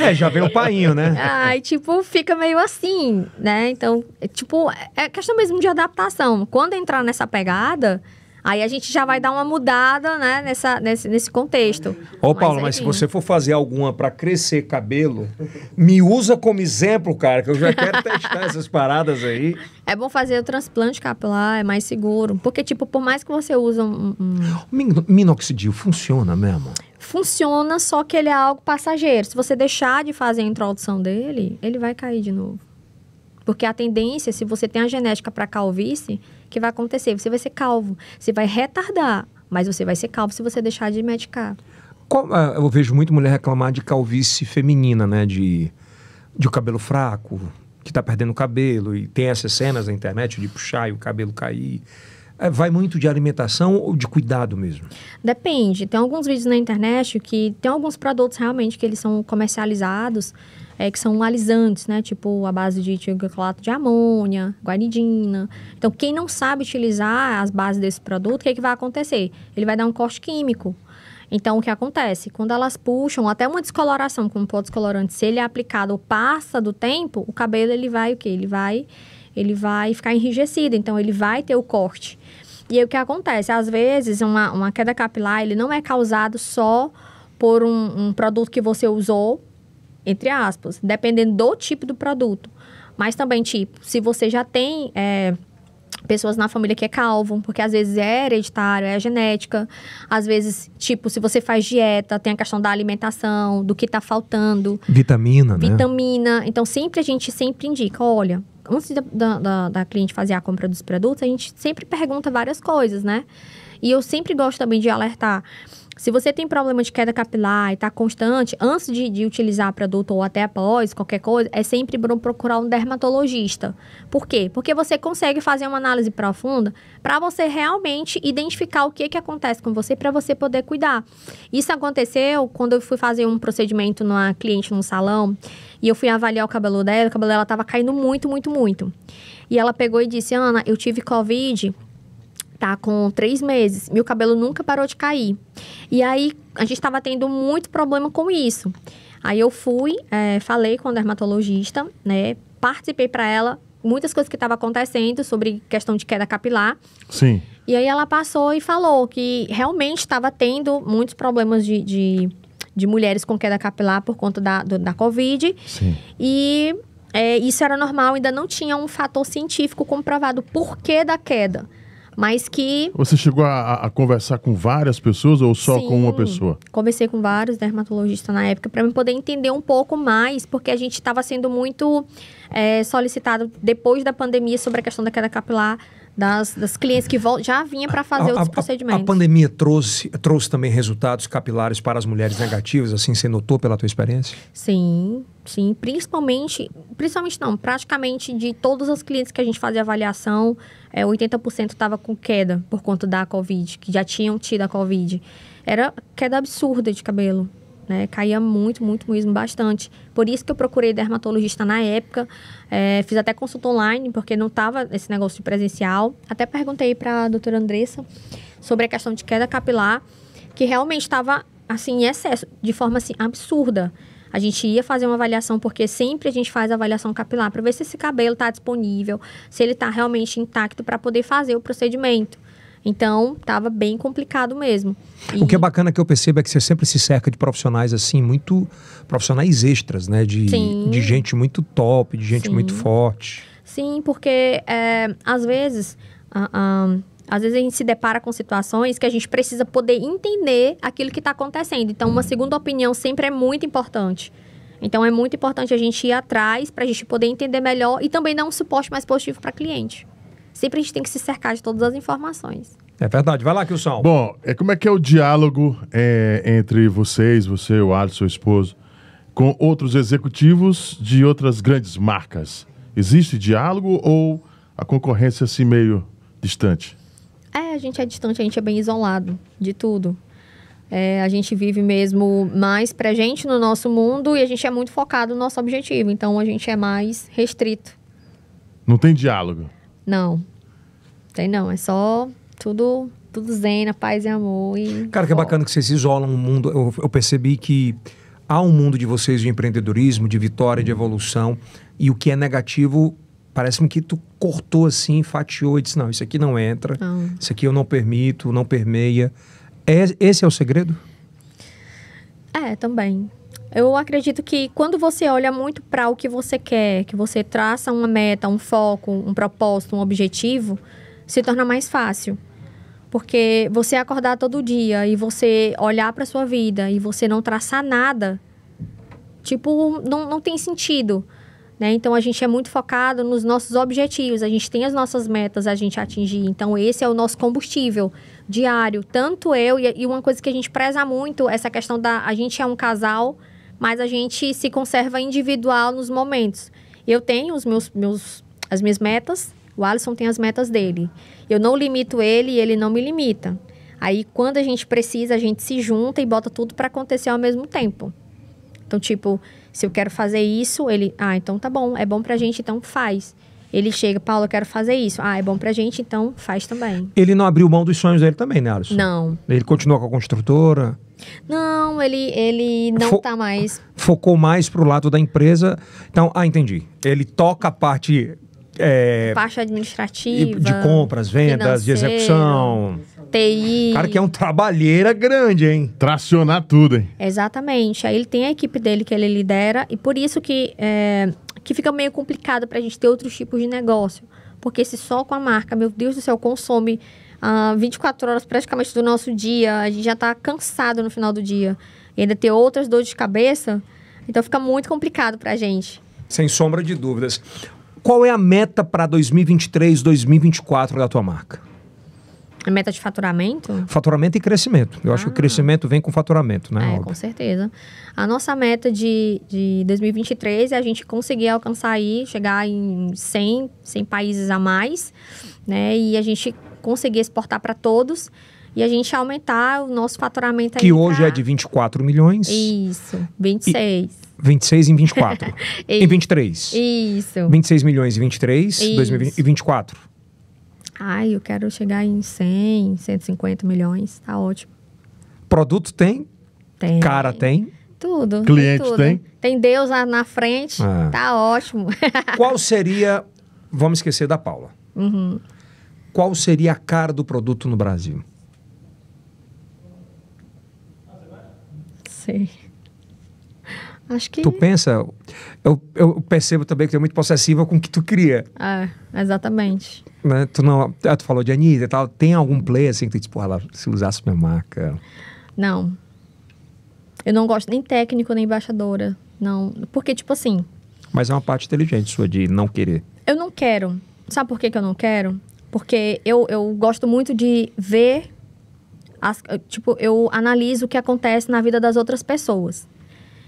É. *laughs* é, já vem o painho, né? Ai, tipo, fica meio assim, né? Então, é, tipo, é questão mesmo de adaptação. Quando entrar nessa pegada. Aí a gente já vai dar uma mudada né, nessa, nesse, nesse contexto. Ô, oh, Paulo, é mas se você for fazer alguma para crescer cabelo, me usa como exemplo, cara, que eu já quero testar *laughs* essas paradas aí. É bom fazer o transplante capilar, é mais seguro. Porque, tipo, por mais que você use um. um... minoxidil funciona mesmo? Funciona, só que ele é algo passageiro. Se você deixar de fazer a introdução dele, ele vai cair de novo. Porque a tendência, se você tem a genética para calvície, que vai acontecer? Você vai ser calvo. Você vai retardar, mas você vai ser calvo se você deixar de medicar. Qual, ah, eu vejo muito mulher reclamar de calvície feminina, né? De, de cabelo fraco, que está perdendo o cabelo. E tem essas cenas na internet de puxar e o cabelo cair. É, vai muito de alimentação ou de cuidado mesmo? Depende. Tem alguns vídeos na internet que tem alguns produtos realmente que eles são comercializados é, que são alisantes, né? Tipo a base de tioclato de amônia, guaridina. Então, quem não sabe utilizar as bases desse produto, o que, é que vai acontecer? Ele vai dar um corte químico. Então, o que acontece? Quando elas puxam, até uma descoloração como pó descolorante, se ele é aplicado ou passa do tempo, o cabelo ele vai o quê? Ele vai, ele vai ficar enrijecido. Então, ele vai ter o corte. E aí, o que acontece? Às vezes, uma, uma queda capilar, ele não é causado só por um, um produto que você usou, entre aspas, dependendo do tipo do produto. Mas também, tipo, se você já tem é, pessoas na família que é calvo, porque às vezes é hereditário, é genética. Às vezes, tipo, se você faz dieta, tem a questão da alimentação, do que tá faltando. Vitamina, né? Vitamina. Então, sempre a gente sempre indica, olha, antes da, da, da cliente fazer a compra dos produtos, a gente sempre pergunta várias coisas, né? E eu sempre gosto também de alertar se você tem problema de queda capilar e está constante, antes de, de utilizar produto ou até após qualquer coisa, é sempre bom procurar um dermatologista. Por quê? Porque você consegue fazer uma análise profunda para você realmente identificar o que, que acontece com você para você poder cuidar. Isso aconteceu quando eu fui fazer um procedimento numa cliente num salão e eu fui avaliar o cabelo dela, o cabelo dela estava caindo muito, muito, muito. E ela pegou e disse: Ana, eu tive Covid tá com três meses, meu cabelo nunca parou de cair. E aí a gente estava tendo muito problema com isso. Aí eu fui, é, falei com a dermatologista, né? Participei para ela muitas coisas que estavam acontecendo sobre questão de queda capilar. Sim. E aí ela passou e falou que realmente estava tendo muitos problemas de, de, de, mulheres com queda capilar por conta da, do, da Covid. Sim. E é, isso era normal, ainda não tinha um fator científico comprovado por que da queda mas que. Você chegou a, a, conversar com várias pessoas ou só Sim, com uma pessoa? Conversei com vários dermatologistas na época para eu poder entender um pouco mais, porque a gente estava sendo muito é, solicitado depois da pandemia sobre a questão da queda capilar das, das clientes que já vinha para fazer a, outros a, procedimentos. A, a pandemia trouxe, trouxe também resultados capilares para as mulheres negativas, assim, você notou pela tua experiência? Sim, sim. Principalmente, principalmente não, praticamente de todas as clientes que a gente fazia avaliação, é, 80% estava com queda por conta da Covid, que já tinham tido a Covid. Era queda absurda de cabelo. Né? Caía muito, muito mesmo, bastante. Por isso que eu procurei dermatologista na época. É, fiz até consulta online, porque não tava esse negócio de presencial. Até perguntei para a doutora Andressa sobre a questão de queda capilar, que realmente estava assim em excesso, de forma assim absurda. A gente ia fazer uma avaliação, porque sempre a gente faz avaliação capilar para ver se esse cabelo está disponível, se ele está realmente intacto para poder fazer o procedimento. Então, estava bem complicado mesmo. E... O que é bacana que eu percebo é que você sempre se cerca de profissionais assim, muito profissionais extras, né? De, Sim. de gente muito top, de gente Sim. muito forte. Sim, porque é, às vezes. Uh, uh, às vezes a gente se depara com situações que a gente precisa poder entender aquilo que está acontecendo. Então, uma segunda opinião sempre é muito importante. Então, é muito importante a gente ir atrás para a gente poder entender melhor e também dar um suporte mais positivo para cliente. Sempre a gente tem que se cercar de todas as informações. É verdade. Vai lá, Kilson. Bom, é, como é que é o diálogo é, entre vocês, você, o Alisson, seu esposo, com outros executivos de outras grandes marcas? Existe diálogo ou a concorrência é assim meio distante? É, a gente é distante, a gente é bem isolado de tudo. É, a gente vive mesmo mais pra gente no nosso mundo e a gente é muito focado no nosso objetivo. Então a gente é mais restrito. Não tem diálogo. Não. Tem não. É só tudo tudo zen, paz e amor. E Cara, que é bacana que vocês isolam o mundo. Eu, eu, percebi que há um mundo de vocês de empreendedorismo, de vitória, de uhum. evolução. E o que é negativo, parece-me que tu cortou assim, fatiou e disse: não, isso aqui não entra, não. isso aqui eu não permito, não permeia. É, esse é o segredo? É, também. Eu acredito que quando você olha muito para o que você quer, que você traça uma meta, um foco, um propósito, um objetivo, se torna mais fácil. Porque você acordar todo dia e você olhar para sua vida e você não traçar nada, tipo, não, não tem sentido. Né? Então a gente é muito focado nos nossos objetivos, a gente tem as nossas metas a gente atingir. Então esse é o nosso combustível diário, tanto eu e, e uma coisa que a gente preza muito, essa questão da a gente é um casal mas a gente se conserva individual nos momentos. Eu tenho os meus, meus as minhas metas, o Alisson tem as metas dele. Eu não limito ele e ele não me limita. Aí quando a gente precisa, a gente se junta e bota tudo para acontecer ao mesmo tempo. Então, tipo, se eu quero fazer isso, ele, ah, então tá bom, é bom pra gente, então faz. Ele chega, Paulo, eu quero fazer isso. Ah, é bom pra gente, então faz também. Ele não abriu mão dos sonhos dele também, né, Alisson? Não. Ele continua com a construtora? Não, ele, ele não Fo tá mais. Focou mais pro lado da empresa. Então, ah, entendi. Ele toca a parte. É, parte administrativa. De compras, vendas, de execução. TI. Cara, que é um trabalheira grande, hein? Tracionar tudo, hein? Exatamente. Aí ele tem a equipe dele que ele lidera, e por isso que, é, que fica meio complicado para a gente ter outros tipos de negócio. Porque se só com a marca, meu Deus do céu, consome uh, ah, 24 horas praticamente do nosso dia, a gente já está cansado no final do dia. E ainda ter outras dores de cabeça, então fica muito complicado para a gente. Sem sombra de dúvidas. Qual é a meta para 2023, 2024 da tua marca? Meta de faturamento? Faturamento e crescimento. Eu ah. acho que o ah. crescimento vem com faturamento, né? É, com certeza. A nossa meta de, de 2023 é a gente conseguir alcançar aí, chegar em 100, 100 países a mais, né? E a gente conseguir exportar para todos e a gente aumentar o nosso faturamento Que hoje pra... é de 24 milhões. Isso, 26. E... 26 em 24. *laughs* em 23. Isso. 26 milhões e 23, Isso. 2024. Ah, eu quero chegar em 100, 150 milhões, tá ótimo. Produto tem? Tem. Cara tem? Tudo. Cliente tem? Tudo. Tem? tem Deus lá na frente, ah. tá ótimo. *laughs* Qual seria, vamos esquecer da Paula. Uhum. Qual seria a cara do produto no Brasil? Sei. Acho que. Tu pensa? Eu, eu percebo também que tu é muito possessiva com o que tu cria. É, exatamente. Né? Tu não. Ah, tu falou de Anitta e tal. Tem algum play assim que tu diz, porra, ela se usasse minha marca? Não. Eu não gosto nem técnico, nem embaixadora. Não. Porque, tipo assim. Mas é uma parte inteligente sua de não querer. Eu não quero. Sabe por que, que eu não quero? Porque eu, eu gosto muito de ver. As, tipo, eu analiso o que acontece na vida das outras pessoas.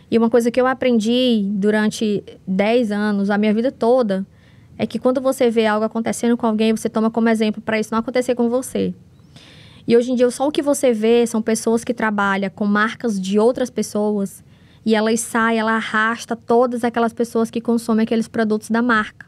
E uma coisa que eu aprendi durante 10 anos, a minha vida toda, é que quando você vê algo acontecendo com alguém, você toma como exemplo para isso não acontecer com você. E hoje em dia, só o que você vê são pessoas que trabalham com marcas de outras pessoas e elas saem, ela arrasta todas aquelas pessoas que consomem aqueles produtos da marca.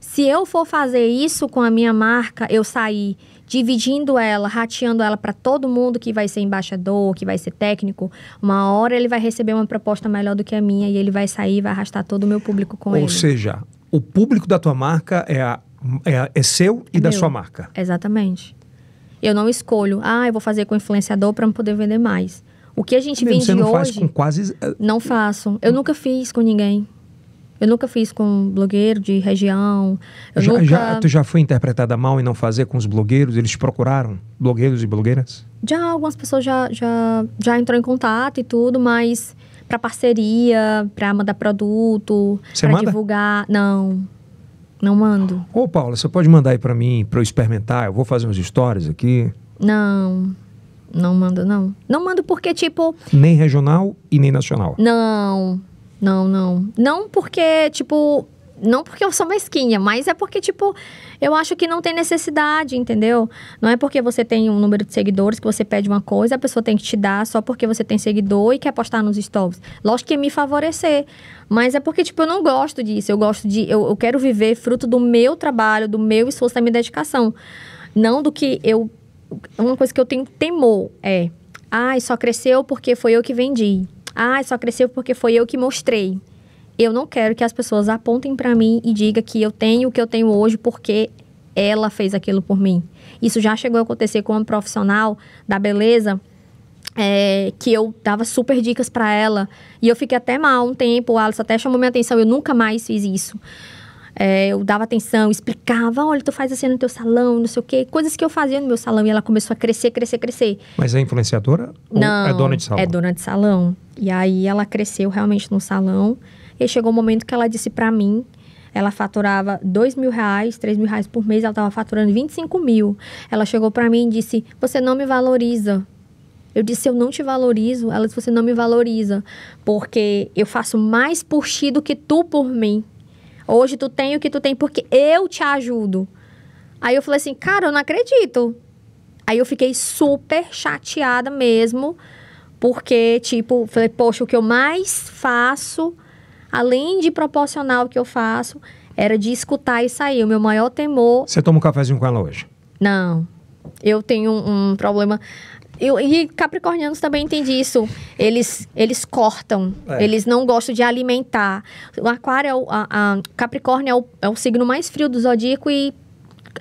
Se eu for fazer isso com a minha marca, eu sair dividindo ela, rateando ela para todo mundo que vai ser embaixador, que vai ser técnico, uma hora ele vai receber uma proposta melhor do que a minha e ele vai sair e vai arrastar todo o meu público com Ou ele. Ou seja, o público da tua marca é, a, é, é seu e é da meu. sua marca. Exatamente. Eu não escolho, ah, eu vou fazer com influenciador para poder vender mais. O que a gente vende hoje? você não Faz com quase... Eh, não faço. Eu hum. nunca fiz com ninguém. Eu nunca fiz com blogueiro de região. Já, nunca... já, tu já foi interpretada mal em não fazer com os blogueiros? Eles procuraram blogueiros e blogueiras? Já, algumas pessoas já, já, já entrou em contato e tudo, mas para parceria, para mandar produto, para divulgar. Não. Não mando. Ô, Paula, você pode mandar aí para mim, para eu experimentar? Eu vou fazer uns stories aqui. Não. Não mando, não. Não mando porque, tipo. Nem regional e nem nacional. Não. Não, não. Não porque, tipo, não porque eu sou mesquinha, mas é porque, tipo, eu acho que não tem necessidade, entendeu? Não é porque você tem um número de seguidores que você pede uma coisa, a pessoa tem que te dar só porque você tem seguidor e quer postar nos stories. Lógico que é me favorecer. Mas é porque, tipo, eu não gosto disso. Eu gosto de. Eu, eu quero viver fruto do meu trabalho, do meu esforço, da minha dedicação. Não do que eu. Uma coisa que eu tenho temor é. Ai, ah, só cresceu porque foi eu que vendi. Ah, só cresceu porque foi eu que mostrei. Eu não quero que as pessoas apontem para mim e digam que eu tenho o que eu tenho hoje porque ela fez aquilo por mim. Isso já chegou a acontecer com uma profissional da beleza é, que eu dava super dicas para ela. E eu fiquei até mal um tempo, o Alisson até chamou minha atenção, eu nunca mais fiz isso. É, eu dava atenção, explicava, olha, tu faz assim no teu salão, não sei o quê. Coisas que eu fazia no meu salão e ela começou a crescer, crescer, crescer. Mas é influenciadora é não, é dona de salão? é dona de salão. E aí ela cresceu realmente no salão. E chegou o um momento que ela disse para mim, ela faturava 2 mil reais, 3 mil reais por mês, ela estava faturando 25 mil. Ela chegou para mim e disse, você não me valoriza. Eu disse, eu não te valorizo. Ela disse, você não me valoriza, porque eu faço mais por ti do que tu por mim. Hoje tu tem o que tu tem porque eu te ajudo. Aí eu falei assim, cara, eu não acredito. Aí eu fiquei super chateada mesmo, porque, tipo, falei, poxa, o que eu mais faço, além de proporcionar o que eu faço, era de escutar e sair. O meu maior temor. Você toma um cafezinho com ela hoje? Não. Eu tenho um, um problema e, e capricornianos também entendem isso. Eles, eles cortam. É. Eles não gostam de alimentar. O aquário é o, a, a Capricórnio é o, é o signo mais frio do zodíaco e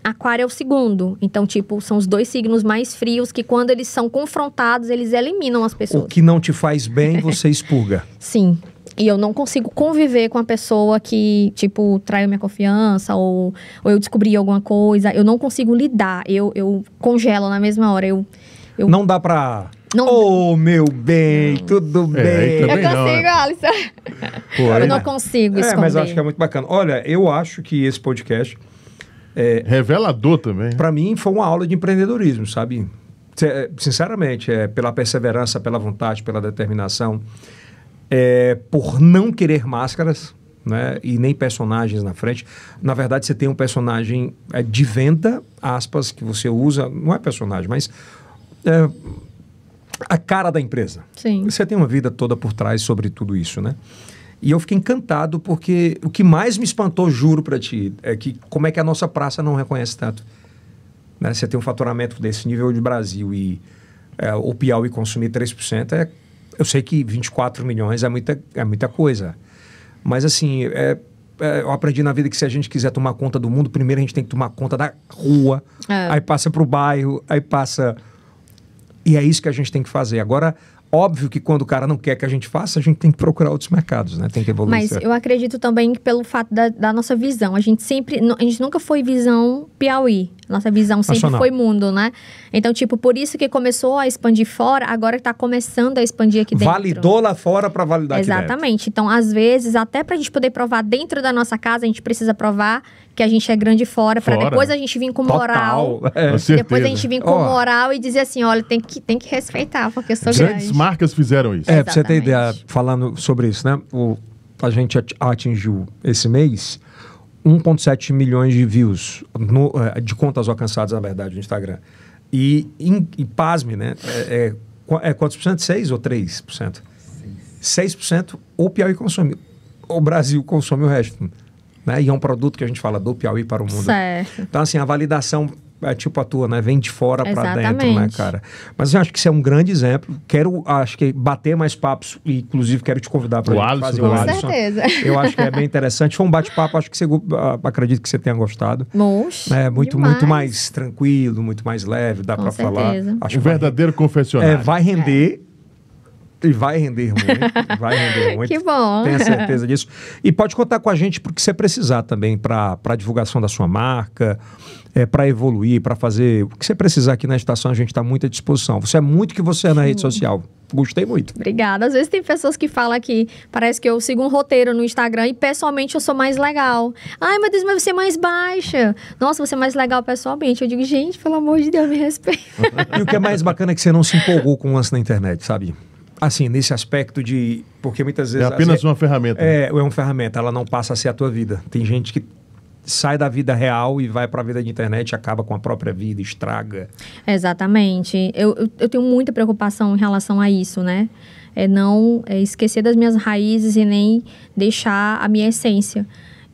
aquário é o segundo. Então, tipo, são os dois signos mais frios que quando eles são confrontados, eles eliminam as pessoas. O que não te faz bem, *laughs* você expurga. Sim. E eu não consigo conviver com a pessoa que, tipo, traiu minha confiança ou, ou eu descobri alguma coisa. Eu não consigo lidar. Eu, eu congelo na mesma hora. Eu eu... Não dá pra. Não... Oh, meu bem, não. tudo é, bem. É, eu consigo, não, né? Alisson. Pô, eu não consigo isso, É, mas acho que é muito bacana. Olha, eu acho que esse podcast... É, Revelador também. Para mim, foi uma aula de empreendedorismo, sabe? É, sinceramente, é, pela perseverança, pela vontade, pela determinação, é, por não querer máscaras, né? E nem personagens na frente. Na verdade, você tem um personagem é, de venda, aspas, que você usa, não é personagem, mas é, a cara da empresa. Sim. Você tem uma vida toda por trás sobre tudo isso, né? E eu fiquei encantado porque o que mais me espantou, juro para ti, é que como é que a nossa praça não reconhece tanto. Né? Você tem um faturamento desse nível de Brasil e é, o Piauí consumir 3%, é, eu sei que 24 milhões é muita, é muita coisa. Mas assim, é, é, eu aprendi na vida que se a gente quiser tomar conta do mundo, primeiro a gente tem que tomar conta da rua, é. aí passa para o bairro, aí passa e é isso que a gente tem que fazer. Agora, óbvio que quando o cara não quer que a gente faça, a gente tem que procurar outros mercados, né? Tem que evoluir. Mas eu acredito também que pelo fato da, da, nossa visão, a gente sempre, a gente nunca foi visão Piauí. Nossa visão sempre Nacional. foi mundo, né? Então, tipo, por isso que começou a expandir fora, agora está começando a expandir aqui dentro. Validou lá fora para validar Exatamente. aqui Exatamente. Então, às vezes, até para a gente poder provar dentro da nossa casa, a gente precisa provar que a gente é grande fora, para depois a gente vir com moral. é. *laughs* Com depois a gente vir com oh. moral e dizer assim, olha, tem que, tem que respeitar, porque eu sou Grandes grande. Grandes marcas fizeram isso. É, para pra você ter ideia, falando sobre isso, né? O, a gente atingiu esse mês 1,7 milhões de views, no, eh, de contas alcançadas, na verdade, no Instagram. E, em, e pasme, né? É, é, é quantos por cento? 6 ou 3%? 6%. cento ou Piauí consome O Brasil consome o resto né? E é um produto que a gente fala do Piauí para o mundo. Certo. Então, assim, a validação é tipo a tua, né? Vem de fora para dentro, né, cara? Mas eu acho que isso é um grande exemplo. Quero, acho que bater mais papos, e inclusive quero te convidar para fazer o Alisson. Com certeza. Eu acho que é bem interessante. Foi um bate-papo, acho que você, ah, acredito que você tenha gostado. Moxa, é muito, muito mais tranquilo, muito mais leve, dá para falar. Acho o verdadeiro é, confessionário. É, vai render. É e vai render muito. *laughs* vai render muito. que bom. Tenha certeza disso. E pode contar com a gente porque você precisar também para a divulgação da sua marca, é, para evoluir, para fazer o que você precisar aqui na estação, a gente está muito à disposição. Você é muito que você é na Sim. rede social. Gostei muito. Obrigada. Às vezes tem pessoas que falam que parece que eu sigo um roteiro no Instagram e pessoalmente eu sou mais legal. Ai, meu Deus, mas você é mais baixa. Nossa, você é mais legal pessoalmente. Eu digo, gente, pelo amor de Deus, me respeita. e o que é mais bacana é que você não se empolgou com o lance na internet, sabe? assim, nesse aspecto de. Porque muitas vezes. É apenas assim, uma ferramenta. É, né? é uma ferramenta, ela não passa a ser a tua vida. Tem gente que sai da vida real e vai para a vida de internet, acaba com a própria vida, estraga. Exatamente. Eu, eu, eu tenho muita preocupação em relação a isso, né? É não é esquecer das minhas raízes e nem deixar a minha essência.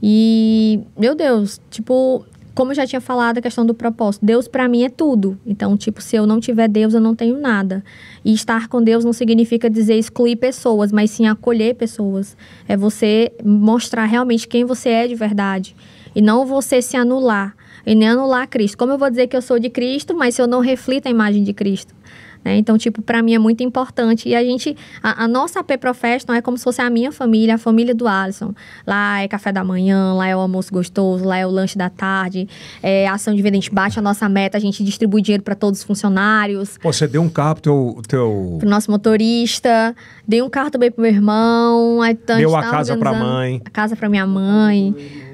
E, meu Deus, tipo, como eu já tinha falado, a questão do propósito. Deus para mim é tudo. Então, tipo, se eu não tiver Deus, eu não tenho nada. E estar com Deus não significa dizer excluir pessoas, mas sim acolher pessoas. É você mostrar realmente quem você é de verdade. E não você se anular. E nem anular Cristo. Como eu vou dizer que eu sou de Cristo, mas se eu não reflito a imagem de Cristo? Né? Então, tipo, para mim é muito importante. E a gente, a, a nossa AP Professional é como se fosse a minha família, a família do Alisson. Lá é café da manhã, lá é o almoço gostoso, lá é o lanche da tarde, é a ação de venda, a gente bate a nossa meta, a gente distribui dinheiro para todos os funcionários. Pô, você deu um carro pro teu, teu... Pro nosso motorista, dei um carro também pro meu irmão. Aí, então, deu a, a tá casa pra mãe. A casa pra minha mãe.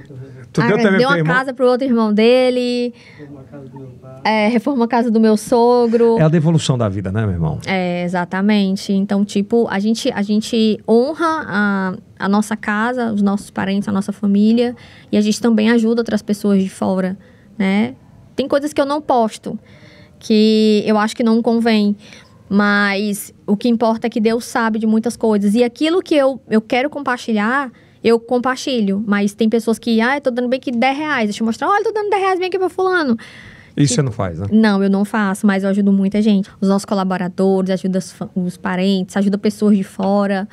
Tu ah, deu também deu uma irmão? casa pro outro irmão dele. a casa do meu pai. É, reformou a casa do meu sogro. É a devolução da vida, né, meu irmão? É, exatamente. Então, tipo, a gente, a gente honra a, a nossa casa, os nossos parentes, a nossa família. E a gente também ajuda outras pessoas de fora, né? Tem coisas que eu não posto, que eu acho que não convém. Mas o que importa é que Deus sabe de muitas coisas. E aquilo que eu, eu quero compartilhar eu compartilho. Mas tem pessoas que, ah, eu tô dando bem que 10 reais. Deixa eu mostrar, olha, eu tô dando 10 reais bem aqui pra fulano. Isso tipo, você não faz, né? Não, eu não faço, mas eu ajudo muita gente. Os nossos colaboradores, ajuda os, os parentes, ajuda pessoas de fora.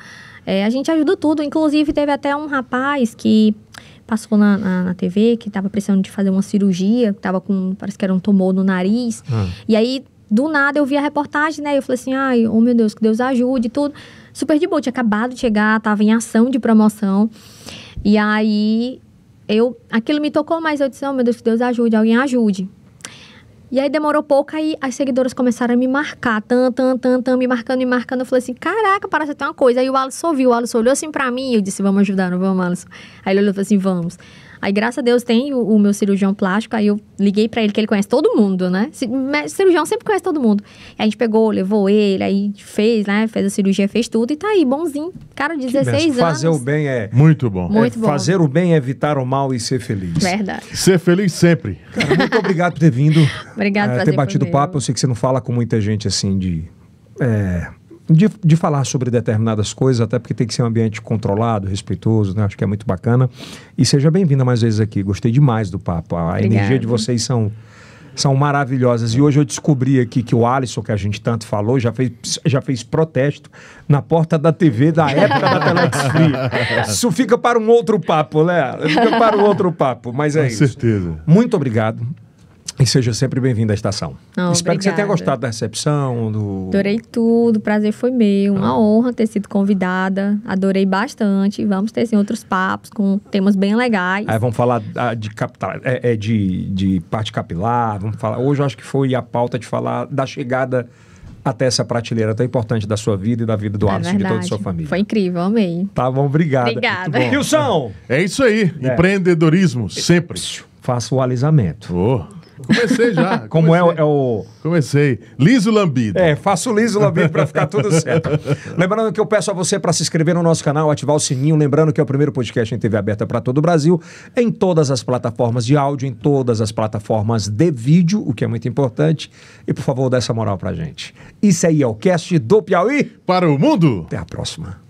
É, a gente ajuda tudo. Inclusive, teve até um rapaz que passou na, na, na TV, que estava precisando de fazer uma cirurgia, estava com, parece que era um tumor no nariz. Ah. E aí, do nada, eu vi a reportagem, né? Eu falei assim, ai, oh meu Deus, que Deus ajude e tudo super de boa, tinha acabado de chegar, tava em ação de promoção. E aí eu, aquilo me tocou mais, eu disse, oh, meu Deus, que Deus ajude, alguém ajude. E aí demorou pouco, aí as seguidoras começaram a me marcar, tan, tan, tan, tan, me marcando, me marcando. Eu falei assim, caraca, parece até uma coisa. Aí o Alisson ouviu, o Alisson olhou assim pra mim, eu disse, vamos ajudar, não vamos, Alisson. Aí ele olhou e falou assim, vamos. Aí, graças a Deus, tem o, o meu cirurgião plástico. Aí eu liguei para ele, que ele conhece todo mundo, né? Cirurgião sempre conhece todo mundo. Aí a gente pegou, levou ele, aí fez, né? Fez a cirurgia, fez tudo e tá aí, bonzinho. Cara, 16 anos. Fazer o bem é. Muito bom. Muito é, bom. Fazer o bem é evitar o mal e ser feliz. Verdade. Ser feliz sempre. Cara, muito obrigado por ter vindo. *laughs* obrigado é, por ter batido papo. Eu sei que você não fala com muita gente assim de. É de, de falar sobre determinadas coisas, até porque tem que ser um ambiente controlado, respeitoso, né? Acho que é muito bacana. E seja bem-vinda mais vezes aqui. Gostei demais do papo. A Obrigada. energia de vocês são são maravilhosas. E hoje eu descobri aqui que o Alisson, que a gente tanto falou, já fez, já fez protesto na porta da TV da época da Telex Free. *laughs* Isso fica para um outro papo, né? Fica para um outro papo, mas é Com isso. Com certeza. Muito obrigado. E seja sempre bem-vindo à estação. Oh, Espero obrigada. que você tenha gostado da recepção. Do... Adorei tudo, o prazer foi meu. Uma ah. honra ter sido convidada. Adorei bastante. Vamos ter sim, outros papos com temas bem legais. Aí vamos falar ah, de capital, é, é de, de parte capilar. Vamos falar. Hoje eu acho que foi a pauta de falar da chegada até essa prateleira tão importante da sua vida e da vida do é Alisson e de toda a sua família. Foi incrível, amei. Tá bom, obrigado. Obrigada. Wilson! É isso aí, é. empreendedorismo, sempre. Faça o alisamento. Oh. Comecei já. Comecei. *laughs* Como é, é, o. Comecei. Liso lambido. É, faço liso lambido para ficar tudo *laughs* certo. Lembrando que eu peço a você para se inscrever no nosso canal, ativar o sininho. Lembrando que é o primeiro podcast em TV aberta para todo o Brasil, em todas as plataformas de áudio, em todas as plataformas de vídeo, o que é muito importante. E por favor, dá essa moral para gente. Isso aí é o cast do Piauí. Para o mundo. Até a próxima.